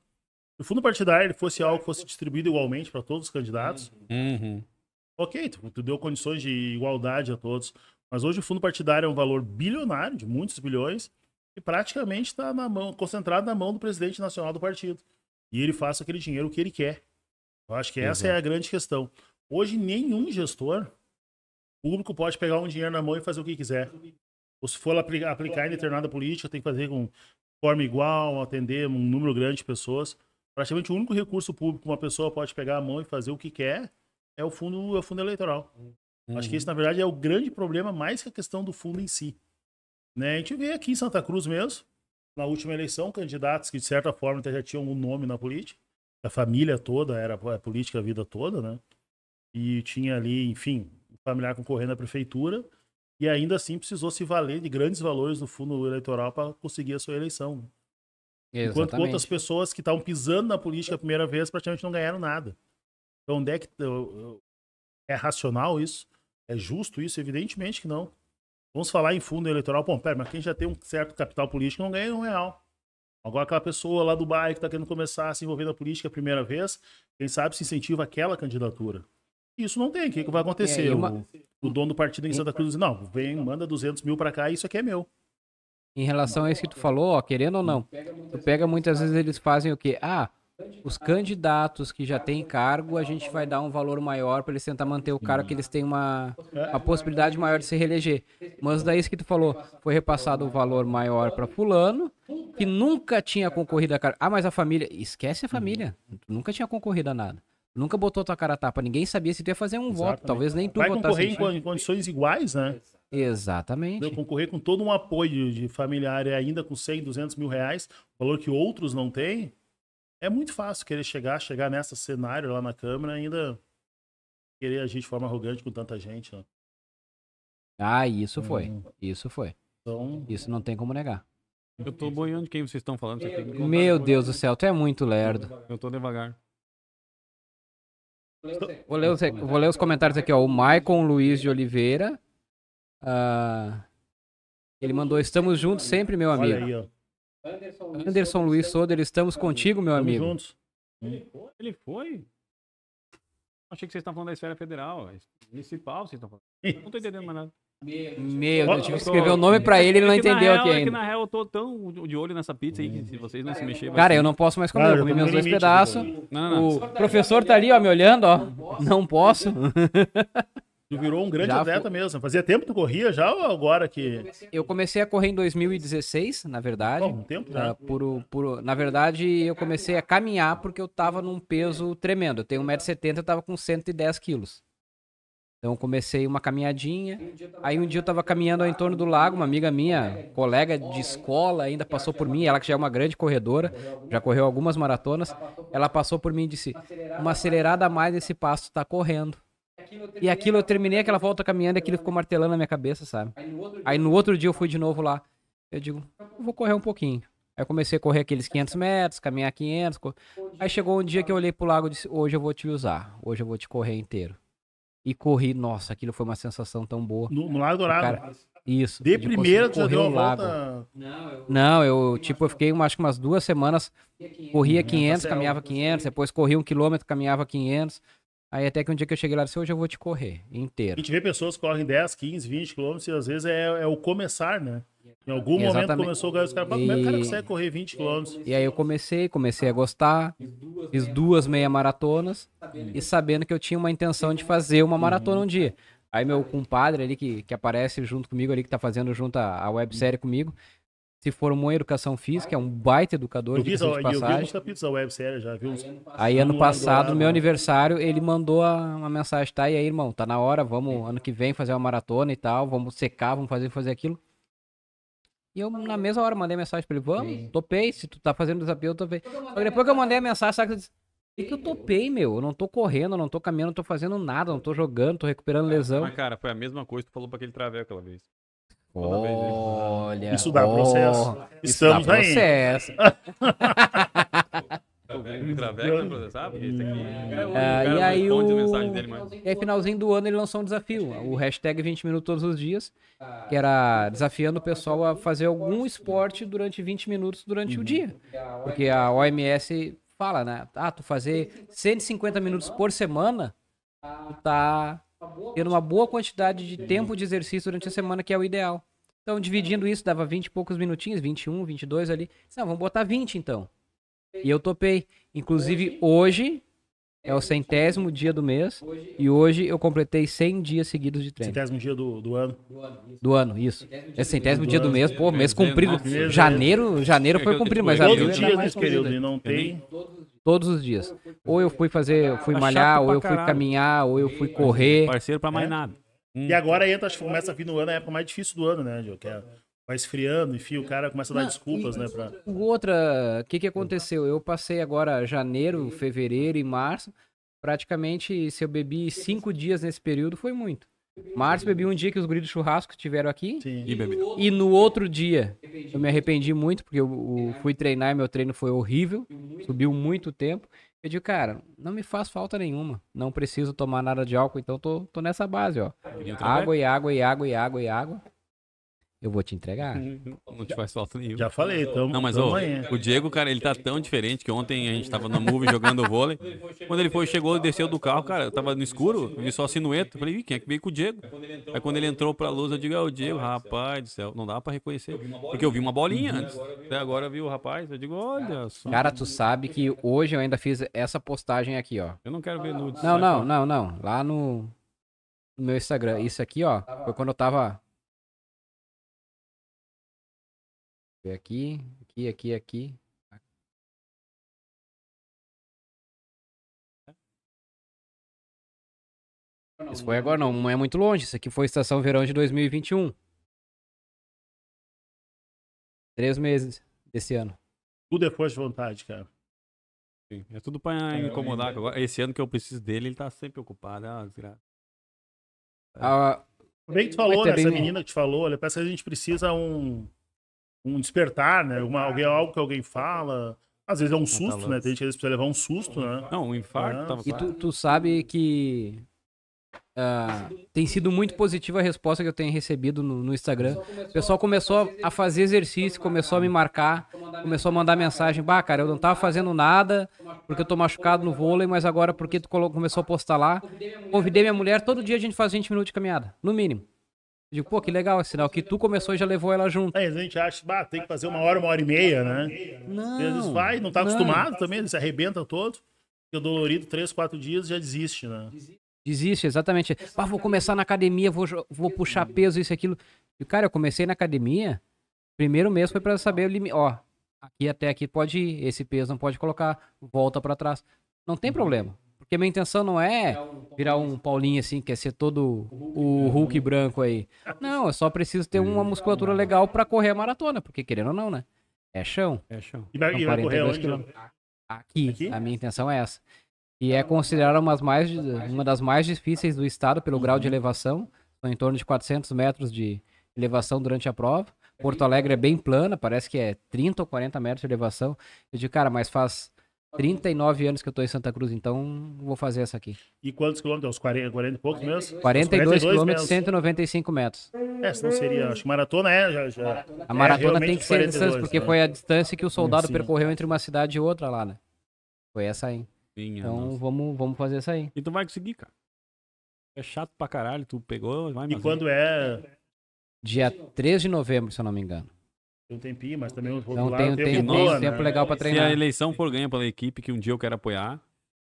Se o fundo partidário ele fosse algo que fosse distribuído igualmente para todos os candidatos, uhum. ok, tu, tu, deu condições de igualdade a todos. Mas hoje o fundo partidário é um valor bilionário, de muitos bilhões, e praticamente está na mão, concentrado na mão do presidente nacional do partido e ele faça aquele dinheiro que ele quer. Eu acho que essa é a grande questão. Hoje, nenhum gestor público pode pegar um dinheiro na mão e fazer o que quiser. Ou se for aplicar, aplicar em determinada política, tem que fazer com forma igual, atender um número grande de pessoas. Praticamente o único recurso público que uma pessoa pode pegar a mão e fazer o que quer é o fundo, é o fundo eleitoral. Uhum. Acho que isso, na uhum. verdade, é o grande problema, mais que a questão do fundo em si. Né? A gente vê aqui em Santa Cruz mesmo, na última eleição, candidatos que, de certa forma, já tinham um nome na política. A família toda era política a vida toda, né? E tinha ali, enfim, um familiar concorrendo à prefeitura. E ainda assim precisou se valer de grandes valores do fundo eleitoral para conseguir a sua eleição. Né? Exatamente. Enquanto outras pessoas que estavam pisando na política a primeira vez praticamente não ganharam nada. Então, onde é que. É racional isso? É justo isso? Evidentemente que não. Vamos falar em fundo eleitoral. Pô, pera, mas quem já tem um certo capital político não ganha um real. Agora aquela pessoa lá do bairro que está querendo começar a se envolver na política a primeira vez, quem sabe se incentiva aquela candidatura. Isso não tem. O que, que vai é, acontecer? uma... o, o, dono do partido em Santa Cruz diz, não, vem, manda 200 mil para cá e isso aqui é meu. Em relação a isso que tu falou, ó, querendo ou não, tu pega muitas vezes eles fazem o quê? Ah, os candidatos que já têm cargo, a gente vai dar um valor maior para eles tentar manter o cargo, que eles têm uma, uma possibilidade maior de se reeleger. Mas daí isso que tu falou, foi repassado um valor maior para fulano, que nunca tinha concorrido a cargo. Ah, mas a família... Esquece a uhum. família. nunca tinha concorrido a nada. Nunca botou tua cara a tapa. Ninguém sabia se tu ia fazer um Exatamente. voto. Talvez nem tu Vai votasse. Vai concorrer em condições iguais, né? Exatamente. Eu concorrer com todo um apoio de familiar e ainda com 100, 200 mil reais, valor que outros não têm é muito fácil querer chegar, chegar nessa cenário lá na câmera ainda querer agir de forma arrogante com tanta gente. Né? Ah, isso foi. Hum. Isso foi. Então... Isso não tem como negar. Eu tô boiando de quem vocês estão falando. Meu, Deus, Meu Deus do céu, tu é muito lerdo. Eu tô devagar. Vou ler, os, vou ler os comentários aqui, ó. O Maicon Luiz de Oliveira. Uh, ele mandou: Estamos juntos sempre, meu amigo. Aí, Anderson, Anderson Luiz Soder, estamos contigo, meu amigo. Juntos. Ele foi? Ele foi? Achei que vocês estavam falando da esfera federal, é municipal, vocês estão falando. Eu não tô entendendo mais nada. Meu Deus, tive que escrever o nome pra ele e ele não entendeu aqui ainda. É que é na real eu tô tão de olho nessa pizza aí que se vocês não se mexerem... Cara, eu não posso mais comer, eu comi meus dois tipo, pedaços. O professor tá ali, ó, me olhando, ó. Não posso. Não posso. [LAUGHS] Tu virou um grande já atleta fui... mesmo. Fazia tempo que tu corria já ou agora que. Eu comecei a correr em 2016, na verdade. Bom, um tempo, já. Ah, por, por, na verdade, eu comecei a caminhar porque eu tava num peso tremendo. Eu tenho 1,70m, eu tava com 110 quilos. Então comecei uma caminhadinha. Aí um dia eu tava caminhando em torno do lago, uma amiga minha, colega de escola, ainda passou por mim, ela que já é uma grande corredora, já correu algumas maratonas. Ela passou por mim e disse: "Uma acelerada a mais nesse passo tá correndo". E aquilo eu terminei aquela volta caminhando e aquilo ficou martelando na minha cabeça, sabe? Aí no outro dia eu fui de novo lá. Eu digo, vou correr um pouquinho. Aí eu comecei a correr aqueles 500 metros, caminhar 500. Aí chegou um dia que eu olhei pro lago e disse: Hoje eu vou te usar, hoje eu vou te correr inteiro. E corri, nossa, aquilo foi uma sensação tão boa. No, no Lago Dourado. Cara, isso. De, primeira você deu uma volta. Não, eu, tipo, eu fiquei acho que umas duas semanas, corria 500, tá caminhava 500, depois corria um quilômetro, caminhava 500. Aí até que um dia que eu cheguei lá, disse, hoje eu vou te correr inteiro. A gente vê pessoas que correm 10, 15, 20 quilômetros e às vezes é, é o começar, né? Em algum Exatamente. momento começou a os caras falaram, é e... cara consegue correr 20 quilômetros. E aí eu comecei, comecei a gostar, fiz duas, meia maratonas e sabendo que eu tinha uma intenção de fazer uma maratona um dia. Aí meu compadre ali que, que aparece junto comigo ali, que tá fazendo junto a, a websérie comigo, se formou em educação física, é um baita educador. Eu vi, de eu passagem. vi uns capítulos da já, viu? Aí, ano passado, aí, ano passado no meu aniversário, ele mandou a, uma mensagem, tá? E aí, irmão, tá na hora, vamos ano que vem fazer uma maratona e tal, vamos secar, vamos fazer, fazer aquilo. E eu, na mesma hora, mandei mensagem pra ele, vamos, Sim. topei, se tu tá fazendo desafio, eu topei. Só que depois que eu tá mandei a mensagem, sabe que eu disse, e que eu topei, meu? Eu não tô correndo, não tô caminhando, não tô fazendo nada, não tô jogando, tô recuperando é, lesão. Mas, cara, foi a mesma coisa que tu falou pra aquele travel aquela vez. Olha, isso dá oh, processo. Estamos isso dá processo. [LAUGHS] É ah, e aí, o... é e aí, finalzinho do ano, ele lançou um desafio. O hashtag 20 minutos todos os dias, que era desafiando o pessoal a fazer algum esporte durante 20 minutos durante uhum. o dia. Porque a OMS fala, né? Ah, tu fazer 150 minutos por semana, tu tá tendo uma boa quantidade de tempo de exercício durante a semana, que é o ideal. Então, dividindo isso, dava 20 e poucos minutinhos, 21, 22 ali. Não, vamos botar 20 então. E eu topei. Inclusive, hoje é o centésimo dia do mês. E hoje eu completei 100 dias seguidos de treino. Centésimo dia do, do ano. Do ano, isso. É centésimo dia do mês, pô, mês cumprido. Né? É janeiro, janeiro é foi cumprido, mas abril. Todo é dia nesse período, não tem. Todos os dias. Ou eu fui fazer, eu fui tá malhar, ou eu fui caminhar, ou eu fui correr. Parceiro pra mais é. nada. Hum. E agora entra, acho que começa a vir no ano, é a época mais difícil do ano, né, Diogo? Que é, vai esfriando, enfim, o cara começa a dar Não, desculpas, e, né? Pra... Outra, o que, que aconteceu? Eu passei agora janeiro, fevereiro e março. Praticamente, se eu bebi cinco dias nesse período, foi muito. Março bebi um dia que os guris do churrasco tiveram aqui. Sim. E, bebi. e no outro dia, eu me arrependi muito, porque eu, eu fui treinar e meu treino foi horrível. Subiu muito tempo. Eu digo, cara, não me faz falta nenhuma. Não preciso tomar nada de álcool, então tô, tô nessa base, ó. Água e água e água e água e água eu vou te entregar. Uhum. Não te faz falta nenhum. Já falei, então. Não, mas ô, o Diego, cara, ele tá tão diferente que ontem a gente tava na movie jogando vôlei. Quando ele foi, chegou, e desceu do carro, cara, eu tava no escuro, vi só a silhueta. Falei, Ih, quem é que veio com o Diego? Aí quando ele entrou pra luz, eu digo, ah, o Diego, rapaz do céu, não dá pra reconhecer. Porque eu vi uma bolinha uhum. antes. Até agora vi o rapaz, eu digo, olha só. Cara, tu sabe que hoje eu ainda fiz essa postagem aqui, ó. Eu não quero ver nudes. Não, não, não, não. Lá no, no meu Instagram. Isso aqui, ó, foi quando eu tava ver aqui, aqui, aqui, aqui. Isso foi agora não, não é muito longe. Isso aqui foi estação verão de 2021. Três meses desse ano. Tudo é força de vontade, cara. Sim, é tudo pra é, incomodar. Agora, esse ano que eu preciso dele, ele tá sempre ocupado. É uma desgraça. É. Ah, Bem que tu falou, né? Essa menina que te falou, olha, parece que a gente precisa um um despertar, né? Uma, alguém, algo que alguém fala. Às vezes é um tá susto, né? Tem gente que às vezes precisa levar um susto, né? Não, um infarto. Ah. Tava... E tu, tu sabe que Uh, tem sido muito positiva a resposta que eu tenho recebido no, no Instagram. O pessoal começou a fazer exercício, começou a me marcar, começou a mandar mensagem. Bah, cara, eu não tava fazendo nada porque eu tô machucado no vôlei, mas agora porque tu começou a postar lá. Convidei minha mulher, todo dia a gente faz 20 minutos de caminhada, no mínimo. Eu digo, pô, que legal, é sinal que tu começou e já levou ela junto. a gente acha, bah, tem que fazer uma hora, uma hora e meia, né? Não. Eles vai, não tá não. acostumado também, eles se arrebentam todo. Fica dolorido três, quatro dias já desiste, né? Desiste, exatamente. Ah, vou começar na academia, vou, vou puxar peso, isso, aquilo. E, cara, eu comecei na academia, primeiro mês foi para saber o limite. Ó, aqui até aqui pode ir, esse peso não pode colocar, volta para trás. Não tem uhum. problema. Porque minha intenção não é virar um assim. Paulinho assim, que é ser todo o Hulk né? branco aí. Não, eu só preciso ter uma musculatura legal para correr a maratona, porque querendo ou não, né? É chão. É chão. E vai, e vai correr onde? Aqui, Aqui, a minha intenção é essa. E tá é considerada das mais, tá uma das mais difíceis do estado pelo uhum. grau de elevação. São em torno de 400 metros de elevação durante a prova. É Porto Alegre é bem plana, parece que é 30 ou 40 metros de elevação. Eu digo, cara, mas faz 39 anos que eu tô em Santa Cruz, então vou fazer essa aqui. E quantos quilômetros? É uns 40, 40 e poucos mesmo? 42 quilômetros, 195 metros. É, essa não seria, acho que maratona é. Já, já. A é, maratona é, tem que ser 42, distância, porque né? foi a distância que o soldado Sim. percorreu entre uma cidade e outra lá, né? Foi essa aí. então vamos, vamos fazer essa aí. E tu vai conseguir, cara. É chato pra caralho, tu pegou, vai E quando aí. é? Dia 3 de novembro, se eu não me engano. Tem um tempinho, mas também os Não, lá tem, tem, boa, tem é né? tempo legal pra treinar. Se a eleição for ganha pela equipe, que um dia eu quero apoiar,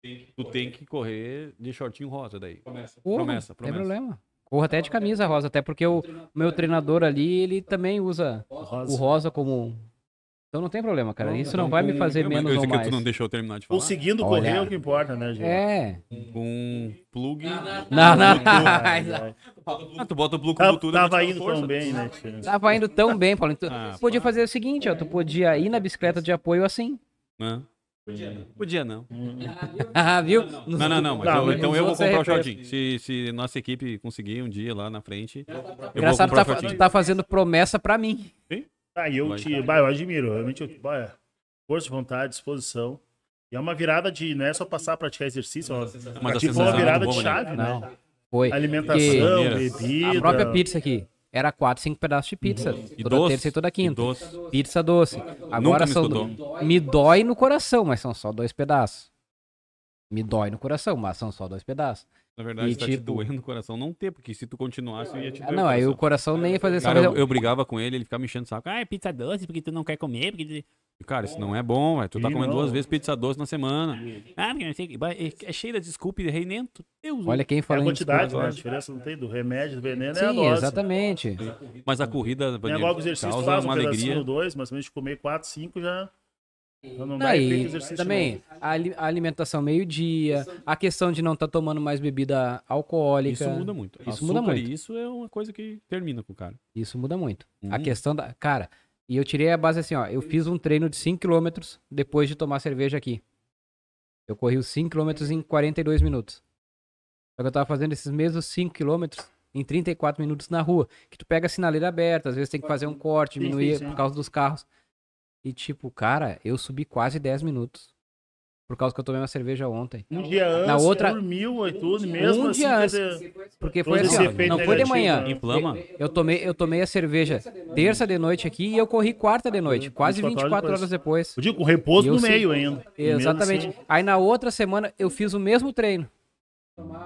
tem tu tem que correr de shortinho rosa daí. Promessa. Porra, promessa, promessa. Tem problema. Corra até de camisa rosa, até porque o meu treinador ali, ele também usa rosa. o rosa como então não tem problema, cara. Isso não, vai me fazer menos ou mais. Que tu não deixou eu terminar de falar. Conseguindo correr é o que importa, né, gente? É. Um plug. Não, não. não. Ah, tu bota o plug ah, tá, com tudo. Tava indo tão bem, né? tio? Tava indo tão bem, Paulo. Tu ah, podia fazer o seguinte, ó. Tu podia ir na bicicleta de apoio assim. Né? Podia não. Podia não. ah, viu? Não, não, não. Tá, então eu vou comprar o Jordim. Se, se nossa equipe conseguir um dia lá na frente, eu Engraçado, vou comprar tá, o tu tá fazendo promessa pra mim. Sim? Ah, eu te. Tá bah, eu admiro, realmente. Eu, bah, é. força vontade, disposição. E é uma virada de. Não é só passar a praticar exercício, é mas uma, tipo uma é virada de né? chave, né? Não. Foi. Alimentação, bebida. A própria pizza aqui. Era quatro, cinco pedaços de pizza. Uhum. Toda doce, terça e toda quinta. E doce. Pizza doce. Agora Nunca me são. Me dói no coração, mas são só dois pedaços. Me dói no coração, mas são só dois pedaços. Na verdade, e, tá tipo... te doendo o coração não ter, porque se tu continuasse, ia te doer. Não, o aí o coração nem ia fazer essa coisa. eu, eu, brigava com ele, ele ficava me enchendo o saco. Ah, é pizza doce porque tu não quer comer, porque. Cara, isso não é, é. bom, véio. Tu tá comendo duas vezes pizza doce na semana. Ah, porque não sei. É, é cheio da desculpa e reinento. Deus. Olha quem falou é a quantidade, né? A diferença não tem do remédio, do veneno Sim, é a dose. exatamente. Mas a corrida... Mas a corrida é logo exercício faz uma alegria. dois, mas se a gente comer quatro, cinco já... Então não, também a, a alimentação meio-dia, a questão de não estar tá tomando mais bebida alcoólica. Isso muda muito. Isso Açúcar, muda muito. Isso é uma coisa que termina com o cara. Isso muda muito. Hum. A uhum. questão da. Cara, e eu tirei a base assim, ó. Eu fiz um treino de 5km depois de tomar cerveja aqui. Eu corri os 5km em 42 minutos. Só que eu tava fazendo esses mesmos 5km em 34 minutos na rua. Que tu pega a sinaleira aberta, às vezes tem que fazer um corte, diminuir por causa dos carros. E tipo, cara, eu subi quase 10 minutos. Por causa que eu tomei uma cerveja ontem. Um dia antes, na outra, dormiu e tudo, mesmo um assim, dia antes, porque foi assim, ó, não foi de manhã. Inflama. Né? Eu tomei, eu tomei a cerveja terça de noite aqui e eu corri quarta de noite, quase 24 horas depois. Eu digo, com repouso no meio ainda. Exatamente. Assim. Aí na outra semana eu fiz o mesmo treino.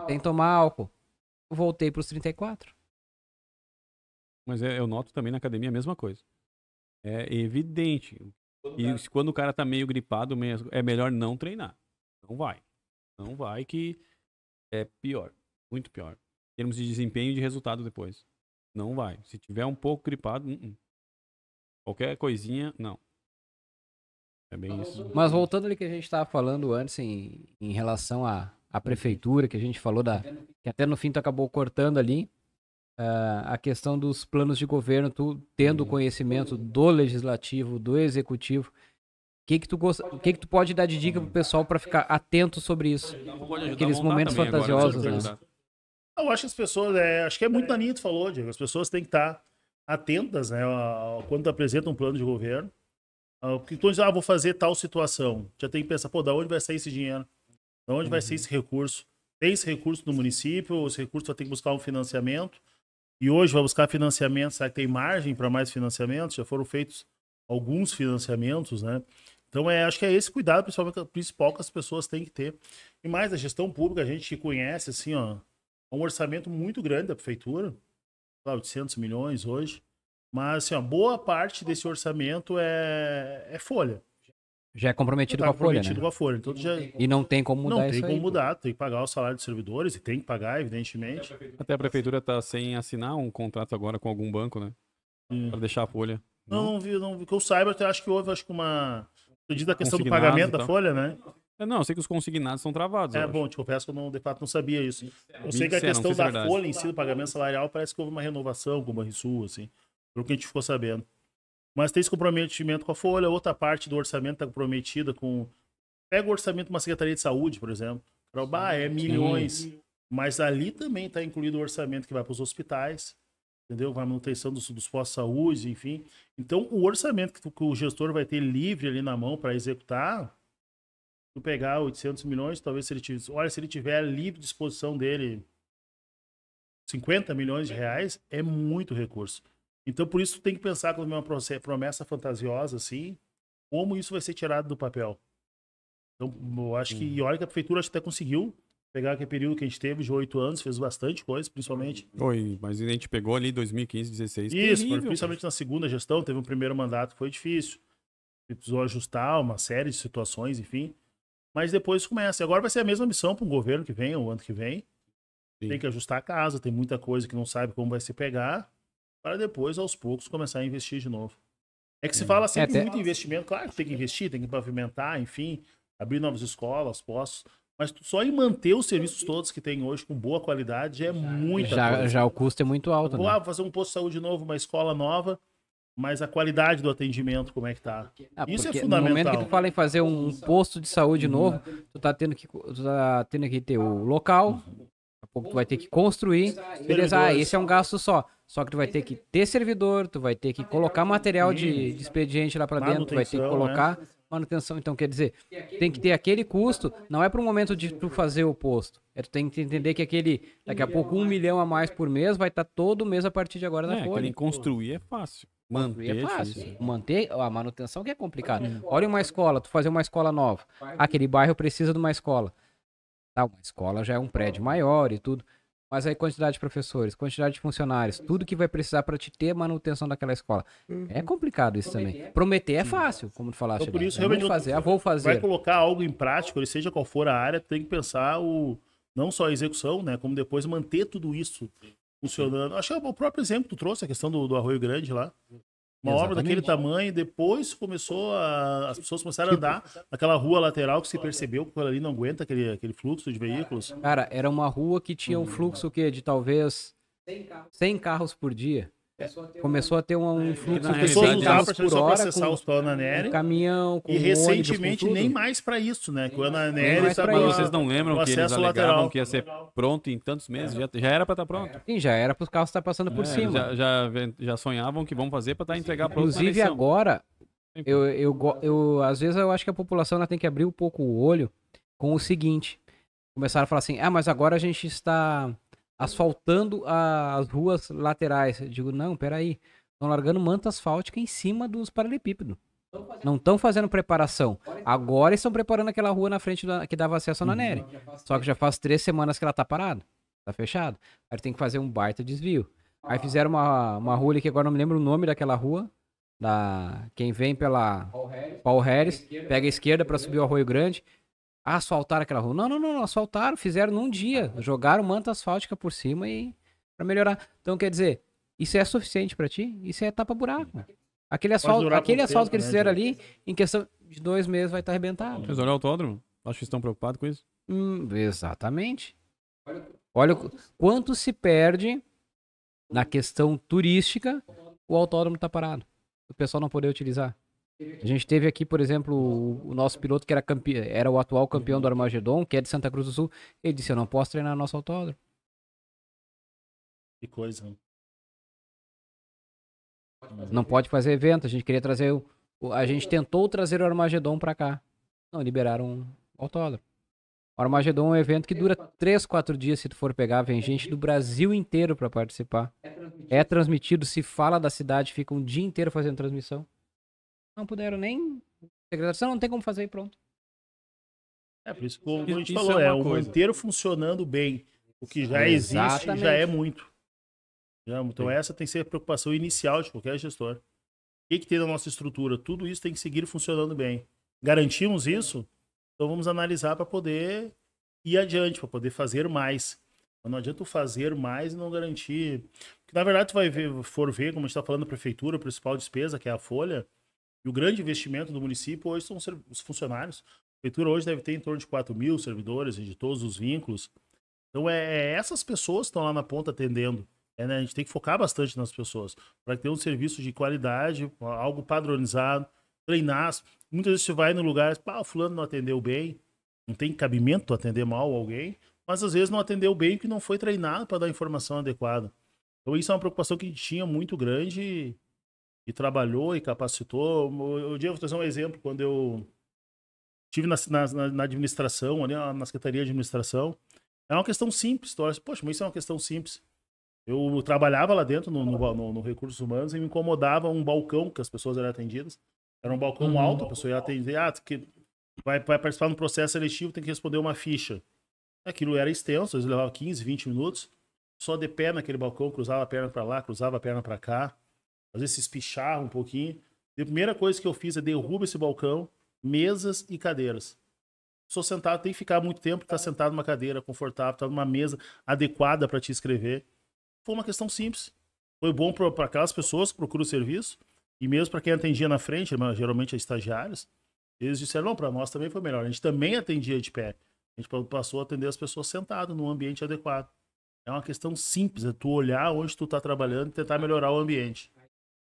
Tem que tomar álcool. Voltei pros 34. Mas é, eu noto também na academia a mesma coisa. É evidente. Quando e quando o cara tá meio gripado mesmo, é melhor não treinar. Não vai. Não vai que é pior. Muito pior. Em termos de desempenho e de resultado depois. Não vai. Se tiver um pouco gripado, uh-uh. qualquer coisinha, não. É bem tá isso. Mas voltando ali que a gente estava falando antes em, em relação à, à prefeitura, que a gente falou da. que até no fim tu acabou cortando ali. Uh, a questão dos planos de governo, tu tendo uhum. conhecimento do legislativo, do executivo, o que que tu que que tu pode dar de dica pro pessoal para ficar uhum. atento sobre isso? Aqueles momentos fantasiosos, agora, né? né? Eu acho que as pessoas, é, acho que é muito na que falou, Diego, as pessoas têm que estar tá atentas, né, quando apresentam um plano de governo. Porque ah, tu diz, ah, vou fazer tal situação. Já tem que pensar, pô, da onde vai sair esse dinheiro? Da onde uhum. vai sair uhum. esse recurso? Tem esse recurso no município? Esse recurso vai ter que buscar um financiamento? E hoje vai buscar financiamento, será que tem margem para mais financiamentos? Já foram feitos alguns financiamentos, né? Então, é, acho que é esse cuidado principalmente, principal que as pessoas têm que ter. E mais, a gestão pública, a gente conhece, assim, ó, é um orçamento muito grande da prefeitura, 800 milhões hoje, mas, assim, ó, boa parte desse orçamento é, é folha. Já é comprometido tá com a folha. Comprometido né? com a folha. Então, e, já... e não tem como mudar isso. Não tem como aí, mudar, pô. tem que pagar o salário dos servidores e tem que pagar, evidentemente. Até a prefeitura está sem assinar um contrato agora com algum banco, né? Hum. Para deixar a folha. Não, não, não vi, não vi. Que eu saiba, até acho que houve acho que uma. Pedido da questão do pagamento da folha, né? É, não, eu sei que os consignados são travados. É bom, te confesso que eu não, de fato não sabia isso. Eu sei que a questão é da folha em si, do pagamento salarial, parece que houve uma renovação com o Banrisul, assim, pelo que a gente ficou sabendo. Mas tem esse comprometimento com a folha, outra parte do orçamento está comprometida com. Pega o orçamento de uma Secretaria de Saúde, por exemplo. Bahia é milhões. Sim. Mas ali também está incluído o orçamento que vai para os hospitais, entendeu? Vai a manutenção dos, dos postos de saúde, enfim. Então, o orçamento que, que o gestor vai ter livre ali na mão para executar, tu pegar 800 milhões, talvez se ele tiver, olha, se ele tiver livre disposição dele 50 milhões de reais, é muito recurso. Então, por isso, tem que pensar com é uma promessa fantasiosa, assim, como isso vai ser tirado do papel. Então, eu acho que, uhum. e olha que a prefeitura até conseguiu pegar aquele período que a gente teve de oito anos, fez bastante coisa, principalmente. Oi, mas a gente pegou ali 2015, 2016 Isso, terrível, principalmente cara. na segunda gestão, teve um primeiro mandato que foi difícil. Precisou ajustar uma série de situações, enfim. Mas depois começa. E agora vai ser a mesma missão para um governo que vem, ou ano que vem. Sim. Tem que ajustar a casa, tem muita coisa que não sabe como vai se pegar para depois, aos poucos, começar a investir de novo. É que se é. fala é, sempre muito investimento, claro que tem que investir, tem que pavimentar, enfim, abrir novas escolas, postos, mas só em manter os serviços todos que tem hoje com boa qualidade é muita já, coisa. Já o custo é muito alto, Vou ah, né? fazer um posto de saúde novo, uma escola nova, mas a qualidade do atendimento, como é que tá? Ah, Isso é fundamental. No momento que tu fala em fazer um, posto de saúde novo, tu tá tendo que, tu tá tendo que ter o local, tu vai ter que construir. Beleza, ah, esse é um gasto só. Só que tu vai ter que ter servidor, tu vai ter que colocar material de, de expediente lá para dentro, tu vai ter que né? colocar né? manutenção. Então, quer dizer, tem que ter aquele custo, não é pro momento de tu fazer o posto. É tu tem que entender que aquele, daqui a pouco, um milhão a mais por mês vai estar tá todo mês a partir de agora na é, folha. Construir é fácil. É Manter é fácil. Manter a manutenção que é complicado. Olha uma escola, tu fazer uma escola nova. Aquele bairro precisa de uma escola. Tá, uma escola já é um prédio maior e tudo. Mas aí quantidade de professores, quantidade de funcionários, tudo que vai precisar para te ter manutenção daquela escola. É uhum. É complicado isso Prometer. também. Prometer é, é fácil, como tu falaste. Então, por isso, é realmente, fazer, ah, vou fazer. Vai colocar algo em prática, seja qual for a área, tem que pensar o não só a execução, né, como depois manter tudo isso funcionando. Acho que é o próprio exemplo que tu trouxe, a questão do, do Arroio Grande lá. Uma obra daquele tamanho, depois começou a, as pessoas começaram a tipo andar naquela rua lateral que se percebeu que ali não aguenta aquele, aquele fluxo de veículos. Cara, era uma rua que tinha um hum. fluxo que de talvez 100 carros por dia. É. começou a ter um, um é, é. fluxo de pessoas usavam por só hora processar com, os pau Ananeri. caminhão, com E recentemente ônibus, nem mais para isso, né? Com o Nery estava vocês não lembram que eles alegavam lateral. que ia ser pronto em tantos meses? É. Já, já era para estar tá pronto. Sim, já era para os carros estar tá passando por é, cima. Já, já, já, sonhavam que vão fazer para estar tá entregar pronto. Inclusive agora, eu, eu, eu, eu, às vezes eu acho que a população ela tem que abrir um pouco o olho com o seguinte. Começaram a falar assim, ah, mas agora a gente está asfaltando as ruas laterais. Eu digo, não, peraí. Estão largando manta asfáltica em cima dos paralelepípedos. Não estão fazendo preparação. Agora estão preparando aquela rua na frente da, que dava acesso à Nanere. Uhum. Só que já faz três semanas que ela está parada. está fechada Aí tem que fazer um baita desvio. Ah. Aí fizeram uma, uma rua ali que agora não me lembro o nome daquela rua. Da, quem vem pela Paul Harris, Paul Harris pega a esquerda para subir o Arroio Grande asfaltar asfaltaram aquela rua. Não, não, não, asfaltaram, fizeram num dia. Jogaram manta asfáltica por cima e para melhorar. Então, quer dizer, isso é suficiente para ti? Isso é tapa-buraco. Aquele asfalto, aquele asfalto tempo, que eles né, fizeram ali, em questão de dois meses, vai estar arrebentado. Vocês olham o autódromo? Acho que estão preocupados com isso. Hum, exatamente. Olha quanto se perde na questão turística, o autódromo está parado. O pessoal não poder utilizar. A gente teve aqui, por exemplo, o nosso piloto que era, campe... era o atual campeão do Armagedon, que é de Santa Cruz do Sul. Ele disse: Eu não posso treinar nosso autódromo. Que coisa. Hein? Não pode fazer evento. A gente queria trazer. O... A gente tentou trazer o Armagedon para cá. Não, liberaram o autódromo. O Armagedon é um evento que dura 3, 4 dias se tu for pegar. Vem gente do Brasil inteiro para participar. É transmitido. é transmitido, se fala da cidade, fica um dia inteiro fazendo transmissão. Não puderam nem. Degradação não tem como fazer e pronto. É, por isso que a gente isso é falou, é, é o coisa. inteiro funcionando bem. O que já Exatamente. existe já é muito. Então, essa tem que ser a preocupação inicial de qualquer gestor. O que, que tem na nossa estrutura? Tudo isso tem que seguir funcionando bem. Garantimos isso? Então, vamos analisar para poder ir adiante, para poder fazer mais. Mas não adianta fazer mais e não garantir. Porque, na verdade, tu vai ver, for ver, como a gente está falando, prefeitura, principal despesa, que é a folha, e o grande investimento do município hoje são os funcionários. A prefeitura hoje deve ter em torno de 4 mil servidores de todos os vínculos. Então, é, é essas pessoas que estão lá na ponta atendendo. É, né? A gente tem que focar bastante nas pessoas para ter um serviço de qualidade, algo padronizado, treinar. Muitas vezes você vai no lugar, ah, o fulano não atendeu bem, não tem cabimento atender mal alguém, mas às vezes não atendeu bem porque não foi treinado para dar informação adequada. Então, isso é uma preocupação que a gente tinha muito grande e trabalhou e capacitou. Eu devo trazer um exemplo, quando eu tive na, na, na administração, ali na Secretaria de Administração, é uma questão simples. Tu olha, poxa, mas isso é uma questão simples. Eu trabalhava lá dentro, no, no, no, no Recursos Humanos, e me incomodava um balcão que as pessoas eram atendidas. Era um balcão uhum. alto, a pessoa ia atender, ah, que vai, vai participar no processo seletivo, tem que responder uma ficha. Aquilo era extenso, vezes levava 15, 20 minutos, só de pé naquele balcão, cruzava a perna para lá, cruzava a perna para cá às vezes se espichar um pouquinho. E a primeira coisa que eu fiz é derrubar esse balcão, mesas e cadeiras. Sou sentado, tem que ficar muito tempo, estar tá sentado numa cadeira confortável, estar tá numa mesa adequada para te escrever. Foi uma questão simples. Foi bom para aquelas pessoas que procuram o serviço, e mesmo para quem atendia na frente, geralmente é estagiários, eles disseram: não, para nós também foi melhor. A gente também atendia de pé. A gente passou a atender as pessoas sentadas, num ambiente adequado. É uma questão simples, é tu olhar onde tu está trabalhando e tentar melhorar o ambiente.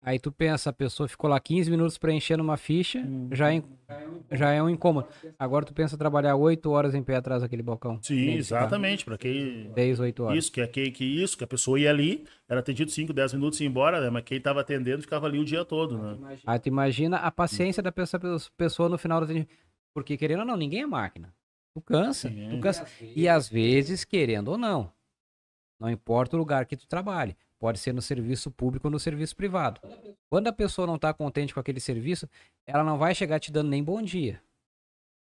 Aí tu pensa, a pessoa ficou lá 15 minutos preenchendo uma ficha, hum. já, é, já é um incômodo. Agora tu pensa trabalhar 8 horas em pé atrás daquele balcão. Sim, né, exatamente. Para que. 10, 8 horas. Isso, que é que, que isso, que a pessoa ia ali, era atendido 5, 10 minutos e ia embora, né? Mas quem estava atendendo ficava ali o dia todo, né? Aí tu imagina a paciência da pessoa, pessoa no final do atendimento. Porque querendo ou não, ninguém é máquina. Tu cansa, Sim, tu cansa. E às vezes, querendo ou não, não importa o lugar que tu trabalhe. Pode ser no serviço público ou no serviço privado. Quando a pessoa não está contente com aquele serviço, ela não vai chegar te dando nem bom dia.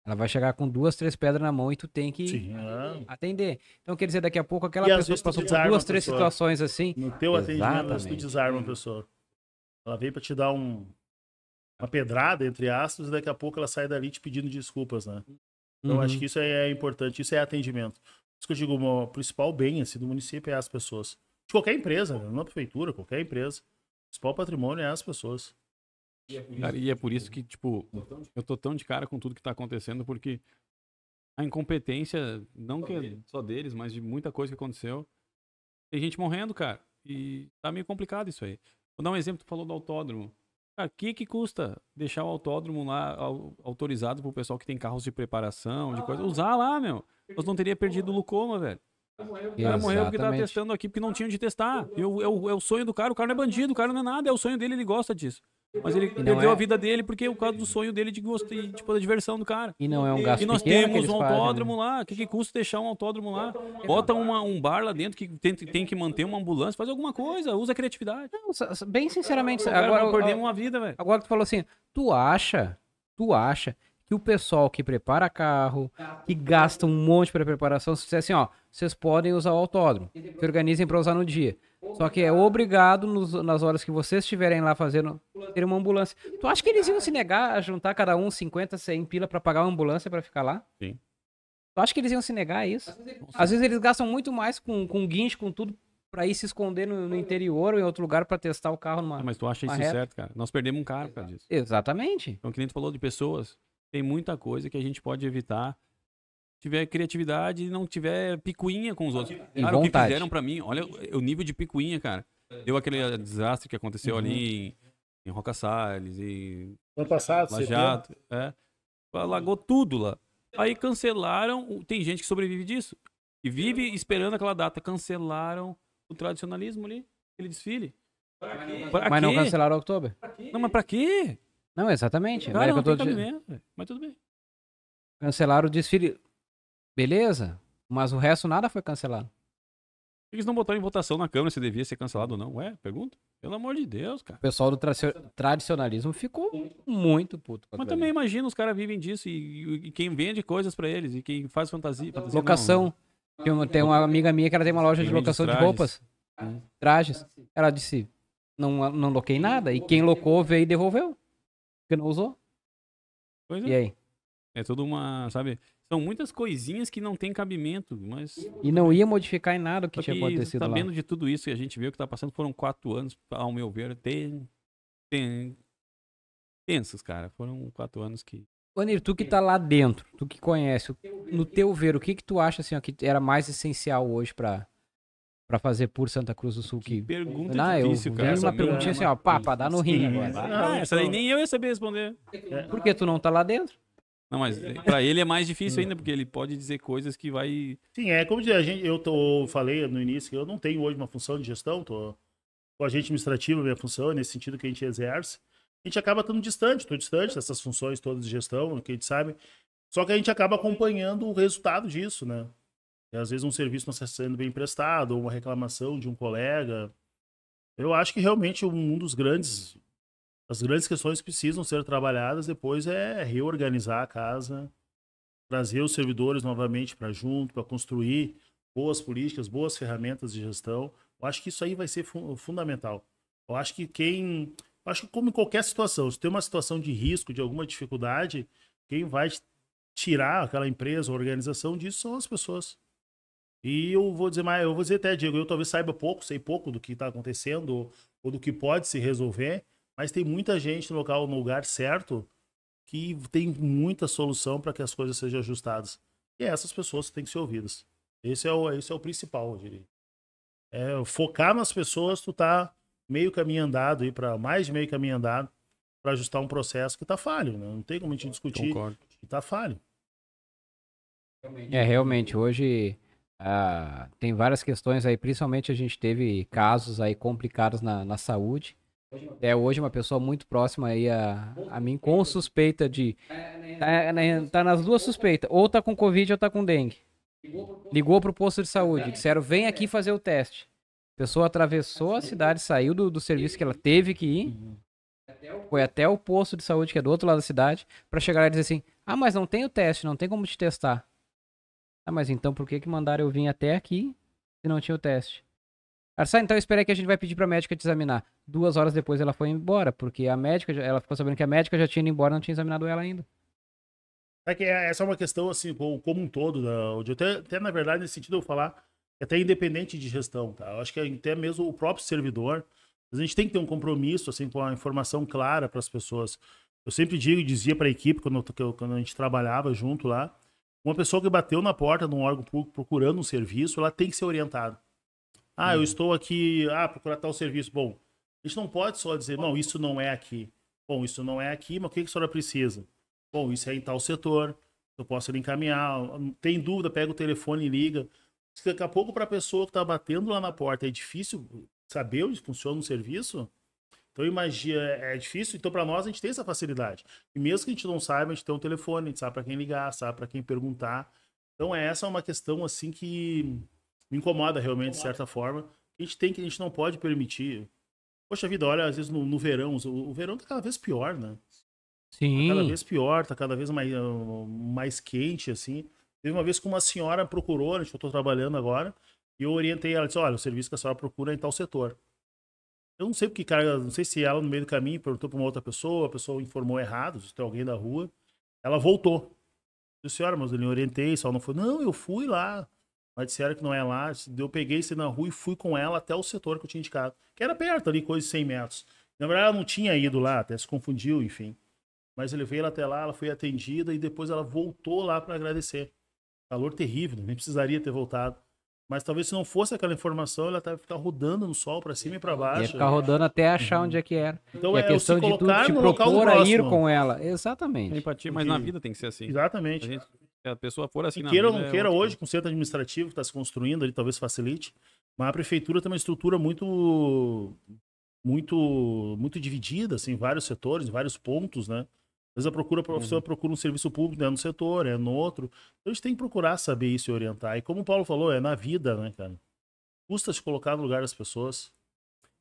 Ela vai chegar com duas, três pedras na mão e tu tem que Sim. É. atender. Então, quer dizer, daqui a pouco aquela e pessoa passou por duas, três situações assim. No teu Exatamente. atendimento, tu desarma a pessoa. Ela veio para te dar um, uma pedrada, entre aspas, e daqui a pouco ela sai dali te pedindo desculpas, né? Então, uhum. acho que isso é importante, isso é atendimento. Por isso que eu digo, o principal bem assim, do município é as pessoas. De qualquer empresa, né? não é prefeitura, qualquer empresa. O principal patrimônio é as pessoas. E é, cara, e é por isso que, tipo, eu tô tão de cara com tudo que tá acontecendo, porque a incompetência, não só que é dele. só deles, mas de muita coisa que aconteceu. Tem gente morrendo, cara. E tá meio complicado isso aí. Vou dar um exemplo, tu falou do autódromo. Cara, o que que custa deixar o autódromo lá autorizado pro pessoal que tem carros de preparação, de ah. coisa? Usar lá, meu. Nós não teria perdido o Lucoma, velho. O cara morreu porque estava testando aqui porque não tinha onde testar. Eu, é o sonho do cara, o cara não é bandido, o cara não é nada, é o sonho dele, ele gosta disso. Mas ele perdeu é... a vida dele porque é o caso do sonho dele de tipo, da diversão do cara. E não é um gasto E nós temos um autódromo fazem, né? lá. O que, que, custa deixar um autódromo lá? Bota uma, um bar lá dentro que tem, tem que manter uma ambulância, faz alguma coisa, usa a criatividade. Não, bem sinceramente, agora perdemos uma vida, velho. Agora que tu falou assim, tu acha, tu acha que o pessoal que prepara carro, que gasta um monte para preparação, se disser assim, ó, vocês podem usar o autódromo, se organizem para usar no dia. Só que é obrigado nos, nas horas que vocês estiverem lá fazendo ter uma ambulância. Tu acha que eles iam se negar a juntar cada um 50, 100 pila para pagar uma ambulância para ficar lá? Sim. Tu acha que eles iam se negar a isso? Às vezes eles gastam muito mais com, com guincho, com tudo, para ir se esconder no, no, interior ou em outro lugar para testar o carro numa. Ah, mas tu acha isso reta. certo, cara? Nós perdemos um carro por causa disso. Exatamente. Então, que nem tu falou de pessoas. Tem muita coisa que a gente pode evitar. Se tiver criatividade e não tiver picuinha com os outros. E cara, vontade. o que fizeram para mim, olha o nível de picuinha, cara. Deu aquele desastre que aconteceu uhum. ali em, em Roca Salles em Ano passado, Lajato, é. Alagou tudo lá. Aí cancelaram. Tem gente que sobrevive disso. E vive esperando aquela data. Cancelaram o tradicionalismo ali, aquele desfile. Pra pra mas não cancelaram outubro? Não, mas pra quê? Não, exatamente. não, não é, mas tudo bem. Cancelaram o desfile. Beleza, mas o resto nada foi cancelado. Por que eles não botaram em votação na Câmara se devia ser cancelado ou não? Ué, pergunta? Pelo amor de Deus, cara. O pessoal do tra tradicionalismo ficou muito puto. Mas também ali. imagina, os caras vivem disso e, e, quem vende coisas para eles e quem faz fantasia. fantasia locação. Não, não. Tem uma amiga minha que ela tem uma loja quem de locação de, de roupas, ah. trajes. Ela disse, não, não loquei nada. E quem locou veio e devolveu. Porque não usou? Pois é. E aí? É toda uma, sabe? São muitas coisinhas que não tem cabimento, mas... E não ia modificar em nada o que Só tinha que, acontecido sabendo lá. Sabendo de tudo isso que a gente viu que tá passando, foram quatro anos, ao meu ver, tem... tem tensos, cara. Foram quatro anos que... Vanir, tu que tá lá dentro, tu que conhece, no teu ver, o que que tu acha, assim, ó, que era mais essencial hoje para para fazer por Santa Cruz do Sul. Que, que pergunta não, difícil, eu, cara. uma perguntinha assim, ó, papa, dá no rim agora. Ah, não, essa daí nem eu ia saber responder. É. Por que tu não tá lá dentro? Não, mas eh, para ele é mais difícil ainda, porque ele pode dizer coisas que vai. Sim, é como dizer, a gente, eu tô, falei no início que eu não tenho hoje uma função de gestão, tô com agente administrativo, minha função, é nesse sentido que a gente exerce. A gente acaba estando distante, estou distante dessas funções todas de gestão, que a gente sabe. Só que a gente acaba acompanhando o resultado disso, né? E às vezes um serviço não está sendo bem prestado, ou uma reclamação de um colega. Eu acho que realmente um dos grandes, as grandes questões que precisam ser trabalhadas depois é reorganizar a casa, trazer os servidores novamente para junto, para construir boas políticas, boas ferramentas de gestão. Eu acho que isso aí vai ser fundamental. Eu acho que quem. Eu acho que, como em qualquer situação, se tem uma situação de risco, de alguma dificuldade, quem vai tirar aquela empresa, organização disso são as pessoas. E eu vou dizer mais, eu vou dizer até, Diego, eu talvez saiba pouco, sei pouco do que está acontecendo ou, do que pode se resolver, mas tem muita gente no local, no lugar certo, que tem muita solução para que as coisas sejam ajustadas. E essas pessoas têm que ser ouvidas. Esse é o, esse é o principal, eu diria. É, focar nas pessoas, tu tá meio caminho andado aí para mais de meio caminho andado para ajustar um processo que tá falho, né? Não tem como a gente discutir Concordo. que tá falho. É, realmente, hoje ah, tem várias questões aí, principalmente a gente teve casos aí complicados na, na saúde. Até hoje, uma pessoa muito próxima aí a, a mim, com suspeita de. Tá, né, tá nas duas suspeitas. Ou tá com Covid ou tá com dengue. Ligou pro posto de saúde. Disseram, vem aqui fazer o teste. A pessoa atravessou a cidade, saiu do, do serviço que ela teve que ir. Foi até o posto de saúde, que é do outro lado da cidade, para chegar lá e dizer assim: Ah, mas não tem o teste, não tem como te testar. Ah, mas então por que, que mandaram eu vir até aqui se não tinha o teste? Arsá, então espera aí que a gente vai pedir para a médica te examinar. Duas horas depois ela foi embora, porque a médica, ela ficou sabendo que a médica já tinha ido embora não tinha examinado ela ainda. É que essa é, é uma questão, assim, como um todo, né? até, até, na verdade, nesse sentido, eu vou falar, até independente de gestão, tá? Eu acho que até mesmo o próprio servidor, a gente tem que ter um compromisso, assim, com a informação clara para as pessoas. Eu sempre digo, dizia para a equipe, quando, quando a gente trabalhava junto lá, uma pessoa que bateu na porta de um órgão público procurando um serviço, ela tem que ser orientada. Ah, hum. eu estou aqui, ah, procurar tal serviço. Bom, a gente não pode só dizer, não, isso não é aqui. Bom, isso não é aqui, mas o que a senhora precisa? Bom, isso é em tal setor, eu posso lhe encaminhar. Tem dúvida, pega o telefone e liga. daqui a pouco, para a pessoa que está batendo lá na porta, é difícil saber onde funciona o serviço, então, imagina, é, é difícil. Então, para nós, a gente tem essa facilidade. E mesmo que a gente não saiba, a gente tem um telefone, a gente sabe para quem ligar, sabe para quem perguntar. Então, essa é uma questão, assim, que me incomoda realmente, incomoda. de certa forma. A gente tem que, a gente não pode permitir. Poxa vida, olha, às vezes no, no verão, o, o verão tá cada vez pior, né? Tá Sim. Tá cada vez pior, tá cada vez mais, ah, mais quente, assim. Teve uma vez que uma senhora procurou, gente eu tô trabalhando agora, e eu orientei ela, disse, olha, o serviço que a senhora procura é em tal setor. Eu não sei porque, cara, não sei se ela no meio do caminho perguntou para uma outra pessoa, a pessoa informou errado, se tem alguém da rua. Ela voltou. Disse, senhora, mas eu lhe orientei, só não foi. Não, eu fui lá. Mas disseram que não é lá. Eu peguei isso na rua e fui com ela até o setor que eu tinha indicado. Que era perto ali, coisa de 100 metros. Na verdade, ela não tinha ido lá, até se confundiu, enfim. Mas ele veio até lá, ela foi atendida e depois ela voltou lá para agradecer. Calor terrível, nem precisaria ter voltado. Mas talvez se não fosse aquela informação, ela tá, tá rodando no sol para cima e para baixo. Ia ficar rodando até achar uhum. onde é que era. Então e é a questão de tudo te propor a ir com ela. Exatamente. empatia, mas na vida tem que ser assim. Exatamente. A gente, se a pessoa for assim e na queira ou não é queira, hoje, com o centro administrativo que está se construindo, ali talvez facilite. Mas a prefeitura tem uma estrutura muito muito muito dividida, assim, em vários setores, em vários pontos, né? Às vezes a procura profissional uhum. procura um serviço público, é no setor, é no outro. Então a gente tem que procurar saber isso e orientar. E como o Paulo falou, é na vida, né, cara? Custa se colocar no lugar das pessoas.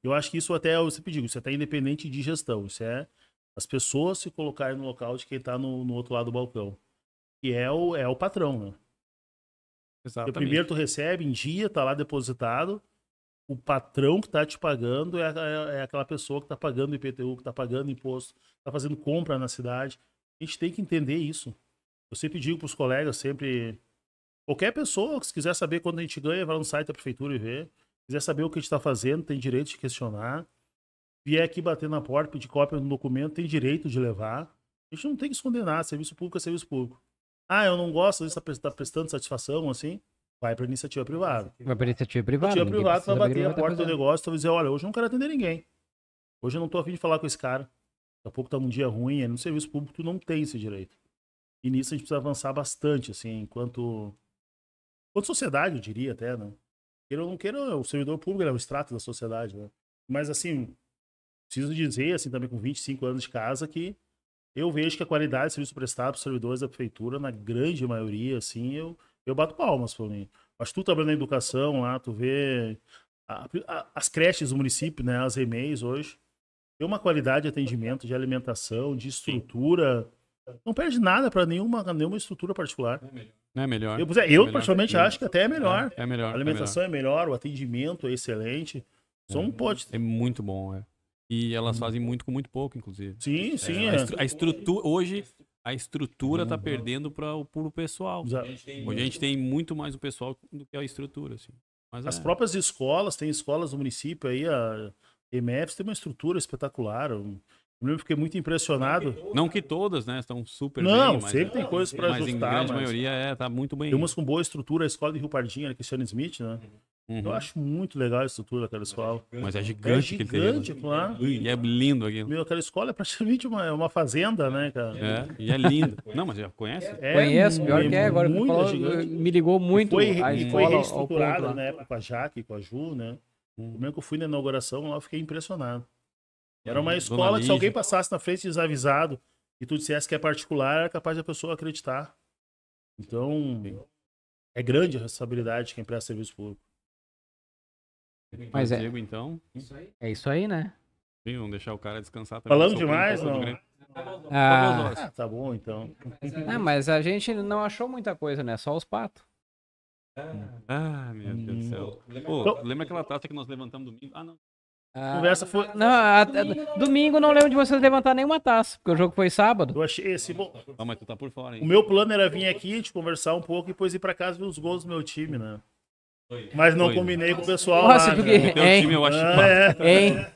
Eu acho que isso até, eu sempre digo, isso é até independente de gestão. Isso é as pessoas se colocarem no local de quem está no, no, outro lado do balcão. e é o, é o patrão, né? Exatamente. Porque primeiro tu recebe em dia, tá lá depositado o patrão que está te pagando é, é, é, aquela pessoa que está pagando IPTU, que está pagando imposto, está fazendo compra na cidade. A gente tem que entender isso. Eu sempre digo para os colegas, sempre. Qualquer pessoa que quiser saber quando a gente ganha, vai no site da prefeitura e vê. Quiser saber o que a gente está fazendo, tem direito de questionar. Vier aqui bater na porta, pedir cópia do documento, tem direito de levar. A gente não tem que esconder nada. Serviço público é serviço público. Ah, eu não gosto, de estar tá prestando satisfação, assim. Vai para iniciativa privada. Vai para iniciativa privada. Iniciativa privada vai bater a porta do negócio, e vai dizer, olha, hoje eu não quero atender ninguém. Hoje eu não estou afim de falar com esse cara. Daqui a pouco tá um dia ruim, é no serviço público tu não tem esse direito. E nisso a gente precisa avançar bastante, assim, enquanto enquanto sociedade, eu diria até, né? Queira ou não queira, o servidor público é o extrato da sociedade, né? Mas, assim, preciso dizer, assim, também com 25 anos de casa, que eu vejo que a qualidade do serviço prestado para os servidores da prefeitura, na grande maioria, assim, eu eu bato palmas, Paulinho. Mas tu trabalhando na educação lá, tu vê a, a, as creches do município, né? As EMEIs hoje. Tem uma qualidade de atendimento, de alimentação, de estrutura. Não perde nada para nenhuma, nenhuma estrutura particular. É melhor. Não é melhor. Eu, é, eu é particularmente é acho que até é melhor. É, é melhor. A alimentação é melhor. melhor. o atendimento é excelente. Só um pote. É muito bom, é. E elas hum. fazem muito com muito pouco, inclusive. Sim, sim. A, estru a, estrutura hoje a estrutura está uhum. perdendo para o pulo pessoal. Hoje a gente tem muito mais o pessoal do que a estrutura. Assim. Mas As é. próprias escolas, tem escolas do município aí, a MFs tem uma estrutura espetacular. Eu fiquei muito impressionado. Não que né? todas, né? Estão super Não, bem, mas, sempre tem é. coisas para ajustar. Mas em grande mas... maioria é, tá muito bem. Tem umas com boa estrutura, a escola de Rio Pardinha, a né, é Cristiane Smith, né? Uhum. Uhum. Eu acho muito legal a estrutura daquela escola. Mas é gigante, é gigante que gigante Claro. É e é lindo aqui. Meu, aquela escola é praticamente uma, é uma fazenda, né, cara? É, e é lindo. Não, mas já é, conhece? É, Conheço, pior é, que é. Agora muito gigante. me ligou muito. E foi, a e foi reestruturada na época né, com a Jaque, com a Ju, né? Hum. Como que eu fui na inauguração lá, eu fiquei impressionado. Era hum, uma escola que se alguém passasse na frente desavisado e tu dissesse que é particular, era capaz da pessoa acreditar. Então, Sim. é grande a responsabilidade de quem presta serviço público. Mas é. então. Isso é isso aí, né? Sim, vamos deixar o cara descansar. Também. Falando demais, não? Né? Tá ah, tá ah, tá bom então. É mas a gente não achou muita coisa, né? Só os patos. Ah, ah meu Deus do hum. céu. Pô, então lembra aquela taça que nós levantamos domingo? Ah, não. Ah, conversa foi. Não, a, a, domingo não lembro de vocês levantar nenhuma taça, porque o jogo foi sábado. Eu achei esse bom. Ah, mas tu tá por fora, hein? O meu plano era vir aqui, te conversar um pouco e depois ir pra casa ver os gols do meu time, né? Mas não Foi. combinei com o pessoal Nossa, lá. Porque... Né? Hein? Time, eu acho ah, é. Tá. é.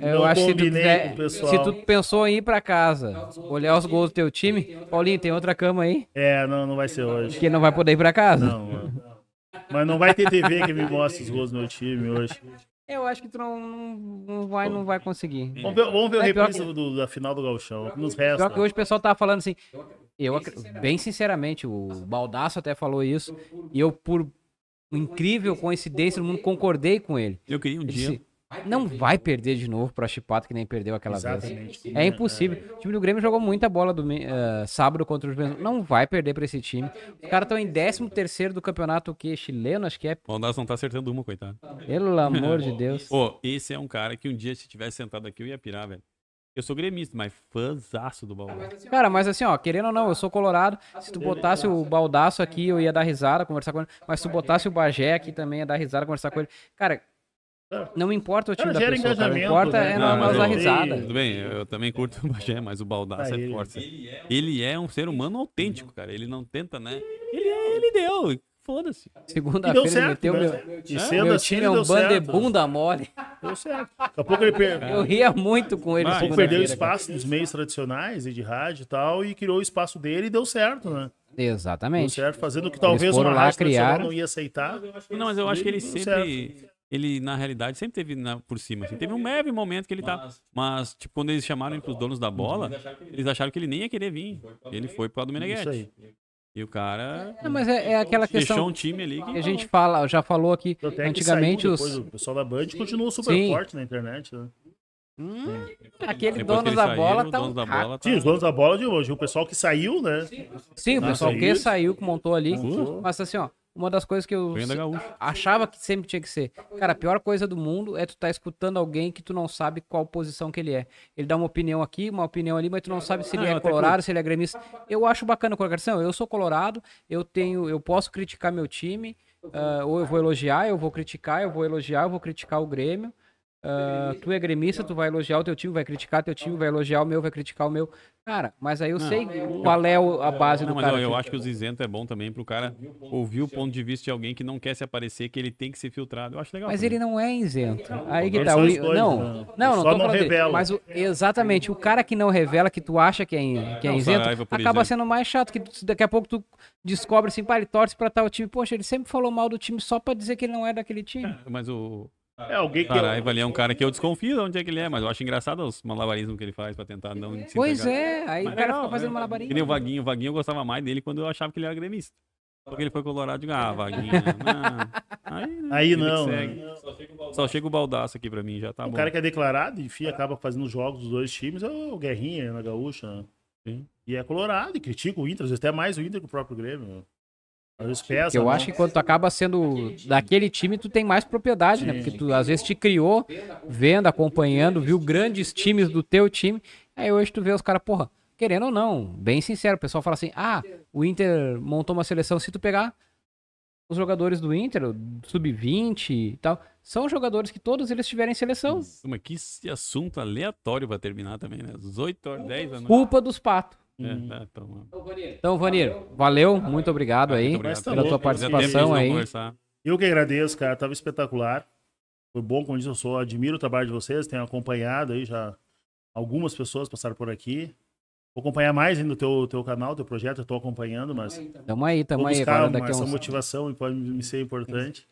Eu acho que tu, né, se tu pensou em ir pra casa, olhar os gols do teu time, Paulinho, tem outra cama aí? É, não, não vai ser hoje. Que não vai poder ir pra casa. Não, mano. mas não vai ter TV que me mostre os gols do meu time hoje. Eu acho que tu não, não, vai, não vai conseguir. Vamos ver, vamos ver é, o reprise que... do, da final do Galchão. Nos resta. Pior que hoje o pessoal tava falando assim. Eu, bem sinceramente, o Baldaço até falou isso. E eu, por, incrível coincidência do mundo, concordei com ele. Eu queria um dia. não vai perder de novo para Chipato que nem perdeu aquela Exatamente. vez. É impossível. O time do Grêmio jogou muita bola do, uh, sábado contra os Benzão. Não vai perder para esse time. Os caras estão em 13 do campeonato que chileno, acho que é. O Aldaz não tá acertando uma, coitado. Pelo amor de Deus. Pô, esse é um cara que um dia se tivesse sentado aqui eu ia pirar, velho. Eu sou gremista, mas fãzaço do Baldaço. Assim, cara, mas assim, ó, querendo ou não, eu sou colorado. Assim, se tu botasse o Baldaço aqui, eu ia dar risada, conversar com ele. Mas se tu botasse o Bagé aqui também, ia dar risada, conversar com ele. Cara, ah. não importa o time da pessoa, cara. Não importa né? é não, dar risada. Tudo bem, eu também curto o Bagé, mas o Baldaço é forte. É ele é um ser humano autêntico, cara. Ele não tenta, né? Ele é, ele deu. Foda-se. Segunda-feira ele meteu meu, né? é. meu, assim, é? meu time é um bandebunda mole. Deu certo. Daqui a pouco ele perdeu. Eu ria muito com ele. mas ele pouco perdeu espaço dos meios tradicionais e de rádio e tal, e criou o espaço dele e deu certo, né? Exatamente. Deu certo, fazendo o que talvez uma rádio criar... não ia aceitar. Não, mas eu acho que ele sempre... Certo ele na realidade sempre teve na, por cima. Assim. Teve um leve momento que ele mas, tá. Mas, tipo, quando eles chamaram ele pros donos da bola, eles acharam que ele nem ia querer vir. Ele foi pro lado do e o cara. É, é, mas é, é aquela questão. Deixou um time ali que. a gente fala, já falou aqui. Antigamente os. O pessoal da Band continuou super Sim. forte na internet. Né? Hum, aquele dono da, bola tá dono um da bola tá. Sim, os donos da bola de hoje. O pessoal que saiu, né? Sim, Sim o tá pessoal que saiu, que montou ali. Montou. Mas assim, ó, uma das coisas que eu achava que sempre tinha que ser. Cara, a pior coisa do mundo é tu tá escutando alguém que tu não sabe qual posição que ele é. Ele dá uma opinião aqui, uma opinião ali, mas tu não sabe se ele é colorado, se ele é gremista. Eu acho bacana colocar assim Eu sou colorado, eu tenho, eu posso criticar meu time, uh, ou eu vou elogiar, eu vou criticar, eu vou elogiar, eu vou criticar o Grêmio. Ah, tu é gremista, tu vai elogiar o teu time, vai criticar o teu time, vai elogiar o meu, vai criticar o meu. Cara, mas aí eu não, sei qual é a base não, do mas cara. Não, eu acho que os isentos é bom também pro cara ouvir o ponto de vista de alguém que não quer se aparecer, que ele tem que ser filtrado. Eu acho legal. Mas ele não é isento. Aí que tá. O, dois, não, né? não, não, Só não revela. mas o, exatamente, o cara que não revela, que tu acha que é, ah, que é isento, acaba sendo mais chato, que daqui a pouco tu descobre assim, pá, ele torce pra tal time. Poxa, ele sempre falou mal do time só pra dizer que ele não é daquele time. É, mas o, é alguém que. Caralho, ali é um cara que eu desconfio de onde é que ele é, mas eu acho engraçado os malabarismos que ele faz pra tentar não. Pois é, aí mas o cara é legal, fica fazendo é. malabarismo. Que nem o Vaguinho. O Vaguinho eu gostava mais dele quando eu achava que ele era gremista. Porque ele foi colorado e digo, ah, Vaguinho. [LAUGHS] Não. Aí, não. Aí não, né? Só, chega Só chega o baldaço aqui pra mim, já tá o bom. O cara que é declarado, enfim, acaba fazendo jogos dos dois times, é o Guerrinha na Gaúcha. Né? Sim. E é colorado e critica o Inter, às vezes até mais o Inter que o próprio Grêmio eu né? acho que quando tu acaba sendo daquele time, tu tem mais propriedade, Sim. né? Porque tu às vezes te criou vendo, acompanhando, viu grandes times do teu time. Aí hoje tu vê os caras, porra, querendo ou não, bem sincero, o pessoal fala assim: ah, o Inter montou uma seleção. Se tu pegar os jogadores do Inter, sub-20 e tal, são jogadores que todos eles tiverem seleção. Mas que assunto aleatório pra terminar também, né? 18 horas, 10 anos. Culpa dos patos. É. Uhum. Ah, então, então, então, Vanir, valeu, valeu, muito obrigado ah, aí muito obrigado. pela tua participação aí. Eu que agradeço, cara, tava espetacular. Foi bom, como diz, eu sou, admiro o trabalho de vocês, tenho acompanhado aí já algumas pessoas passaram por aqui. Vou acompanhar mais ainda o teu, teu canal, teu projeto, eu tô acompanhando, mas... Tamo aí, tamo aí. Tamo aí. daqui essa uns... motivação e pode me ser importante.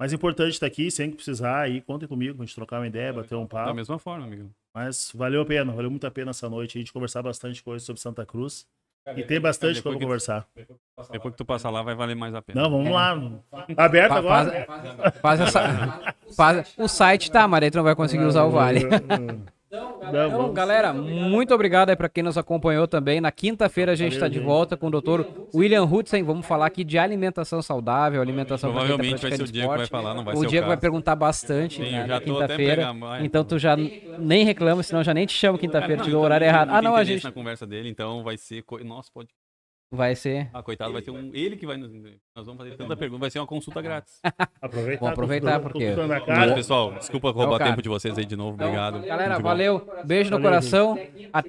Mas é importante estar tá aqui, sempre que precisar, aí contem comigo a gente trocar uma ideia, bater um papo. Da mesma forma, amigo. Mas valeu a pena, valeu muito a pena essa noite a gente conversar bastante coisa sobre Santa Cruz. e tem bastante como conversar. Depois que, tu, depois que tu passar lá, vai valer mais a pena. Não, vamos é. lá. Aberto agora? Faz, faz, essa, faz, o site tá, Maria, tu não vai conseguir usar o vale. Então, galera, então, galera muito obrigado, muito obrigado aí para quem nos acompanhou também. Na quinta-feira a gente está de volta com o doutor William Hudson. Vamos falar aqui de alimentação saudável, alimentação tá Provavelmente vai ser o Diego que vai falar, não vai o ser o Diego vai perguntar bastante Sim, né, na quinta-feira. Então tu já nem reclama, senão já nem te chamo quinta-feira, te deu o horário errado. Ah, não, a gente na conversa dele, então vai ser Nossa, pode. Vai ser. Ah, coitado, vai ser um. Ele que vai nos. Nós vamos fazer tanta pergunta, vai ser uma consulta grátis. [LAUGHS] Aproveitar. Vou aproveitar, porque. Pessoal, desculpa roubar é tempo de vocês aí de novo. É obrigado. Galera, valeu. Beijo no coração. Até.